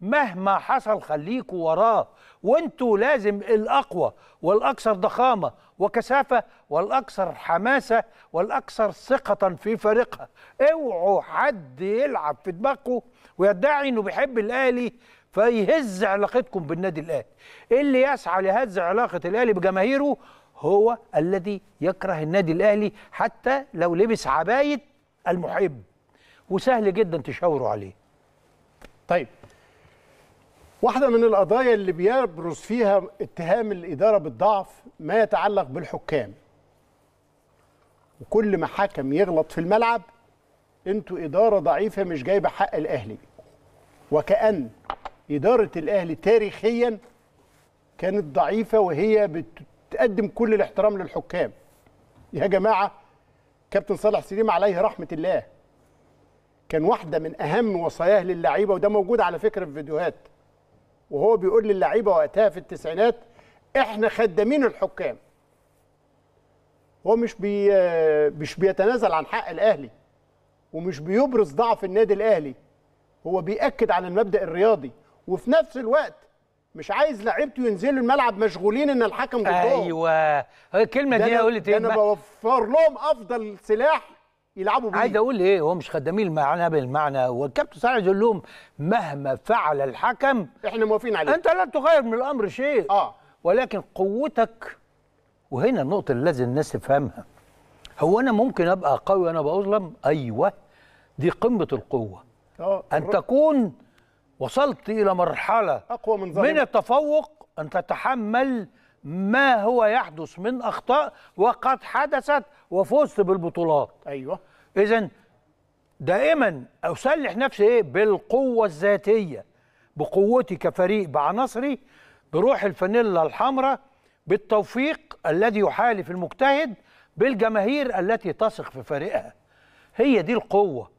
مهما حصل خليكوا وراه وانتوا لازم الاقوى والاكثر ضخامه وكثافه والاكثر حماسه والاكثر ثقه في فريقها اوعوا حد يلعب في دماغكم ويدعي انه بيحب الاهلي فيهز علاقتكم بالنادي الاهلي اللي يسعى لهز علاقه الاهلي بجماهيره هو الذي يكره النادي الاهلي حتى لو لبس عبايه المحب وسهل جدا تشاوروا عليه طيب واحدة من القضايا اللي بيبرز فيها اتهام الإدارة بالضعف ما يتعلق بالحكام وكل ما حكم يغلط في الملعب انتوا إدارة ضعيفة مش جايبة حق الأهلي وكأن إدارة الأهلي تاريخيا كانت ضعيفة وهي بتقدم كل الاحترام للحكام يا جماعة كابتن صالح سليم عليه رحمة الله كان واحدة من أهم وصاياه للعيبة وده موجود على فكرة في فيديوهات وهو بيقول للعيبه وقتها في التسعينات احنا خدامين الحكام هو مش بي مش بيتنازل عن حق الاهلي ومش بيبرز ضعف النادي الاهلي هو بيأكد على المبدأ الرياضي وفي نفس الوقت مش عايز لعيبته ينزلوا الملعب مشغولين ان الحكم ضدهم ايوه الكلمه دي قلت ايه انا بوفر لهم افضل سلاح يلعبوا بيه عايز اقول ايه هو مش خدامين المعنى بالمعنى هو الكابتن صالح يقول لهم مهما فعل الحكم احنا موافقين عليه انت لا تغير من الامر شيء اه ولكن قوتك وهنا النقطه اللي لازم الناس تفهمها هو انا ممكن ابقى قوي وانا بظلم ايوه دي قمه القوه آه. ان تكون وصلت الى مرحله اقوى من, ظلم. من التفوق ان تتحمل ما هو يحدث من اخطاء وقد حدثت وفزت بالبطولات ايوه اذا دائما اسلح نفسي ايه بالقوه الذاتيه بقوتي كفريق بعناصري بروح الفانيلا الحمراء بالتوفيق الذي يحالف المجتهد بالجماهير التي تثق في فريقها هي دي القوه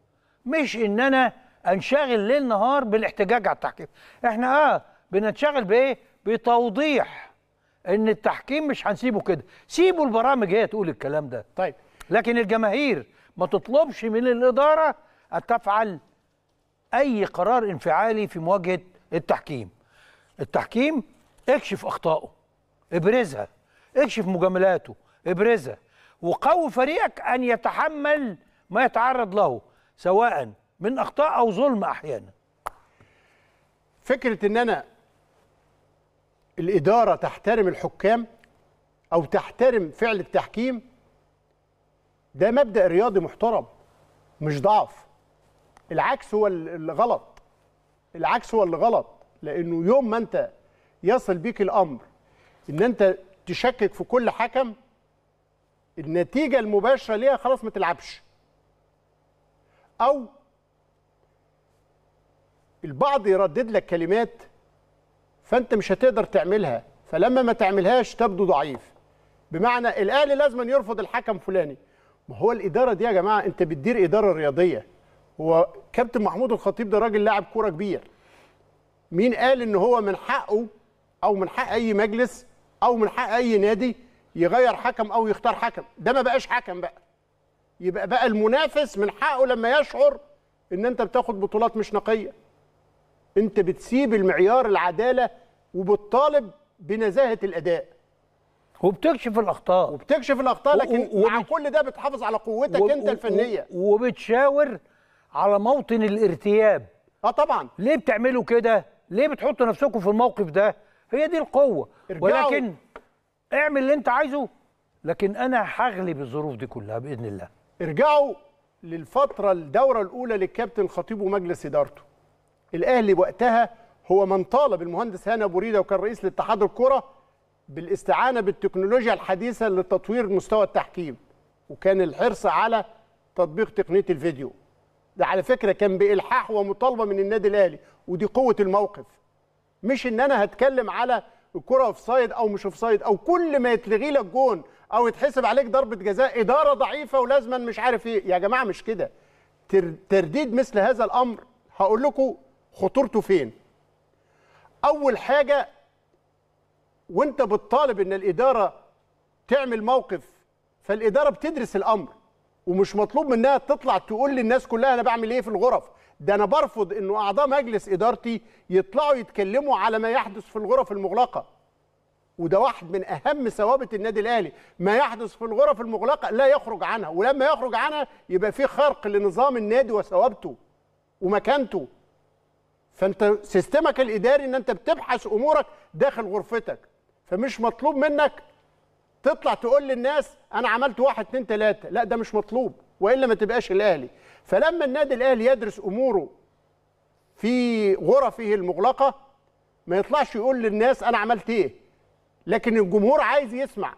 مش ان انا انشغل ليل نهار بالاحتجاج على التحكيم احنا اه بنتشغل بايه بتوضيح ان التحكيم مش هنسيبه كده سيبوا البرامج هي تقول الكلام ده طيب لكن الجماهير ما تطلبش من الاداره ان تفعل اي قرار انفعالي في مواجهه التحكيم التحكيم اكشف اخطائه ابرزها اكشف مجاملاته ابرزها وقوي فريقك ان يتحمل ما يتعرض له سواء من اخطاء او ظلم احيانا فكره ان انا الإدارة تحترم الحكام أو تحترم فعل التحكيم ده مبدأ رياضي محترم مش ضعف العكس هو الغلط العكس هو اللي غلط لأنه يوم ما أنت يصل بيك الأمر إن أنت تشكك في كل حكم النتيجة المباشرة ليها خلاص ما تلعبش أو البعض يردد لك كلمات فانت مش هتقدر تعملها فلما ما تعملهاش تبدو ضعيف بمعنى الاهلي لازم يرفض الحكم فلاني ما هو الاداره دي يا جماعه انت بتدير اداره رياضيه هو كابتن محمود الخطيب ده راجل لاعب كوره كبير مين قال ان هو من حقه او من حق اي مجلس او من حق اي نادي يغير حكم او يختار حكم ده ما بقاش حكم بقى يبقى بقى المنافس من حقه لما يشعر ان انت بتاخد بطولات مش نقيه انت بتسيب المعيار العداله وبتطالب بنزاهه الاداء وبتكشف الاخطاء وبتكشف الاخطاء لكن و... و... مع كل ده بتحافظ على قوتك و... انت الفنيه و... وبتشاور على موطن الارتياب اه طبعا ليه بتعملوا كده ليه بتحطوا نفسكم في الموقف ده هي دي القوه ارجعوا. ولكن اعمل اللي انت عايزه لكن انا هغلب الظروف دي كلها باذن الله ارجعوا للفتره الدوره الاولى للكابتن خطيب ومجلس ادارته الاهلي وقتها هو من طالب المهندس هاني ابو ريده وكان رئيس لاتحاد الكره بالاستعانه بالتكنولوجيا الحديثه لتطوير مستوى التحكيم وكان الحرص على تطبيق تقنيه الفيديو ده على فكره كان بالحاح ومطالبه من النادي الاهلي ودي قوه الموقف مش ان انا هتكلم على الكره اوف سايد او مش اوف سايد او كل ما يتلغي لك جون او يتحسب عليك ضربه جزاء اداره ضعيفه ولازما مش عارف ايه يا جماعه مش كده ترديد مثل هذا الامر هقول لكم خطورته فين اول حاجه وانت بتطالب ان الاداره تعمل موقف فالاداره بتدرس الامر ومش مطلوب منها تطلع تقول للناس كلها انا بعمل ايه في الغرف ده انا برفض انه اعضاء مجلس ادارتي يطلعوا يتكلموا على ما يحدث في الغرف المغلقه وده واحد من اهم ثوابت النادي الاهلي ما يحدث في الغرف المغلقه لا يخرج عنها ولما يخرج عنها يبقى في خرق لنظام النادي وثوابته ومكانته فانت سيستمك الاداري ان انت بتبحث امورك داخل غرفتك فمش مطلوب منك تطلع تقول للناس انا عملت واحد اتنين تلاته لا ده مش مطلوب والا ما تبقاش الاهلي فلما النادي الاهلي يدرس اموره في غرفه المغلقه ما يطلعش يقول للناس انا عملت ايه لكن الجمهور عايز يسمع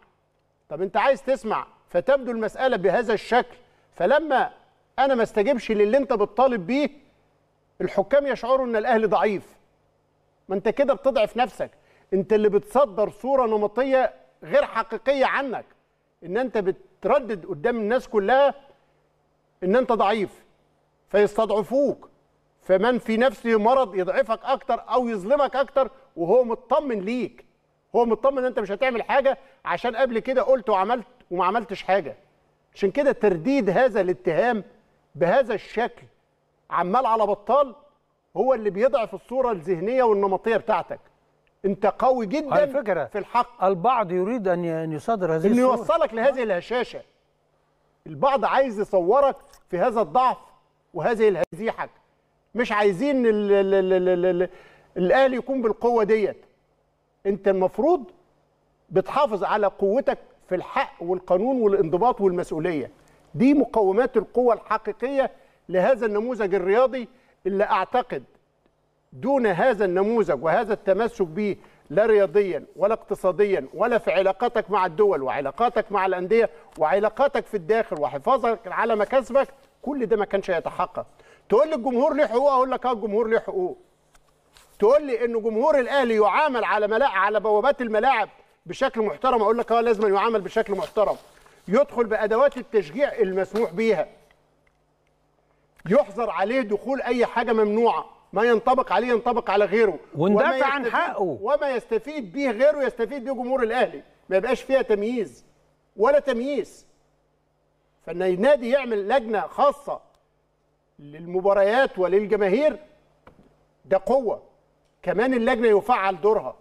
طب انت عايز تسمع فتبدو المساله بهذا الشكل فلما انا ما استجبش للي انت بتطالب بيه الحكام يشعروا ان الاهلي ضعيف ما انت كده بتضعف نفسك انت اللي بتصدر صوره نمطيه غير حقيقيه عنك ان انت بتردد قدام الناس كلها ان انت ضعيف فيستضعفوك فمن في نفسه مرض يضعفك اكتر او يظلمك اكتر وهو مطمن ليك هو مطمن ان انت مش هتعمل حاجه عشان قبل كده قلت وعملت وما عملتش حاجه عشان كده ترديد هذا الاتهام بهذا الشكل عمال على بطال هو اللي بيضعف الصوره الذهنيه والنمطيه بتاعتك انت قوي جدا على فكرة في الحق البعض يريد ان يصادر هذه ان الصورة. يوصلك لهذه الهشاشه البعض عايز يصورك في هذا الضعف وهذه الهزيحه مش عايزين الاهلي يكون بالقوه ديت انت المفروض بتحافظ على قوتك في الحق والقانون والانضباط والمسؤوليه دي مقومات القوه الحقيقيه لهذا النموذج الرياضي اللي اعتقد دون هذا النموذج وهذا التمسك به لا رياضيا ولا اقتصاديا ولا في علاقاتك مع الدول وعلاقاتك مع الانديه وعلاقاتك في الداخل وحفاظك على مكاسبك كل ده ما كانش هيتحقق تقول لي الجمهور ليه حقوق اقول لك اه الجمهور ليه حقوق تقول لي ان جمهور الاهلي يعامل على ملا... على بوابات الملاعب بشكل محترم اقول لك اه لازم يعامل بشكل محترم يدخل بادوات التشجيع المسموح بيها يحظر عليه دخول اي حاجه ممنوعه ما ينطبق عليه ينطبق على غيره وندافع عن حقه وما يستفيد به غيره يستفيد به جمهور الاهلي ما يبقاش فيها تمييز ولا تمييز فان النادي يعمل لجنه خاصه للمباريات وللجماهير ده قوه كمان اللجنه يفعل دورها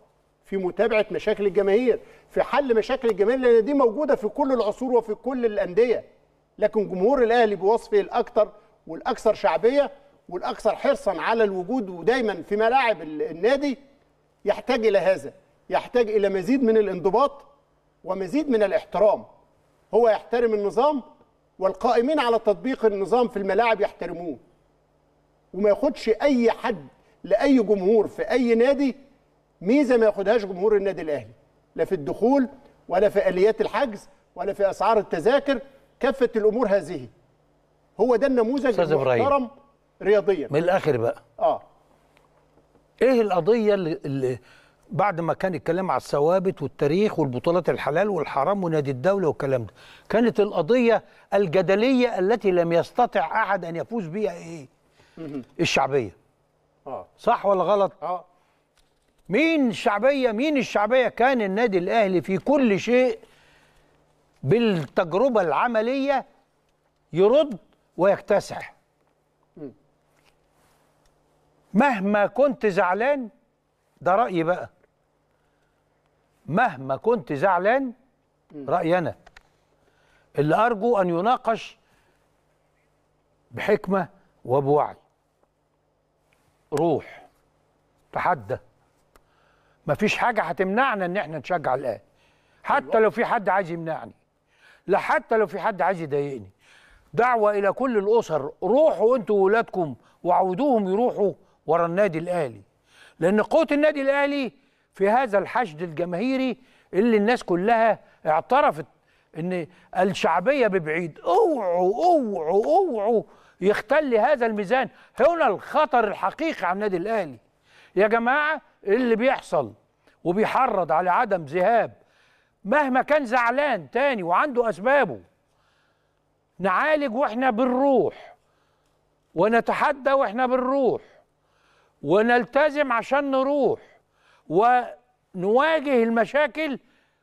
في متابعه مشاكل الجماهير في حل مشاكل الجماهير لان دي موجوده في كل العصور وفي كل الانديه لكن جمهور الاهلي بوصفه الاكثر والاكثر شعبيه والاكثر حرصا على الوجود ودايما في ملاعب النادي يحتاج الى هذا يحتاج الى مزيد من الانضباط ومزيد من الاحترام هو يحترم النظام والقائمين على تطبيق النظام في الملاعب يحترموه وما ياخدش اي حد لاي جمهور في اي نادي ميزه ما ياخدهاش جمهور النادي الاهلي لا في الدخول ولا في اليات الحجز ولا في اسعار التذاكر كافه الامور هذه هو ده النموذج المحترم رياضيا من الاخر بقى اه ايه القضيه اللي, اللي بعد ما كان الكلام على الثوابت والتاريخ والبطولات الحلال والحرام ونادي الدوله والكلام ده كانت القضيه الجدليه التي لم يستطع احد ان يفوز بها ايه الشعبيه اه صح ولا غلط اه مين الشعبيه مين الشعبيه كان النادي الاهلي في كل شيء بالتجربه العمليه يرد ويكتسح مهما كنت زعلان ده رأيي بقى مهما كنت زعلان رأيي أنا اللي أرجو أن يناقش بحكمة وبوعي روح تحدى مفيش حاجة هتمنعنا إن إحنا نشجع الآن حتى لو في حد عايز يمنعني لا حتى لو في حد عايز يضايقني دعوة إلى كل الأسر روحوا أنتوا وولادكم وعودوهم يروحوا ورا النادي الأهلي لأن قوة النادي الأهلي في هذا الحشد الجماهيري اللي الناس كلها اعترفت ان الشعبيه ببعيد اوعوا اوعوا اوعوا يختل هذا الميزان هنا الخطر الحقيقي على النادي الاهلي يا جماعه اللي بيحصل وبيحرض على عدم ذهاب مهما كان زعلان تاني وعنده اسبابه نعالج واحنا بالروح ونتحدى واحنا بالروح ونلتزم عشان نروح ونواجه المشاكل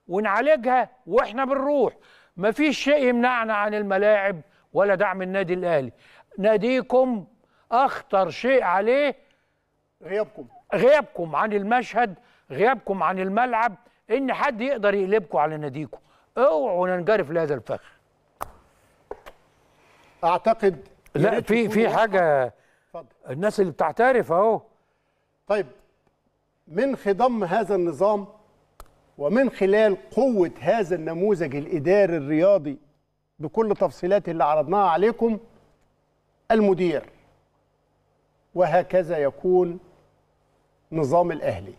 ونعالجها واحنا بالروح مفيش شيء يمنعنا عن الملاعب ولا دعم النادي الاهلي ناديكم اخطر شيء عليه غيابكم غيابكم عن المشهد غيابكم عن الملعب ان حد يقدر يقلبكم على ناديكم اوعوا ننجرف لهذا الفخ اعتقد لا في في حاجه أه، فضل. الناس اللي بتعترف اهو طيب من خضم هذا النظام ومن خلال قوه هذا النموذج الاداري الرياضي بكل تفصيلاته اللي عرضناها عليكم المدير وهكذا يكون نظام الاهلي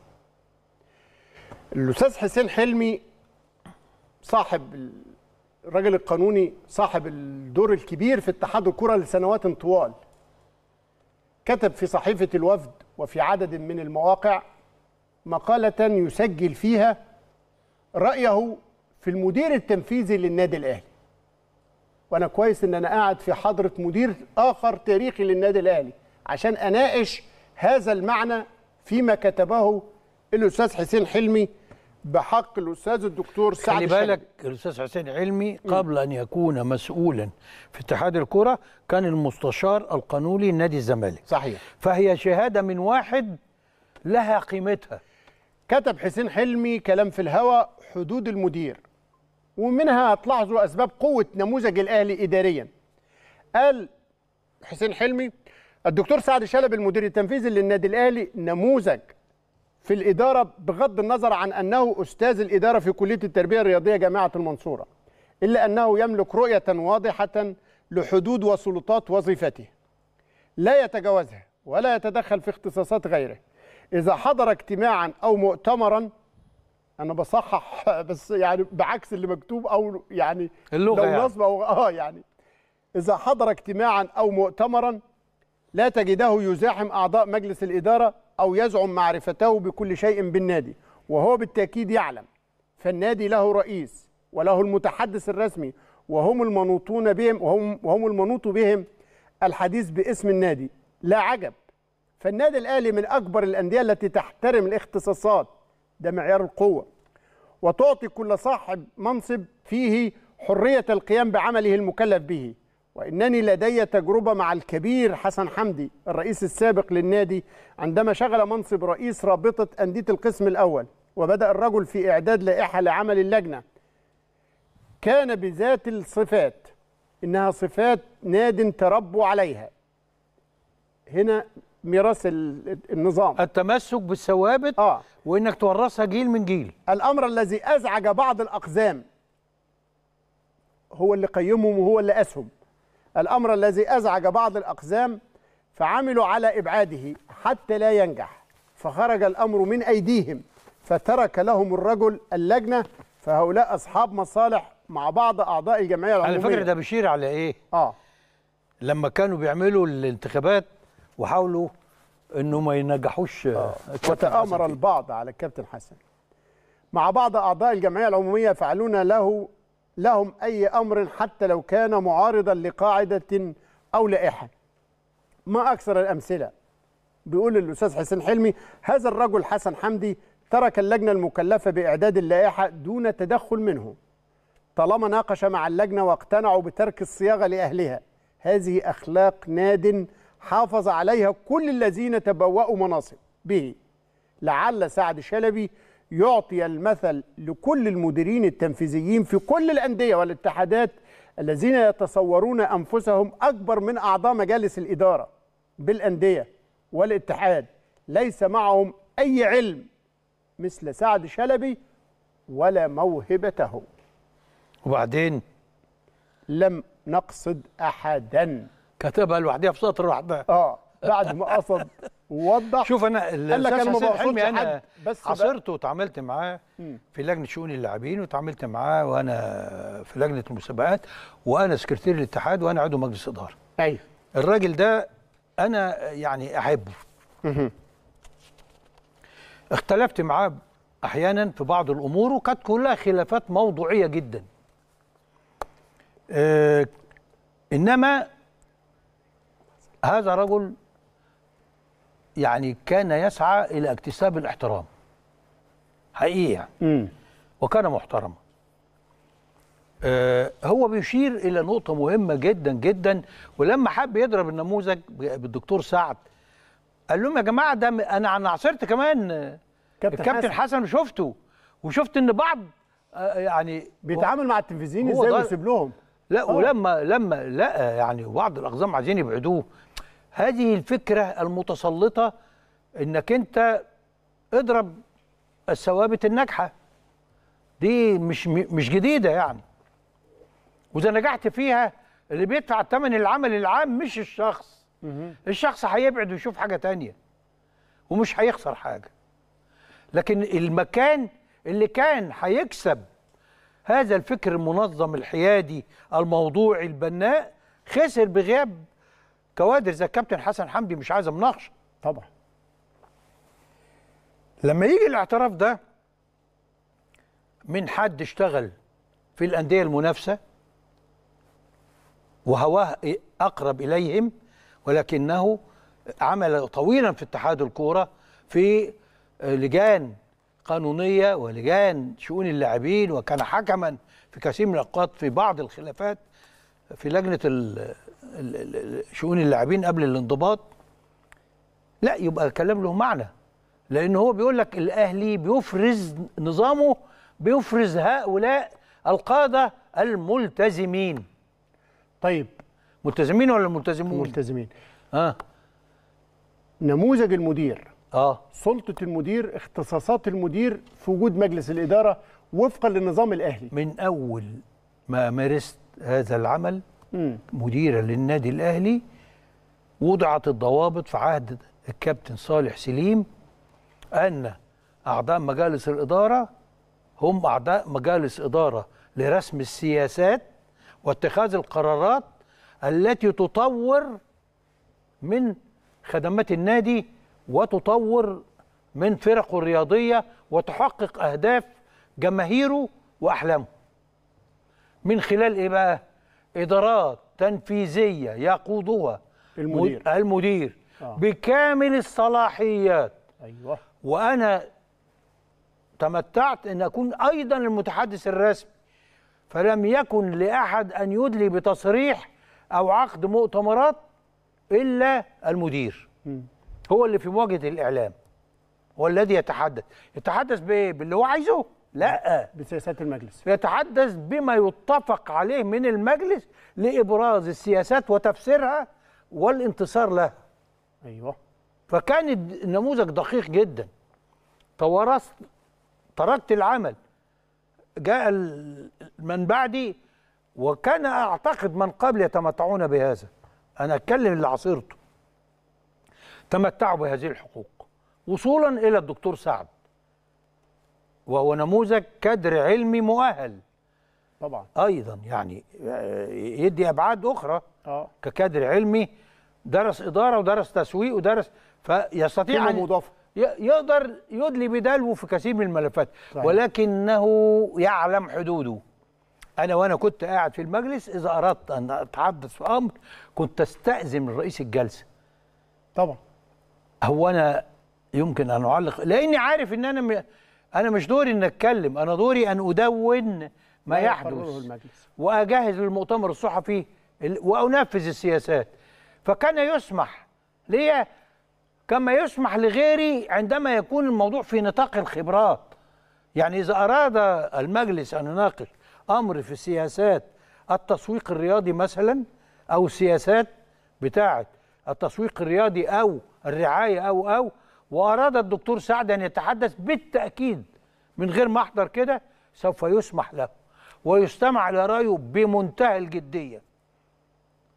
الاستاذ حسين حلمي صاحب الراجل القانوني صاحب الدور الكبير في اتحاد الكره لسنوات طوال كتب في صحيفه الوفد وفي عدد من المواقع مقاله يسجل فيها رايه في المدير التنفيذي للنادي الاهلي وانا كويس ان انا قاعد في حضره مدير اخر تاريخي للنادي الاهلي عشان اناقش هذا المعنى فيما كتبه الاستاذ حسين حلمي بحق الاستاذ الدكتور سعد خلي بالك الاستاذ حسين علمي قبل ان يكون مسؤولا في اتحاد الكره كان المستشار القانوني لنادي الزمالك صحيح فهي شهاده من واحد لها قيمتها كتب حسين حلمي كلام في الهوى حدود المدير ومنها تلاحظوا اسباب قوه نموذج الاهلي اداريا قال حسين حلمي الدكتور سعد شلبي المدير التنفيذي للنادي الاهلي نموذج في الإدارة بغض النظر عن أنه أستاذ الإدارة في كلية التربية الرياضية جامعة المنصورة إلا أنه يملك رؤية واضحة لحدود وسلطات وظيفته لا يتجاوزها ولا يتدخل في اختصاصات غيره إذا حضر اجتماعا أو مؤتمرا أنا بصحح بس يعني بعكس اللي مكتوب أو يعني اللغة لو يعني. أو آه يعني إذا حضر اجتماعا أو مؤتمرا لا تجده يزاحم أعضاء مجلس الإدارة أو يزعم معرفته بكل شيء بالنادي وهو بالتأكيد يعلم فالنادي له رئيس وله المتحدث الرسمي وهم المنوطون بهم وهم, وهم المنوط بهم الحديث باسم النادي لا عجب فالنادي الأهلي من أكبر الأندية التي تحترم الاختصاصات ده معيار القوة وتعطي كل صاحب منصب فيه حرية القيام بعمله المكلف به وإنني لدي تجربة مع الكبير حسن حمدي الرئيس السابق للنادي عندما شغل منصب رئيس رابطة أندية القسم الأول وبدأ الرجل في إعداد لائحة لعمل اللجنة كان بذات الصفات إنها صفات ناد تربوا عليها هنا ميراث النظام التمسك بالثوابت آه. وإنك تورثها جيل من جيل الأمر الذي أزعج بعض الأقزام هو اللي قيمهم وهو اللي أسهم الأمر الذي أزعج بعض الأقزام فعملوا على إبعاده حتى لا ينجح فخرج الأمر من أيديهم فترك لهم الرجل اللجنة فهؤلاء أصحاب مصالح مع بعض أعضاء الجمعية العمومية على فكرة ده بيشير على إيه؟ آه لما كانوا بيعملوا الانتخابات وحاولوا انه ما ينجحوش آه. وتآمر البعض على الكابتن حسن مع بعض أعضاء الجمعية العمومية فعلونا له لهم أي أمر حتى لو كان معارضا لقاعدة أو لائحة ما أكثر الأمثلة بيقول الأستاذ حسين حلمي هذا الرجل حسن حمدي ترك اللجنة المكلفة بإعداد اللائحة دون تدخل منه طالما ناقش مع اللجنة واقتنعوا بترك الصياغة لأهلها هذه أخلاق ناد حافظ عليها كل الذين تبوأوا مناصب به لعل سعد شلبي يعطي المثل لكل المديرين التنفيذيين في كل الأندية والاتحادات الذين يتصورون أنفسهم أكبر من أعضاء مجالس الإدارة بالأندية والاتحاد ليس معهم أي علم مثل سعد شلبي ولا موهبته وبعدين لم نقصد أحدا كتبها لوحدها في سطر واحدة آه بعد ما قصد ووضح شوف انا قال لك انا ما انا حد بس عاصرته وتعاملت معاه في لجنه شؤون اللاعبين وتعاملت معاه وانا في لجنه المسابقات وانا سكرتير الاتحاد وانا عضو مجلس اداره ايوه الراجل ده انا يعني احبه اختلفت معاه احيانا في بعض الامور وكانت كلها خلافات موضوعيه جدا آه انما هذا رجل يعني كان يسعى إلى اكتساب الاحترام حقيقي يعني م. وكان محترما آه هو بيشير إلى نقطة مهمة جدا جدا ولما حب يضرب النموذج بالدكتور سعد قال لهم يا جماعة ده أنا أنا عصرت كمان آه، كابتن الكابتن حسن, حسن وشفته وشفت إن بعض آه يعني بيتعامل مع التلفزيون ازاي ويسيب لهم لا أوه. ولما لما لقى يعني بعض الاقزام عايزين يبعدوه هذه الفكرة المتسلطة انك انت اضرب الثوابت الناجحة دي مش مش جديدة يعني وإذا نجحت فيها اللي بيدفع الثمن العمل العام مش الشخص الشخص هيبعد ويشوف حاجة تانية ومش هيخسر حاجة لكن المكان اللي كان هيكسب هذا الفكر المنظم الحيادي الموضوعي البناء خسر بغياب كوادر زي الكابتن حسن حمدي مش عايزه مناقشه طبعا لما يجي الاعتراف ده من حد اشتغل في الانديه المنافسه وهواه اقرب اليهم ولكنه عمل طويلا في اتحاد الكوره في لجان قانونيه ولجان شؤون اللاعبين وكان حكما في كثير من الاوقات في بعض الخلافات في لجنه شؤون اللاعبين قبل الانضباط لا يبقى الكلام له معنى لان هو بيقول لك الاهلي بيفرز نظامه بيفرز هؤلاء القاده الملتزمين طيب ملتزمين ولا ملتزمون ملتزمين اه نموذج المدير اه سلطه المدير اختصاصات المدير في وجود مجلس الاداره وفقا للنظام الاهلي من اول ما مارست هذا العمل مديرة للنادي الأهلي وضعت الضوابط في عهد الكابتن صالح سليم أن أعضاء مجالس الإدارة هم أعضاء مجالس إدارة لرسم السياسات واتخاذ القرارات التي تطور من خدمات النادي وتطور من فرقه الرياضية وتحقق أهداف جماهيره وأحلامه من خلال إيه بقى؟ ادارات تنفيذيه يقودها المدير المدير آه. بكامل الصلاحيات ايوه وانا تمتعت ان اكون ايضا المتحدث الرسمي فلم يكن لاحد ان يدلي بتصريح او عقد مؤتمرات الا المدير م. هو اللي في مواجهه الاعلام هو الذي يتحدث يتحدث بايه باللي هو عايزه لا بسياسات المجلس يتحدث بما يتفق عليه من المجلس لابراز السياسات وتفسيرها والانتصار لها ايوه فكان النموذج دقيق جدا توارثت تركت العمل جاء من بعدي وكان اعتقد من قبل يتمتعون بهذا انا اتكلم اللي عصرته تمتعوا بهذه الحقوق وصولا الى الدكتور سعد وهو نموذج كادر علمي مؤهل طبعا ايضا يعني آه، يدي ابعاد اخرى اه ككادر علمي درس اداره ودرس تسويق ودرس فيستطيع ان يقدر يدلي بدلوه في كثير من الملفات صحيح. ولكنه يعلم حدوده انا وانا كنت قاعد في المجلس اذا اردت ان اتحدث في امر كنت استاذن من رئيس الجلسه طبعا هو انا يمكن ان اعلق لاني عارف ان انا انا مش دوري ان اتكلم انا دوري ان ادون ما يحدث واجهز للمؤتمر الصحفي وانفذ السياسات فكان يسمح ليا كما يسمح لغيري عندما يكون الموضوع في نطاق الخبرات يعني اذا اراد المجلس ان يناقش امر في سياسات التسويق الرياضي مثلا او سياسات بتاعه التسويق الرياضي او الرعايه او او وأراد الدكتور سعد أن يتحدث بالتأكيد من غير ما أحضر كده سوف يسمح له ويستمع لرأيه بمنتهى الجدية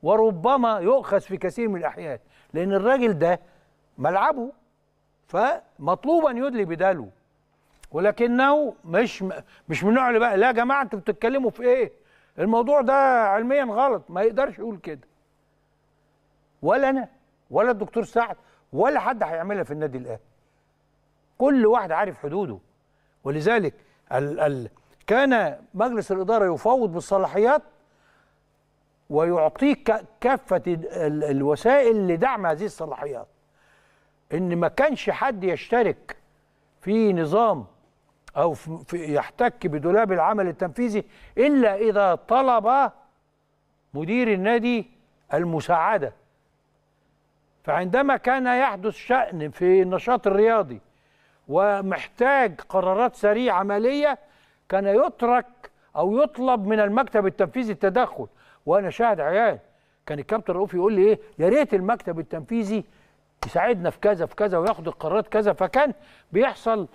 وربما يؤخذ في كثير من الأحيان لأن الراجل ده ملعبه فمطلوب أن يدلي بداله ولكنه مش مش من النوع اللي بقى لا يا جماعة أنتوا بتتكلموا في إيه؟ الموضوع ده علميا غلط ما يقدرش يقول كده ولا أنا ولا الدكتور سعد ولا حد هيعملها في النادي الاهلي كل واحد عارف حدوده ولذلك ال ال كان مجلس الاداره يفوض بالصلاحيات ويعطيك كافه الوسائل لدعم هذه الصلاحيات ان ما كانش حد يشترك في نظام او في يحتك بدولاب العمل التنفيذي الا اذا طلب مدير النادي المساعده فعندما كان يحدث شأن في النشاط الرياضي ومحتاج قرارات سريعة عملية كان يترك أو يطلب من المكتب التنفيذي التدخل وأنا شاهد عيان كان الكابتن رؤوف يقول لي إيه يا ريت المكتب التنفيذي يساعدنا في كذا في كذا وياخد القرارات كذا فكان بيحصل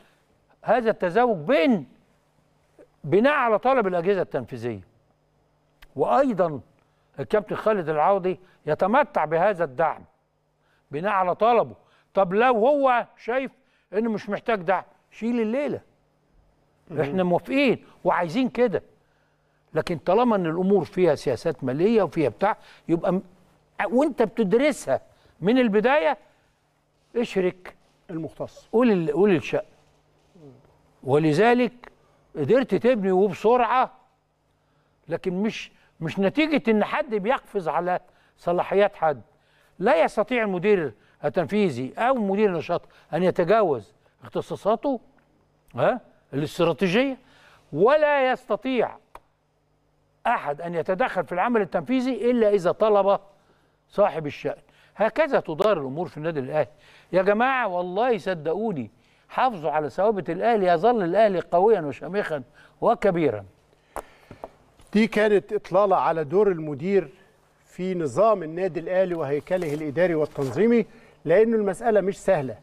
هذا التزاوج بين بناء على طلب الأجهزة التنفيذية وأيضا الكابتن خالد العوضي يتمتع بهذا الدعم بناء على طلبه طب لو هو شايف انه مش محتاج دعم شيل الليله احنا موافقين وعايزين كده لكن طالما ان الامور فيها سياسات ماليه وفيها بتاع يبقى وانت بتدرسها من البدايه اشرك المختص قول قول الشق ولذلك قدرت تبني وبسرعه لكن مش مش نتيجه ان حد بيقفز على صلاحيات حد لا يستطيع المدير التنفيذي او مدير النشاط ان يتجاوز اختصاصاته ها الاستراتيجيه ولا يستطيع احد ان يتدخل في العمل التنفيذي الا اذا طلب صاحب الشان هكذا تدار الامور في النادي الاهلي يا جماعه والله صدقوني حافظوا على ثوابت الاهلي يظل الاهلي قويا وشامخا وكبيرا دي كانت اطلاله على دور المدير في نظام النادي الاهلي وهيكله الاداري والتنظيمي لانه المساله مش سهله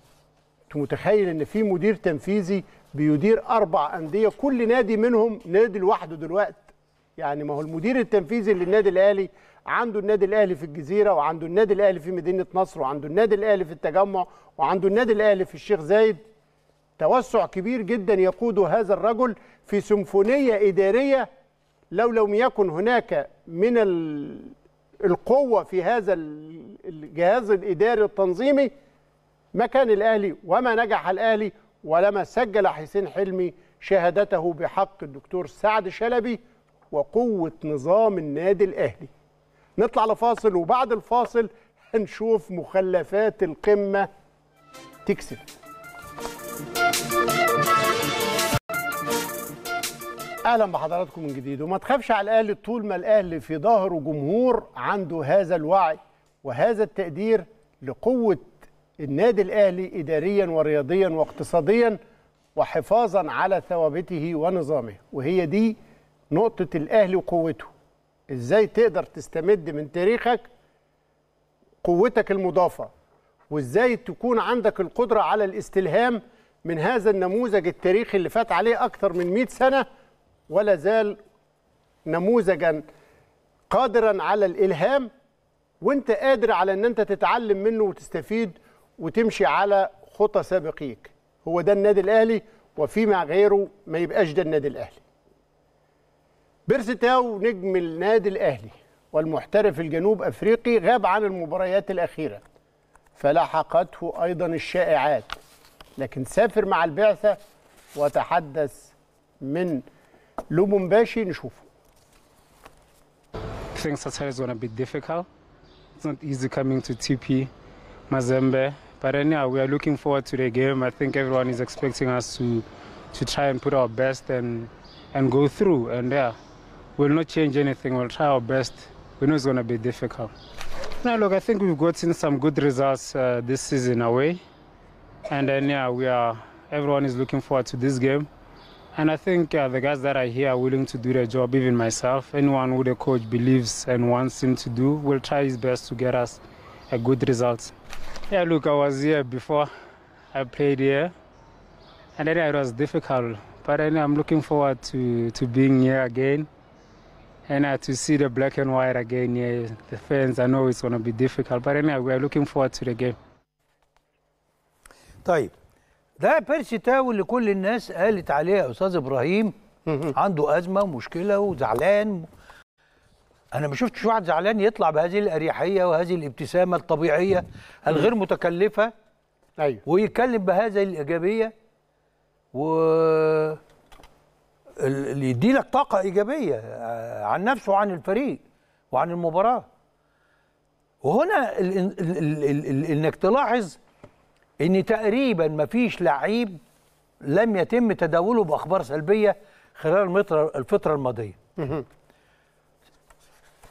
انت متخيل ان في مدير تنفيذي بيدير اربع انديه كل نادي منهم نادي لوحده دلوقتي يعني ما هو المدير التنفيذي للنادي الاهلي عنده النادي الاهلي في الجزيره وعنده النادي الاهلي في مدينه نصر وعنده النادي الاهلي في التجمع وعنده النادي الاهلي في الشيخ زايد توسع كبير جدا يقوده هذا الرجل في سمفونيه اداريه لو لم يكن هناك من القوه في هذا الجهاز الاداري التنظيمي ما كان الاهلي وما نجح الاهلي ولما سجل حسين حلمي شهادته بحق الدكتور سعد شلبي وقوه نظام النادي الاهلي. نطلع لفاصل وبعد الفاصل هنشوف مخلفات القمه تكسب. اهلا بحضراتكم من جديد وما تخافش على الاهلي طول ما الاهلي في ظهره جمهور عنده هذا الوعي وهذا التقدير لقوه النادي الاهلي اداريا ورياضيا واقتصاديا وحفاظا على ثوابته ونظامه وهي دي نقطه الاهلي وقوته ازاي تقدر تستمد من تاريخك قوتك المضافه وازاي تكون عندك القدره على الاستلهام من هذا النموذج التاريخي اللي فات عليه اكثر من 100 سنه ولا زال نموذجا قادرا على الالهام وانت قادر على ان انت تتعلم منه وتستفيد وتمشي على خطى سابقيك هو ده النادي الاهلي وفيما غيره ما يبقاش ده النادي الاهلي بيرس تاو نجم النادي الاهلي والمحترف الجنوب افريقي غاب عن المباريات الاخيره فلاحقته ايضا الشائعات لكن سافر مع البعثه وتحدث من I think نشوفه Things are going to be difficult. It's not easy coming to TP Mazembe. But anyhow, we are looking forward to the game. I think everyone is expecting us to, to try and put our best and, and go through. And yeah, we'll not change anything. We'll try our best. We know it's going to be difficult. Now, look, I think we've gotten some good results uh, this season away. And then, yeah, we are, everyone is looking forward to this game. And I think uh, the guys that are here are willing to do their job, even myself. Anyone who the coach believes and wants him to do will try his best to get us a good result. Yeah, look, I was here before I played here, and then it was difficult. But then I'm looking forward to, to being here again and uh, to see the black and white again here, yeah, the fans. I know it's going to be difficult, but anyway, uh, we're looking forward to the game. طيب ده بيرسي تاو اللي كل الناس قالت عليه يا استاذ ابراهيم عنده ازمه ومشكله وزعلان انا ما شفتش واحد زعلان يطلع بهذه الاريحيه وهذه الابتسامه الطبيعيه الغير متكلفه ايوه ويتكلم بهذه الايجابيه و اللي يدي لك طاقه ايجابيه آه، عن نفسه وعن الفريق وعن المباراه وهنا انك تلاحظ ان تقريبا ما فيش لعيب لم يتم تداوله باخبار سلبيه خلال الفتره الماضيه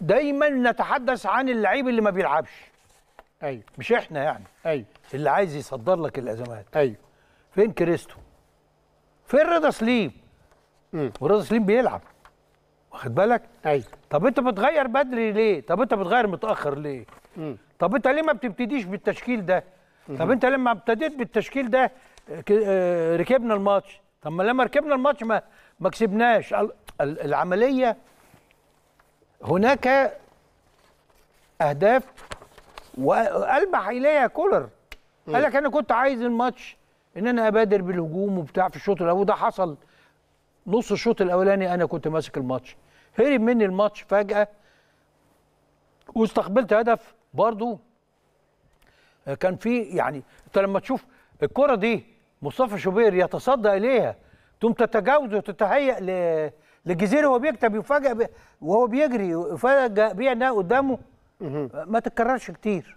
دايما نتحدث عن اللعيب اللي ما بيلعبش ايوه مش احنا يعني ايوه اللي عايز يصدر لك الازمات ايوه فين كريستو فين رضا سليم ورضا سليم بيلعب واخد بالك ايوه طب انت بتغير بدري ليه طب انت بتغير متاخر ليه مم. طب انت ليه ما بتبتديش بالتشكيل ده طب انت لما ابتديت بالتشكيل ده آه، ركبنا الماتش طب ما لما ركبنا الماتش ما ما كسبناش العمليه هناك اهداف والمح اليها كولر قال لك انا كنت عايز الماتش ان انا ابادر بالهجوم وبتاع في الشوط الاول وده حصل نص الشوط الاولاني انا كنت ماسك الماتش هرب مني الماتش فجاه واستقبلت هدف برضه كان في يعني انت لما تشوف الكره دي مصطفى شوبير يتصدى اليها تقوم تتجاوزه وتتهيأ لجزير وهو بيكتب يفاجئ وهو بيجري يفاجئ بيها انها قدامه ما تتكررش كتير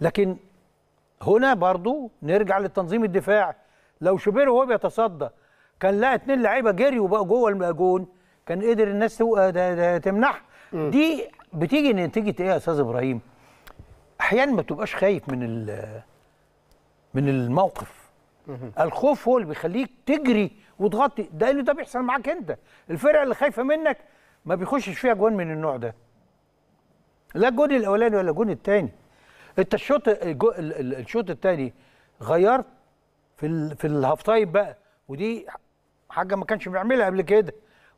لكن هنا برضو نرجع للتنظيم الدفاعي لو شوبير وهو بيتصدى كان لقى اتنين لعيبه جري وبقوا جوه الجون كان قدر الناس تمنح دي بتيجي نتيجه ايه يا استاذ ابراهيم؟ احيانا ما تبقاش خايف من من الموقف الخوف هو اللي بيخليك تجري وتغطي ده اللي ده بيحصل معاك انت الفرقه اللي خايفه منك ما بيخشش فيها جوان من النوع ده لا الجون الاولاني ولا الجون الثاني انت الشوط الشوط الثاني غيرت في في الهاف تايم بقى ودي حاجه ما كانش بيعملها قبل كده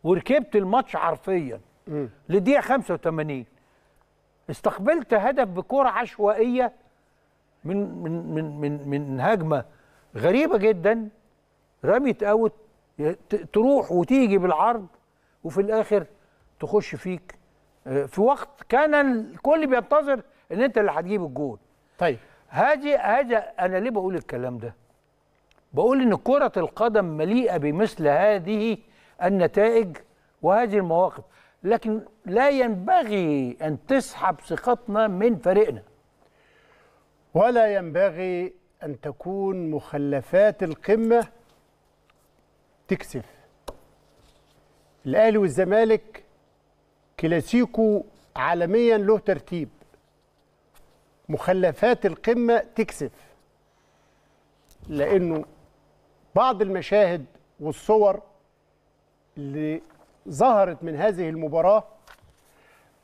وركبت الماتش حرفيا للدقيقه 85 استقبلت هدف بكرة عشوائية من من من من من هجمة غريبة جدا رميت اوت تروح وتيجي بالعرض وفي الاخر تخش فيك آه، في وقت كان الكل بينتظر ان انت اللي هتجيب الجول طيب هذه هذا انا ليه بقول الكلام ده بقول ان كره القدم مليئه بمثل هذه النتائج وهذه المواقف لكن لا ينبغي أن تسحب ثقتنا من فريقنا ولا ينبغي أن تكون مخلفات القمة تكسف الأهلي والزمالك كلاسيكو عالميا له ترتيب مخلفات القمة تكسف لأنه بعض المشاهد والصور اللي ظهرت من هذه المباراة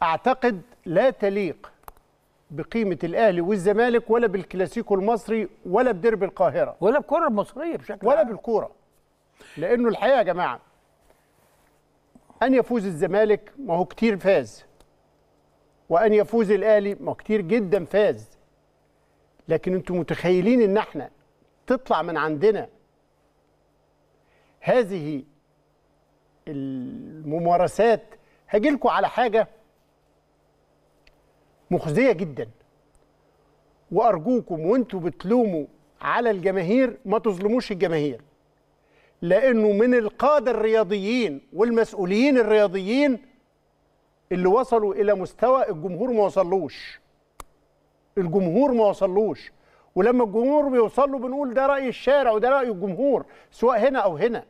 أعتقد لا تليق بقيمة الأهلي والزمالك ولا بالكلاسيكو المصري ولا بدرب القاهرة ولا بالكرة المصرية بشكل ولا بالكرة لأنه الحقيقة يا جماعة أن يفوز الزمالك ما هو كتير فاز وأن يفوز الأهلي ما هو كتير جدا فاز لكن أنتم متخيلين إن احنا تطلع من عندنا هذه الممارسات هاجي لكم على حاجه مخزيه جدا وارجوكم وانتوا بتلوموا على الجماهير ما تظلموش الجماهير لانه من القاده الرياضيين والمسؤولين الرياضيين اللي وصلوا الى مستوى الجمهور ما وصلوش الجمهور ما وصلوش ولما الجمهور بيوصل له بنقول ده راي الشارع وده راي الجمهور سواء هنا او هنا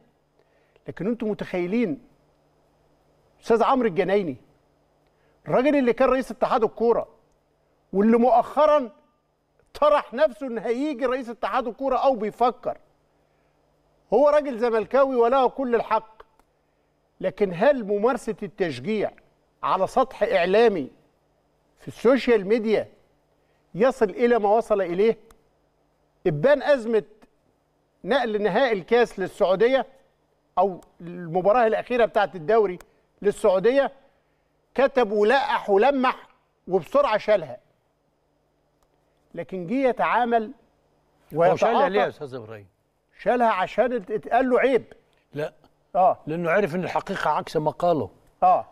لكن انتم متخيلين استاذ عمرو الجنايني الراجل اللي كان رئيس اتحاد الكوره واللي مؤخرا طرح نفسه ان هيجي رئيس اتحاد الكوره او بيفكر هو راجل زملكاوي وله كل الحق لكن هل ممارسه التشجيع على سطح اعلامي في السوشيال ميديا يصل الى ما وصل اليه ابان ازمه نقل نهائي الكاس للسعوديه او المباراه الاخيره بتاعه الدوري للسعوديه كتب ولقح ولمح وبسرعه شالها لكن جه يتعامل هو ليه يا استاذ ابراهيم؟ شالها عشان اتقال له عيب لا اه لانه عرف ان الحقيقه عكس ما قاله اه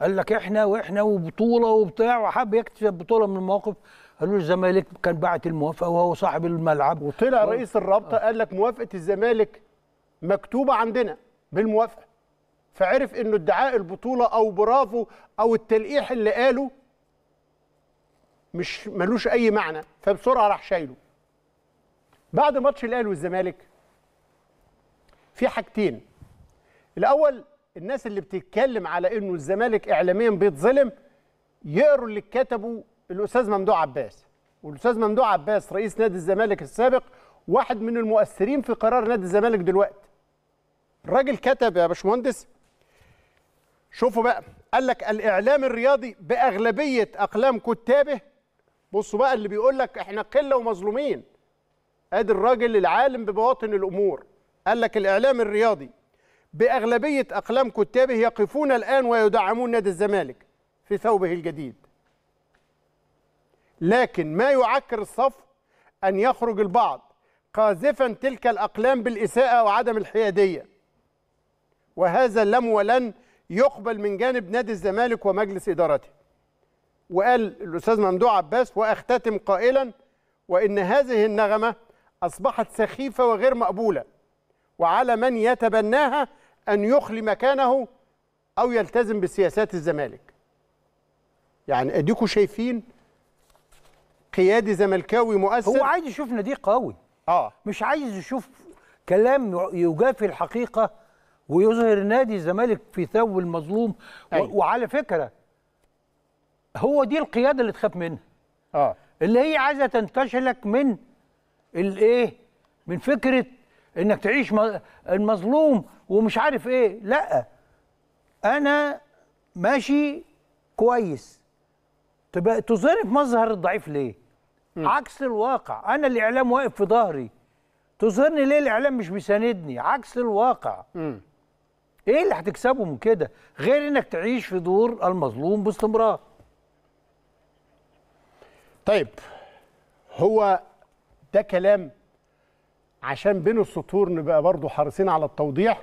قال لك احنا واحنا وبطوله وبتاع وحب يكتشف بطوله من المواقف قالوا الزمالك كان بعت الموافقه وهو صاحب الملعب وطلع و... رئيس الرابطه آه. قال لك موافقه الزمالك مكتوبه عندنا بالموافقه فعرف انه ادعاء البطوله او برافو او التلقيح اللي قاله مش ملوش اي معنى فبسرعه راح شايله بعد ماتش الاهلي والزمالك في حاجتين الاول الناس اللي بتتكلم على انه الزمالك اعلاميا بيتظلم يقروا اللي كتبه الاستاذ ممدوح عباس والاستاذ ممدوح عباس رئيس نادي الزمالك السابق واحد من المؤثرين في قرار نادي الزمالك دلوقتي الراجل كتب يا باشمهندس شوفوا بقى قال لك الاعلام الرياضي باغلبيه اقلام كتابه بصوا بقى اللي بيقول لك احنا قله ومظلومين ادي الراجل العالم ببواطن الامور قال لك الاعلام الرياضي باغلبيه اقلام كتابه يقفون الان ويدعمون نادي الزمالك في ثوبه الجديد لكن ما يعكر الصف ان يخرج البعض قاذفا تلك الاقلام بالاساءه وعدم الحياديه وهذا لم ولن يقبل من جانب نادي الزمالك ومجلس إدارته وقال الأستاذ ممدوح عباس وأختتم قائلا وإن هذه النغمة أصبحت سخيفة وغير مقبولة وعلى من يتبناها أن يخلي مكانه أو يلتزم بسياسات الزمالك يعني اديكم شايفين قيادي زملكاوي مؤثر هو عايز يشوف نادي قوي اه مش عايز يشوف كلام يجافي الحقيقه ويظهر نادي الزمالك في ثوب المظلوم أيوة. وعلى فكره هو دي القياده اللي تخاف منها اه اللي هي عايزه تنتشلك من الايه من فكره انك تعيش المظلوم ومش عارف ايه لا انا ماشي كويس تبقى تظهرني في مظهر الضعيف ليه م. عكس الواقع انا الاعلام واقف في ظهري تظهرني ليه الاعلام مش بيساندني عكس الواقع م. ايه اللي هتكسبه من كده غير انك تعيش في دور المظلوم باستمرار طيب هو ده كلام عشان بين السطور نبقى برضه حريصين على التوضيح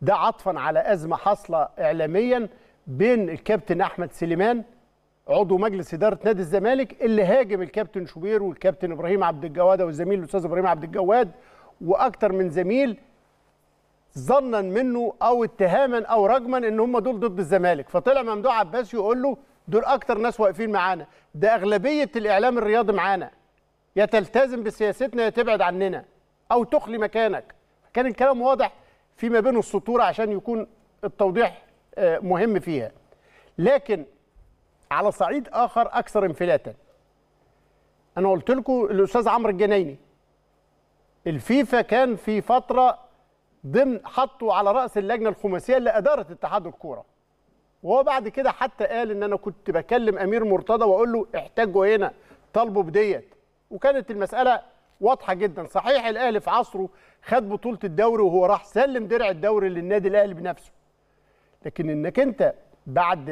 ده عطفا على ازمه حاصله اعلاميا بين الكابتن احمد سليمان عضو مجلس اداره نادي الزمالك اللي هاجم الكابتن شوبير والكابتن ابراهيم عبد الجواد والزميل الاستاذ ابراهيم عبد الجواد واكتر من زميل ظنا منه او اتهاما او رجما ان هم دول ضد الزمالك فطلع ممدوح عباس يقول له دول اكتر ناس واقفين معانا ده اغلبيه الاعلام الرياضي معانا يا تلتزم بسياستنا يا تبعد عننا او تخلي مكانك كان الكلام واضح فيما بين السطور عشان يكون التوضيح آه، مهم فيها لكن على صعيد اخر اكثر انفلاتا انا قلت لكم الاستاذ عمرو الجنايني الفيفا كان في فتره ضمن حطه على راس اللجنه الخماسيه اللي ادارت اتحاد الكوره وهو بعد كده حتى قال ان انا كنت بكلم امير مرتضى واقول له احتاجوا هنا طالبوا بديت وكانت المساله واضحه جدا صحيح الاهلي في عصره خد بطوله الدوري وهو راح سلم درع الدوري للنادي الاهلي بنفسه لكن انك انت بعد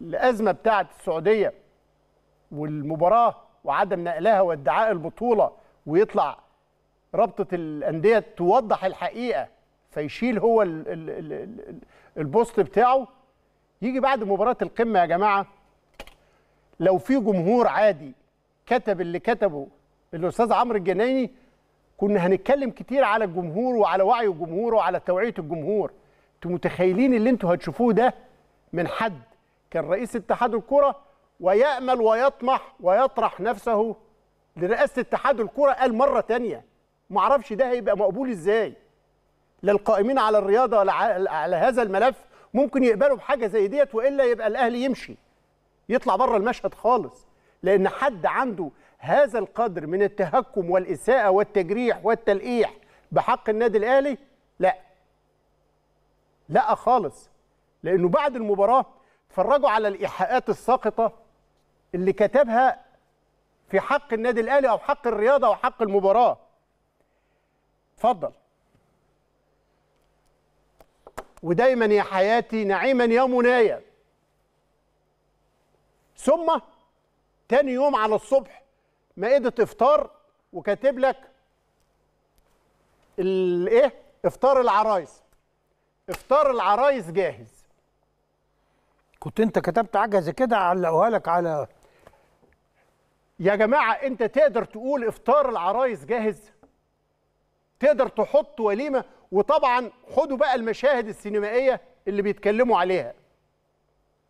الازمه بتاعه السعوديه والمباراه وعدم نقلها وادعاء البطوله ويطلع رابطه الانديه توضح الحقيقه فيشيل هو البوست بتاعه يجي بعد مباراه القمه يا جماعه لو في جمهور عادي كتب اللي كتبه الاستاذ عمرو الجنايني كنا هنتكلم كتير على الجمهور وعلى وعي الجمهور وعلى توعيه الجمهور انتوا متخيلين اللي انتوا هتشوفوه ده من حد كان رئيس اتحاد الكره ويامل ويطمح ويطرح نفسه لرئاسه اتحاد الكره قال مره تانية معرفش ده هيبقى مقبول ازاي للقائمين على الرياضه على هذا الملف ممكن يقبلوا بحاجه زي ديت والا يبقى الاهلي يمشي يطلع بره المشهد خالص لان حد عنده هذا القدر من التهكم والاساءه والتجريح والتلقيح بحق النادي الاهلي لا لا خالص لانه بعد المباراه اتفرجوا على الايحاءات الساقطه اللي كتبها في حق النادي الاهلي او حق الرياضه او حق المباراه اتفضل ودايما يا حياتي نعيما يا منايا ثم تاني يوم على الصبح مائدة إفطار وكاتب لك الإيه؟ إفطار العرايس إفطار العرايس جاهز كنت أنت كتبت حاجة زي كده علقوها لك على يا جماعة أنت تقدر تقول إفطار العرايس جاهز؟ تقدر تحط وليمة وطبعا خدوا بقى المشاهد السينمائيه اللي بيتكلموا عليها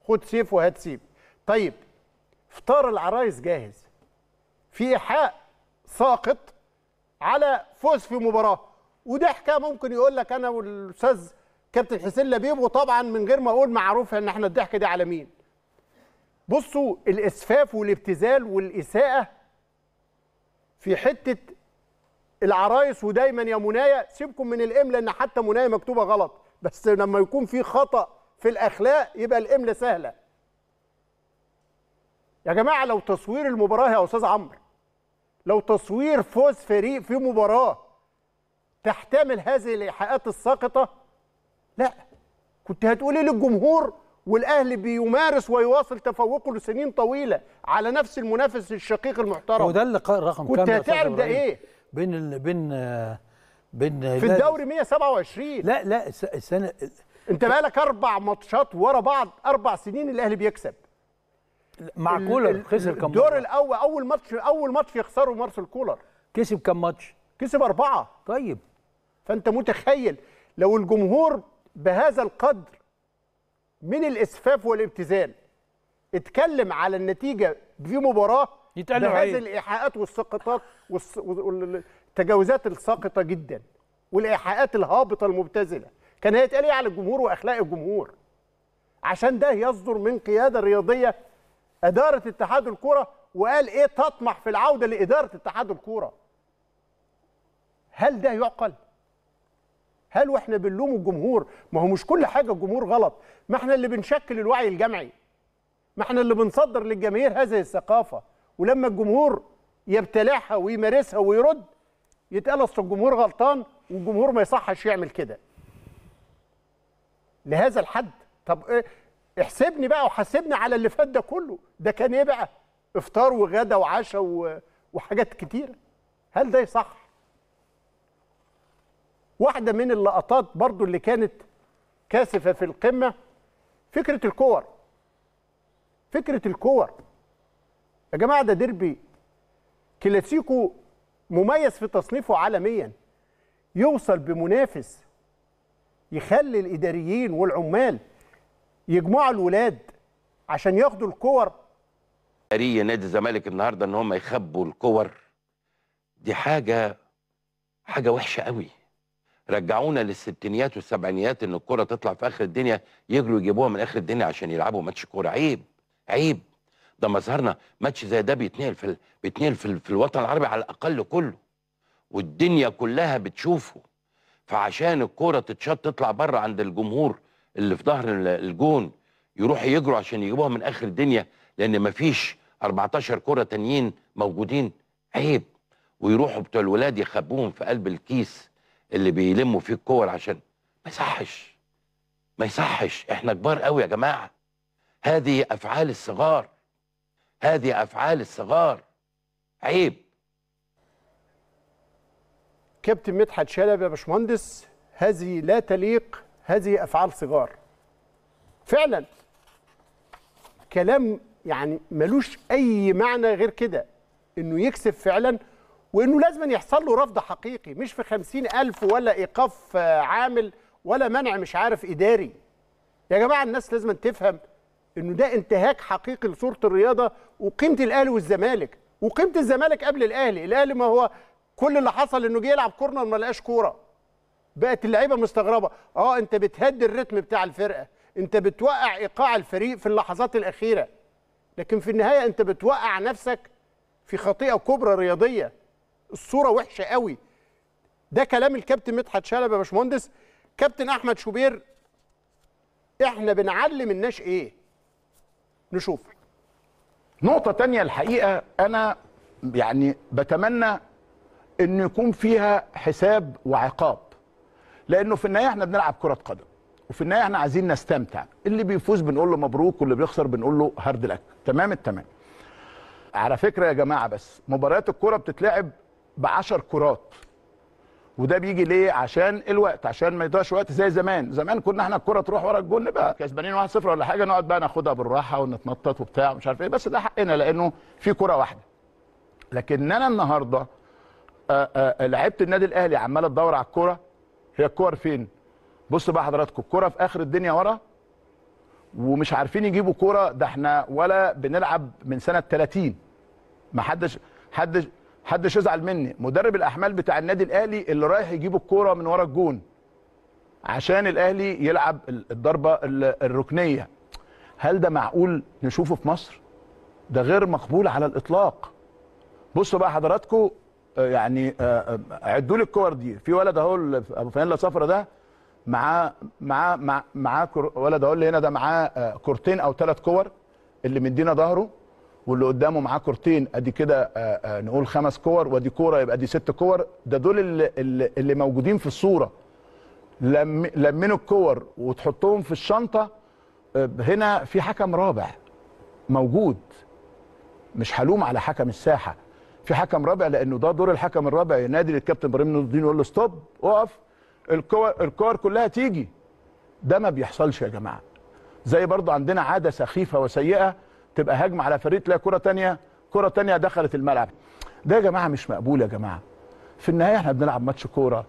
خد سيف وهات سيف طيب فطار العرايس جاهز في ايحاء ساقط على فوز في مباراه وضحكه ممكن يقول لك انا والاستاذ كابتن حسين لبيب وطبعا من غير ما اقول معروف ان احنا الضحكه دي على مين بصوا الاسفاف والابتذال والاساءه في حته العرايس ودايما يا منايا سيبكم من الام ان حتى منايا مكتوبه غلط بس لما يكون في خطا في الاخلاق يبقى الام سهله يا جماعه لو تصوير المباراه يا استاذ عمرو لو تصوير فوز فريق في مباراه تحتمل هذه الايحاءات الساقطه لا كنت هتقولي للجمهور والاهلي بيمارس ويواصل تفوقه لسنين طويله على نفس المنافس الشقيق المحترم وده اللقاء رقم كام كنت هتعرف ده ايه بين ال... بين بين في الدوري 127 لا لا السنه انت بقالك اربع ماتشات ورا بعض اربع سنين الاهلي بيكسب مع ال... كولر خسر كم الدور الاول اول ماتش اول ماتش يخسره مارسيل كولر كسب كم ماتش كسب اربعه طيب فانت متخيل لو الجمهور بهذا القدر من الاسفاف والابتذال اتكلم على النتيجه في مباراه يتقال ايه؟ هذه الايحاءات والسقطات والتجاوزات الساقطه جدا والايحاءات الهابطه المبتذله كان هيتقال ايه على الجمهور واخلاق الجمهور عشان ده يصدر من قياده رياضيه اداره اتحاد الكوره وقال ايه تطمح في العوده لاداره اتحاد الكوره هل ده يعقل هل واحنا بنلوم الجمهور ما هو مش كل حاجه الجمهور غلط ما احنا اللي بنشكل الوعي الجمعي ما احنا اللي بنصدر للجماهير هذه الثقافه ولما الجمهور يبتلعها ويمارسها ويرد يتقال اصل الجمهور غلطان والجمهور ما يصحش يعمل كده لهذا الحد طب إيه؟ احسبني بقى وحاسبني على اللي فات ده كله ده كان ايه بقى افطار وغدا وعشاء وحاجات كتيره هل ده صح واحده من اللقطات برضو اللي كانت كاسفه في القمه فكره الكور فكره الكور يا جماعه ده ديربي كلاسيكو مميز في تصنيفه عالميا يوصل بمنافس يخلي الاداريين والعمال يجمعوا الولاد عشان ياخدوا الكور اداريه نادي الزمالك النهارده ان هم يخبوا الكور دي حاجه حاجه وحشه قوي رجعونا للستينيات والسبعينيات ان الكره تطلع في اخر الدنيا يجروا يجيبوها من اخر الدنيا عشان يلعبوا ماتش كوره عيب عيب ده مظهرنا ماتش زي ده بيتنقل في بيتنقل في, في الوطن العربي على الاقل كله والدنيا كلها بتشوفه فعشان الكوره تتشط تطلع بره عند الجمهور اللي في ظهر الجون يروح يجروا عشان يجيبوها من اخر الدنيا لان مفيش 14 كوره تانيين موجودين عيب ويروحوا بتوع الولاد يخبوهم في قلب الكيس اللي بيلموا فيه الكور عشان ما يصحش ما يصحش احنا كبار قوي يا جماعه هذه افعال الصغار هذه أفعال الصغار عيب كابتن مدحت شلبي يا باشمهندس هذه لا تليق هذه أفعال صغار فعلا كلام يعني ملوش أي معنى غير كده إنه يكسب فعلا وإنه لازم يحصل له رفض حقيقي مش في خمسين ألف ولا إيقاف آه، عامل ولا منع مش عارف إداري يا جماعة الناس لازم تفهم انه ده انتهاك حقيقي لصوره الرياضه وقيمه الاهلي والزمالك وقيمه الزمالك قبل الاهلي الاهلي ما هو كل اللي حصل انه جه يلعب كورنر ما لقاش كوره بقت اللعيبه مستغربه اه انت بتهدي الريتم بتاع الفرقه انت بتوقع ايقاع الفريق في اللحظات الاخيره لكن في النهايه انت بتوقع نفسك في خطيئه كبرى رياضيه الصوره وحشه قوي ده كلام الكابتن مدحت شلبي يا باشمهندس كابتن احمد شوبير احنا بنعلم الناس ايه نشوف نقطة تانية الحقيقة أنا يعني بتمنى أن يكون فيها حساب وعقاب لأنه في النهاية احنا بنلعب كرة قدم وفي النهاية احنا عايزين نستمتع اللي بيفوز بنقول له مبروك واللي بيخسر بنقول له هارد لك تمام التمام على فكرة يا جماعة بس مباريات الكرة بتتلعب بعشر كرات وده بيجي ليه عشان الوقت عشان ما يضيعش وقت زي زمان زمان كنا احنا الكره تروح ورا الجون بقى كسبانين 1-0 ولا حاجه نقعد بقى ناخدها بالراحه ونتنطط وبتاع ومش عارف ايه بس ده حقنا لانه في كره واحده لكن انا النهارده آه، آه، آه، لعيبه النادي الاهلي عماله تدور على الكره هي الكور فين بص بقى حضراتكم الكره في اخر الدنيا ورا ومش عارفين يجيبوا كوره ده احنا ولا بنلعب من سنه 30 ما حدش حدش محدش يزعل مني مدرب الاحمال بتاع النادي الاهلي اللي رايح يجيب الكوره من ورا الجون عشان الاهلي يلعب الضربه الركنيه هل ده معقول نشوفه في مصر ده غير مقبول على الاطلاق بصوا بقى حضراتكم آه، يعني آه، آه، عدوا لي الكور دي في ولد اهو ابو فانله صفرة ده معاه معاه معاه معاه ولد اهو اللي هنا ده معاه كورتين او ثلاث كور اللي مدينا ظهره واللي قدامه معاه كورتين ادي كده آه، آه، نقول خمس كور وادي كوره يبقى دي ست كور ده دول اللي, اللي موجودين في الصوره لم لمنوا الكور وتحطهم في الشنطه آه، هنا في حكم رابع موجود مش هلوم على حكم الساحه في حكم رابع لانه ده دور الحكم الرابع ينادي للكابتن ابراهيم نور الدين يقول له ستوب اقف الكور الكور كلها تيجي ده ما بيحصلش يا جماعه زي برضو عندنا عاده سخيفه وسيئه تبقى هجمه على فريق تلاقي كره ثانيه كره ثانيه دخلت الملعب ده يا جماعه مش مقبول يا جماعه في النهايه احنا بنلعب ماتش كوره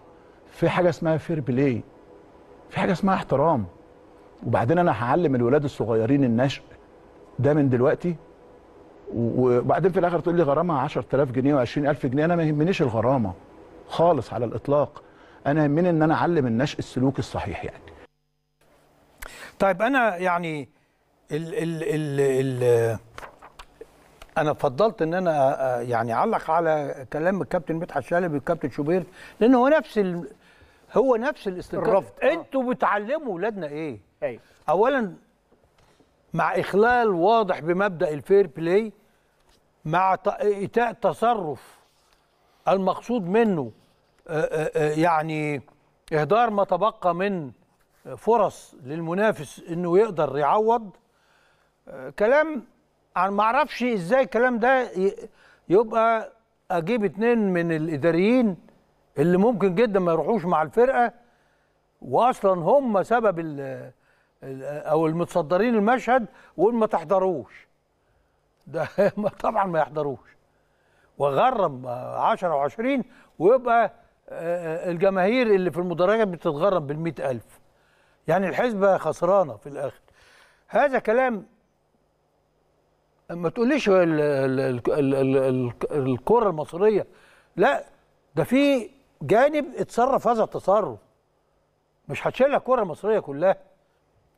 في حاجه اسمها فير بلاي في حاجه اسمها احترام وبعدين انا هعلم الولاد الصغيرين النشء ده من دلوقتي وبعدين في الاخر تقول لي غرامه 10000 جنيه و20000 جنيه انا ما يهمنيش الغرامه خالص على الاطلاق انا يهمني ان انا اعلم النشء السلوك الصحيح يعني طيب انا يعني ال ال ال ال انا فضلت ان انا يعني اعلق على كلام الكابتن مدحت شلبي والكابتن شوبير لان هو نفس ال... هو نفس الاستنكار الرفض آه. انتوا بتعلموا اولادنا ايه أيوة. اولا مع اخلال واضح بمبدا الفير بلاي مع ايتاء تصرف المقصود منه آه، آه، يعني اهدار ما تبقى من فرص للمنافس انه يقدر يعوض كلام انا ما اعرفش ازاي الكلام ده يبقى اجيب اتنين من الاداريين اللي ممكن جدا ما يروحوش مع الفرقه واصلا هم سبب الـ او المتصدرين المشهد وان ما تحضروش ده طبعا ما يحضروش وغرم 10 و20 ويبقى آه، آه، الجماهير اللي في المدرجات بتتغرم بال ألف يعني الحسبة خسرانة في الآخر هذا كلام ما تقوليش الكره المصريه لا ده في جانب اتصرف هذا التصرف مش هتشيلها الكره المصريه كلها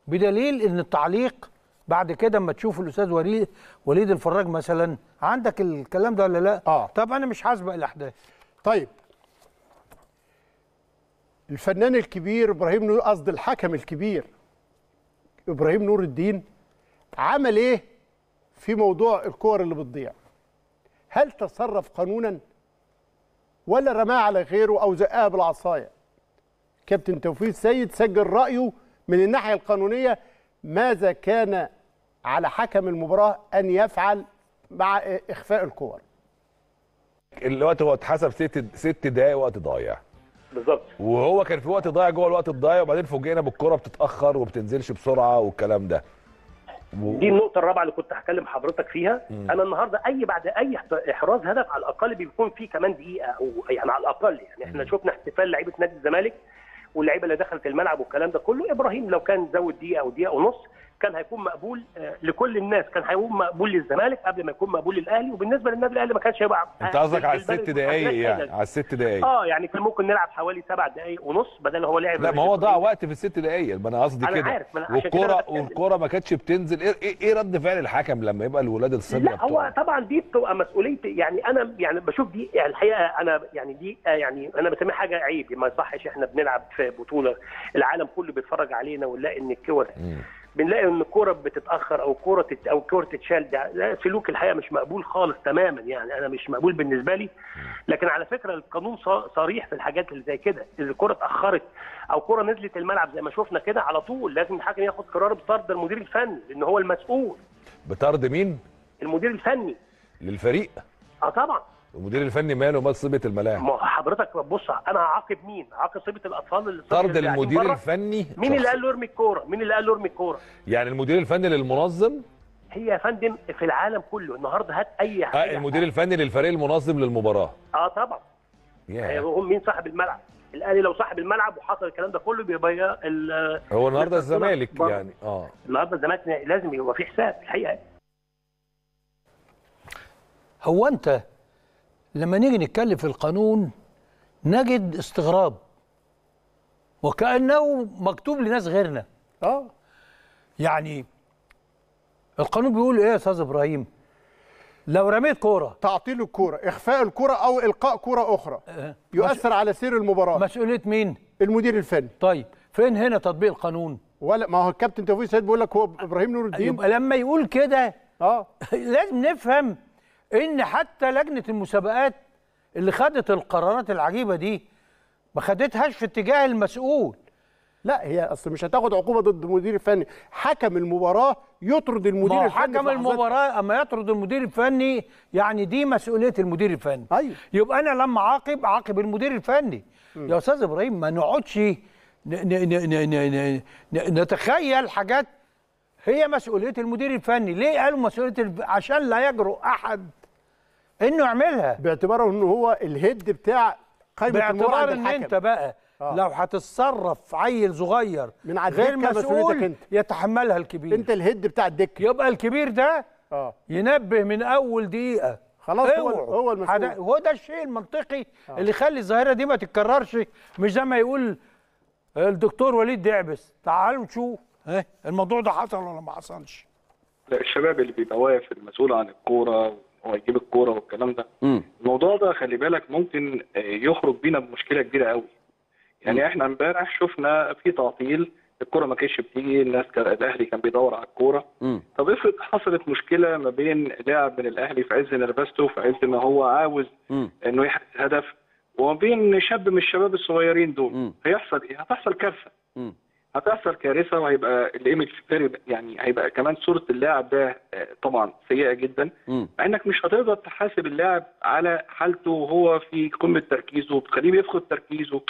بدليل ان التعليق بعد كده اما تشوف الاستاذ وليد وليد الفراج مثلا عندك الكلام ده ولا لا؟ اه طب انا مش حاسبق الاحداث طيب الفنان الكبير ابراهيم نور قصد الحكم الكبير ابراهيم نور الدين عمل ايه في موضوع الكور اللي بتضيع هل تصرف قانونا ولا رماه على غيره او زقها بالعصايه كابتن توفيق سيد سجل رايه من الناحيه القانونيه ماذا كان على حكم المباراه ان يفعل مع اخفاء الكور الوقت هو اتحسب ست ست دقائق وقت ضايع بالظبط وهو كان في وقت ضايع جوه الوقت الضايع وبعدين فوجئنا بالكره بتتاخر وبتنزلش بسرعه والكلام ده دي النقطة الرابعة اللي كنت هكلم حضرتك فيها، مم. أنا النهاردة أي بعد أي إحراز هدف على الأقل بيكون فيه كمان دقيقة أو يعني على الأقل يعني إحنا شفنا احتفال لعيبة نادي الزمالك واللعيبه اللي دخلت الملعب والكلام ده كله ابراهيم لو كان زود دقيقه او دقيقه ونص كان هيكون مقبول آه، لكل الناس كان هيكون مقبول للزمالك قبل ما يكون مقبول للاهلي وبالنسبه للنادي الاهلي ما كانش هيبقى انت قصدك على الست دقائق يعني على الست دقائق اه يعني كان ممكن نلعب حوالي سبع دقائق ونص بدل هو لعب لا ما هو ضاع وقت في الست دقائق ما انا قصدي كده والكره والكره ما كانتش بتنزل إيه-, ايه ايه رد فعل الحكم لما يبقى الولاد الصبي لا هو طبعا دي بتبقى مسؤوليه يعني انا يعني بشوف دي يعني الحقيقه انا يعني دي آه، يعني انا بسميها حاجه عيب ما يصحش احنا بنلعب في بطوله العالم كله بيتفرج علينا ونلاقي ان الكور بنلاقي ان الكوره بتتاخر او الكوره تت... او الكوره تتشال ده, ده سلوك الحقيقه مش مقبول خالص تماما يعني انا مش مقبول بالنسبه لي لكن على فكره القانون صريح في الحاجات اللي زي كده اذا الكوره اتاخرت او كوره نزلت الملعب زي ما شفنا كده على طول لازم الحكم ياخد قرار بطرد المدير الفني لان هو المسؤول بطرد مين؟ المدير الفني للفريق اه طبعا المدير الفني ماله مال صبيه الملاعب ما حضرتك بص انا هعاقب مين هعاقب صبيه الاطفال اللي طرد المدير الفني مين اللي قال له ارمي الكوره مين اللي قال له ارمي الكوره يعني المدير الفني للمنظم هي يا فندم في العالم كله النهارده هات اي آه، حاجه آه المدير الفني للفريق المنظم للمباراه اه طبعا yeah. هم مين صاحب الملعب الاهلي لو صاحب الملعب وحصل الكلام ده كله بيبقى هو النهارده الزمالك يعني اه النهارده الزمالك لازم يبقى في حساب الحقيقه هو انت لما نيجي نتكلم في القانون نجد استغراب وكأنه مكتوب لناس غيرنا اه يعني القانون بيقول ايه يا استاذ ابراهيم لو رميت كوره تعطيل الكوره اخفاء الكوره او القاء كوره اخرى أه. يؤثر مش... على سير المباراه مسؤوليه مين المدير الفني طيب فين هنا تطبيق القانون ولا ما هو الكابتن توفيق سيد بيقول لك هو ابراهيم نور الدين يبقى لما يقول كده اه لازم نفهم ان حتى لجنه المسابقات اللي خدت القرارات العجيبه دي ما خدتهاش في اتجاه المسؤول لا هي اصل مش هتاخد عقوبه ضد المدير الفني حكم المباراه يطرد المدير الفني حكم المباراه اما يطرد المدير الفني يعني دي مسؤوليه المدير الفني أيوه. يبقى انا لما اعاقب اعاقب المدير الفني م. يا استاذ ابراهيم ما نقعدش نتخيل حاجات هي مسؤوليه المدير الفني ليه قالوا مسؤوليه الف... عشان لا يجرؤ احد انه يعملها باعتباره ان هو الهيد بتاع قائمه باعتبار ان انت بقى آه. لو هتتصرف عيل صغير من غير مسؤول يتحملها الكبير انت الهيد بتاع الدكه يبقى الكبير ده آه. ينبه من اول دقيقه خلاص هو هو المسؤول هو ده الشيء المنطقي آه. اللي يخلي الظاهره دي ما تتكررش مش زي ما يقول الدكتور وليد دعبس تعالوا نشوف الموضوع ده حصل ولا ما حصلش الشباب اللي بيبقى واقف المسؤول عن الكوره وهيجيب الكوره والكلام ده الموضوع ده خلي بالك ممكن آه، يخرج بينا بمشكله كبيره قوي يعني احنا امبارح شفنا في تعطيل الكوره ما كانتش بتيجي الناس كان الاهلي كان بيدور على الكوره طب افرض حصلت مشكله ما بين لاعب من الاهلي في عز نرفزته في عز ما هو عاوز انه يحقق هدف وما بين شاب من الشباب الصغيرين دول هيحصل ايه؟ هتحصل كارثه هتحصل كارثه وهيبقى الايمج يعني هيبقى كمان صوره اللاعب ده آه، طبعا سيئه جدا مع انك مش هتقدر تحاسب اللاعب على حالته وهو في قمه تركيزه وتخليه بيفقد تركيزه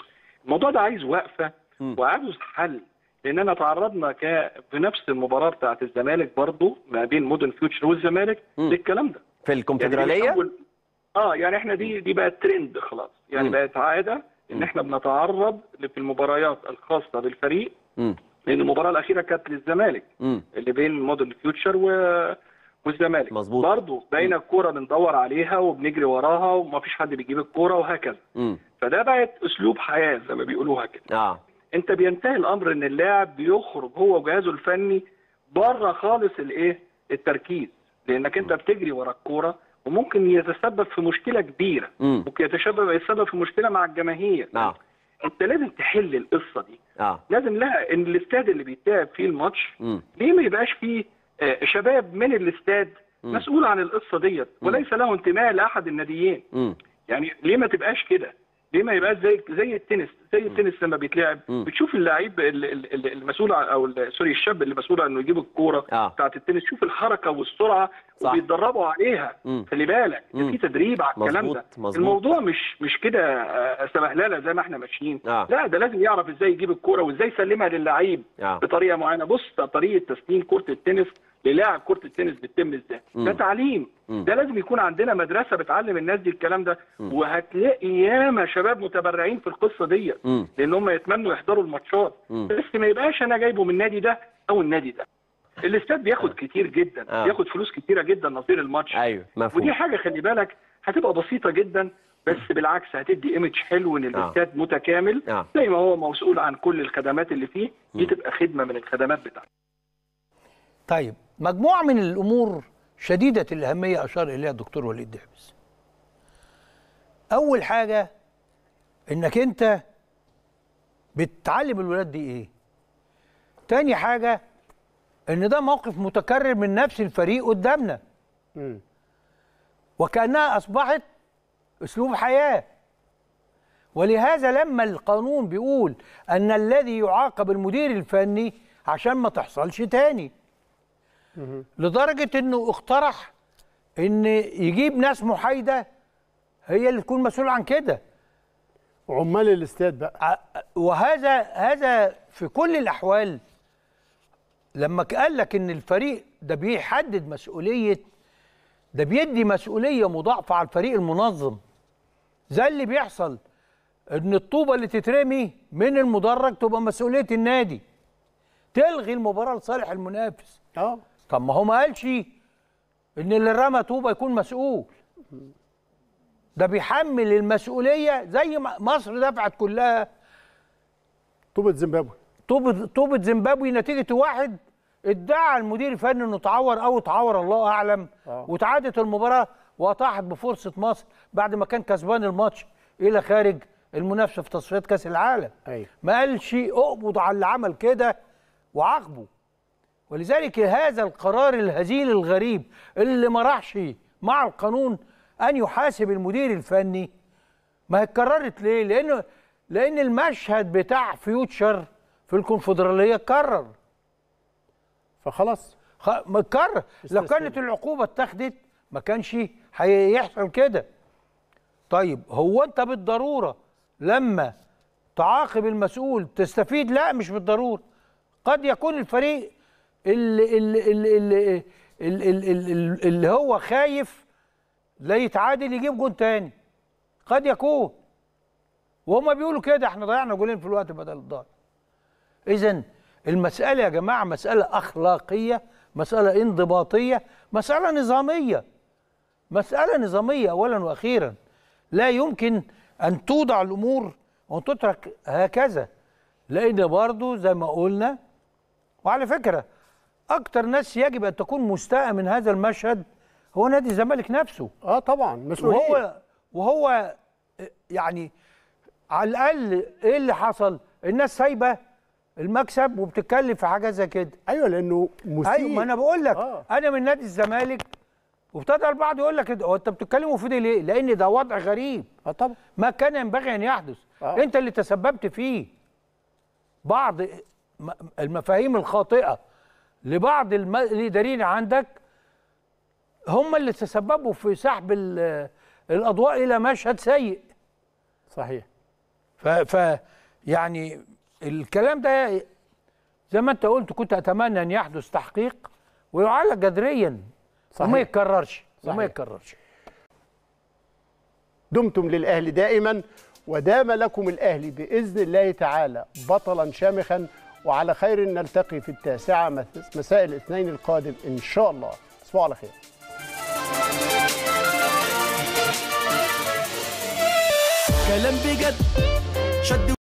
الموضوع ده عايز وقفه وعايز حل لاننا تعرضنا ك في نفس المباراه بتاعه الزمالك برضه ما بين مودرن فيوتشر والزمالك للكلام ده في الكونفدراليه يعني اه يعني احنا دي دي بقت ترند خلاص يعني بقت عاده ان احنا بنتعرض في المباريات الخاصه بالفريق مم. لان المباراه الاخيره كانت للزمالك اللي بين مودرن فيوتشر و... والزمالك مظبوط برضه باينه الكوره بندور عليها وبنجري وراها ومفيش حد بيجيب الكوره وهكذا مم. فده بقت اسلوب حياه زي ما بيقولوها كده آه. انت بينتهي الامر ان اللاعب بيخرج هو وجهازه الفني بره خالص الايه التركيز لانك انت بتجري ورا الكوره وممكن يتسبب في مشكله كبيره مم. ممكن يتسبب في مشكله مع الجماهير آه. انت لازم تحل القصه دي آه. لازم لها ان الاستاد اللي بيتلعب فيه الماتش ليه ما يبقاش فيه آه، شباب من الاستاد مسؤول عن القصه ديت وليس له انتماء لاحد الناديين يعني ليه ما تبقاش كده ليه ما يبقاش زي زي التنس زي التنس لما بيتلعب بتشوف اللعيب المسؤول او سوري الشاب اللي مسؤول انه يجيب الكوره آه. بتاعه التنس شوف الحركه والسرعه صح. وبيتدربوا عليها خلي بالك في تدريب على الكلام ده مزبوط. الموضوع مش مش كده آه، سبهلله زي ما احنا ماشيين آه. لا ده لازم يعرف ازاي يجيب الكوره وازاي يسلمها للعيب آه. بطريقه معينه بص طريقه تسليم كره التنس للاعب كره التنس بتتم ازاي ده تعليم ده لازم يكون عندنا مدرسه بتعلم الناس دي الكلام ده وهتلاقي ياما شباب متبرعين في القصه دي لان هم يتمنوا يحضروا الماتشات بس ما يبقاش انا جايبه من النادي ده او النادي ده الاستاد بياخد آه. كتير جدا آه. بياخد فلوس كتيره جدا نظير الماتش ايوه مفهوم. ودي حاجه خلي بالك هتبقى بسيطه جدا بس بالعكس هتدي ايمج حلو ان الاستاد آه. متكامل آه. زي ما هو مسؤول عن كل الخدمات اللي فيه دي تبقى خدمه من الخدمات بتاعته طيب مجموعة من الأمور شديدة الأهمية أشار إليها الدكتور وليد دحبس أول حاجة إنك أنت بتعلم الولاد دي إيه تاني حاجة إن ده موقف متكرر من نفس الفريق قدامنا وكأنها أصبحت أسلوب حياة ولهذا لما القانون بيقول أن الذي يعاقب المدير الفني عشان ما تحصلش تاني لدرجه انه اقترح ان يجيب ناس محايده هي اللي تكون مسؤوله عن كده عمال الاستاد بقى وهذا هذا في كل الاحوال لما قال لك ان الفريق ده بيحدد مسؤوليه ده بيدي مسؤوليه مضاعفه على الفريق المنظم زي اللي بيحصل ان الطوبه اللي تترمي من المدرج تبقى مسؤوليه النادي تلغي المباراه لصالح المنافس اه طب ما هو ما قالش ان اللي رمى طوبه يكون مسؤول ده بيحمل المسؤوليه زي ما مصر دفعت كلها طوبه زيمبابوي طوبه طوبه زيمبابوي نتيجه واحد ادعى المدير الفني انه اتعور او اتعور الله اعلم آه. وتعادت المباراه وطاحت بفرصه مصر بعد ما كان كسبان الماتش الى خارج المنافسه في تصفيات كاس العالم أيوه. ما قالش اقبض على اللي عمل كده وعاقبه ولذلك هذا القرار الهزيل الغريب اللي ما راحش مع القانون ان يحاسب المدير الفني ما اتكررت ليه؟ لانه لان المشهد بتاع فيوتشر في الكونفدراليه اتكرر فخلاص خ... لو كانت العقوبه اتخذت ما كانش هيحصل كده طيب هو انت بالضروره لما تعاقب المسؤول تستفيد لا مش بالضروره قد يكون الفريق اللي اللي اللي اللي, اللي, اللي, اللي هو خايف لا يتعادل يجيب جون تاني قد يكون وهما بيقولوا كده احنا ضيعنا جولين في الوقت بدل الضايع اذا المساله يا جماعه مساله اخلاقيه مساله انضباطيه مساله نظاميه مساله نظاميه اولا واخيرا لا يمكن ان توضع الامور وتترك هكذا لان برضه زي ما قلنا وعلى فكره اكتر ناس يجب ان تكون مستاءه من هذا المشهد هو نادي الزمالك نفسه اه طبعا مسؤوليه وهو وهو يعني على الاقل ايه اللي حصل الناس سايبه المكسب وبتتكلم في حاجه زي كده ايوه لانه مسيء ايوه ما انا بقول لك آه. انا من نادي الزمالك وابتدى البعض يقول لك هو انت بتتكلموا في دي ليه؟ لان ده وضع غريب اه طبعا ما كان ينبغي ان يحدث آه. انت اللي تسببت فيه بعض المفاهيم الخاطئه لبعض الاداريين عندك هم اللي تسببوا في سحب الاضواء الى مشهد سيء صحيح ف, ف يعني الكلام ده زي ما انت قلت كنت اتمنى ان يحدث تحقيق ويعالج جذريا صحيح. وما يتكررش وما يتكررش دمتم للاهلي دائما ودام لكم الاهلي باذن الله تعالى بطلا شامخا وعلى خير نلتقي في التاسعة مساء الاثنين القادم إن شاء الله تصبحوا على خير كلام بجد شد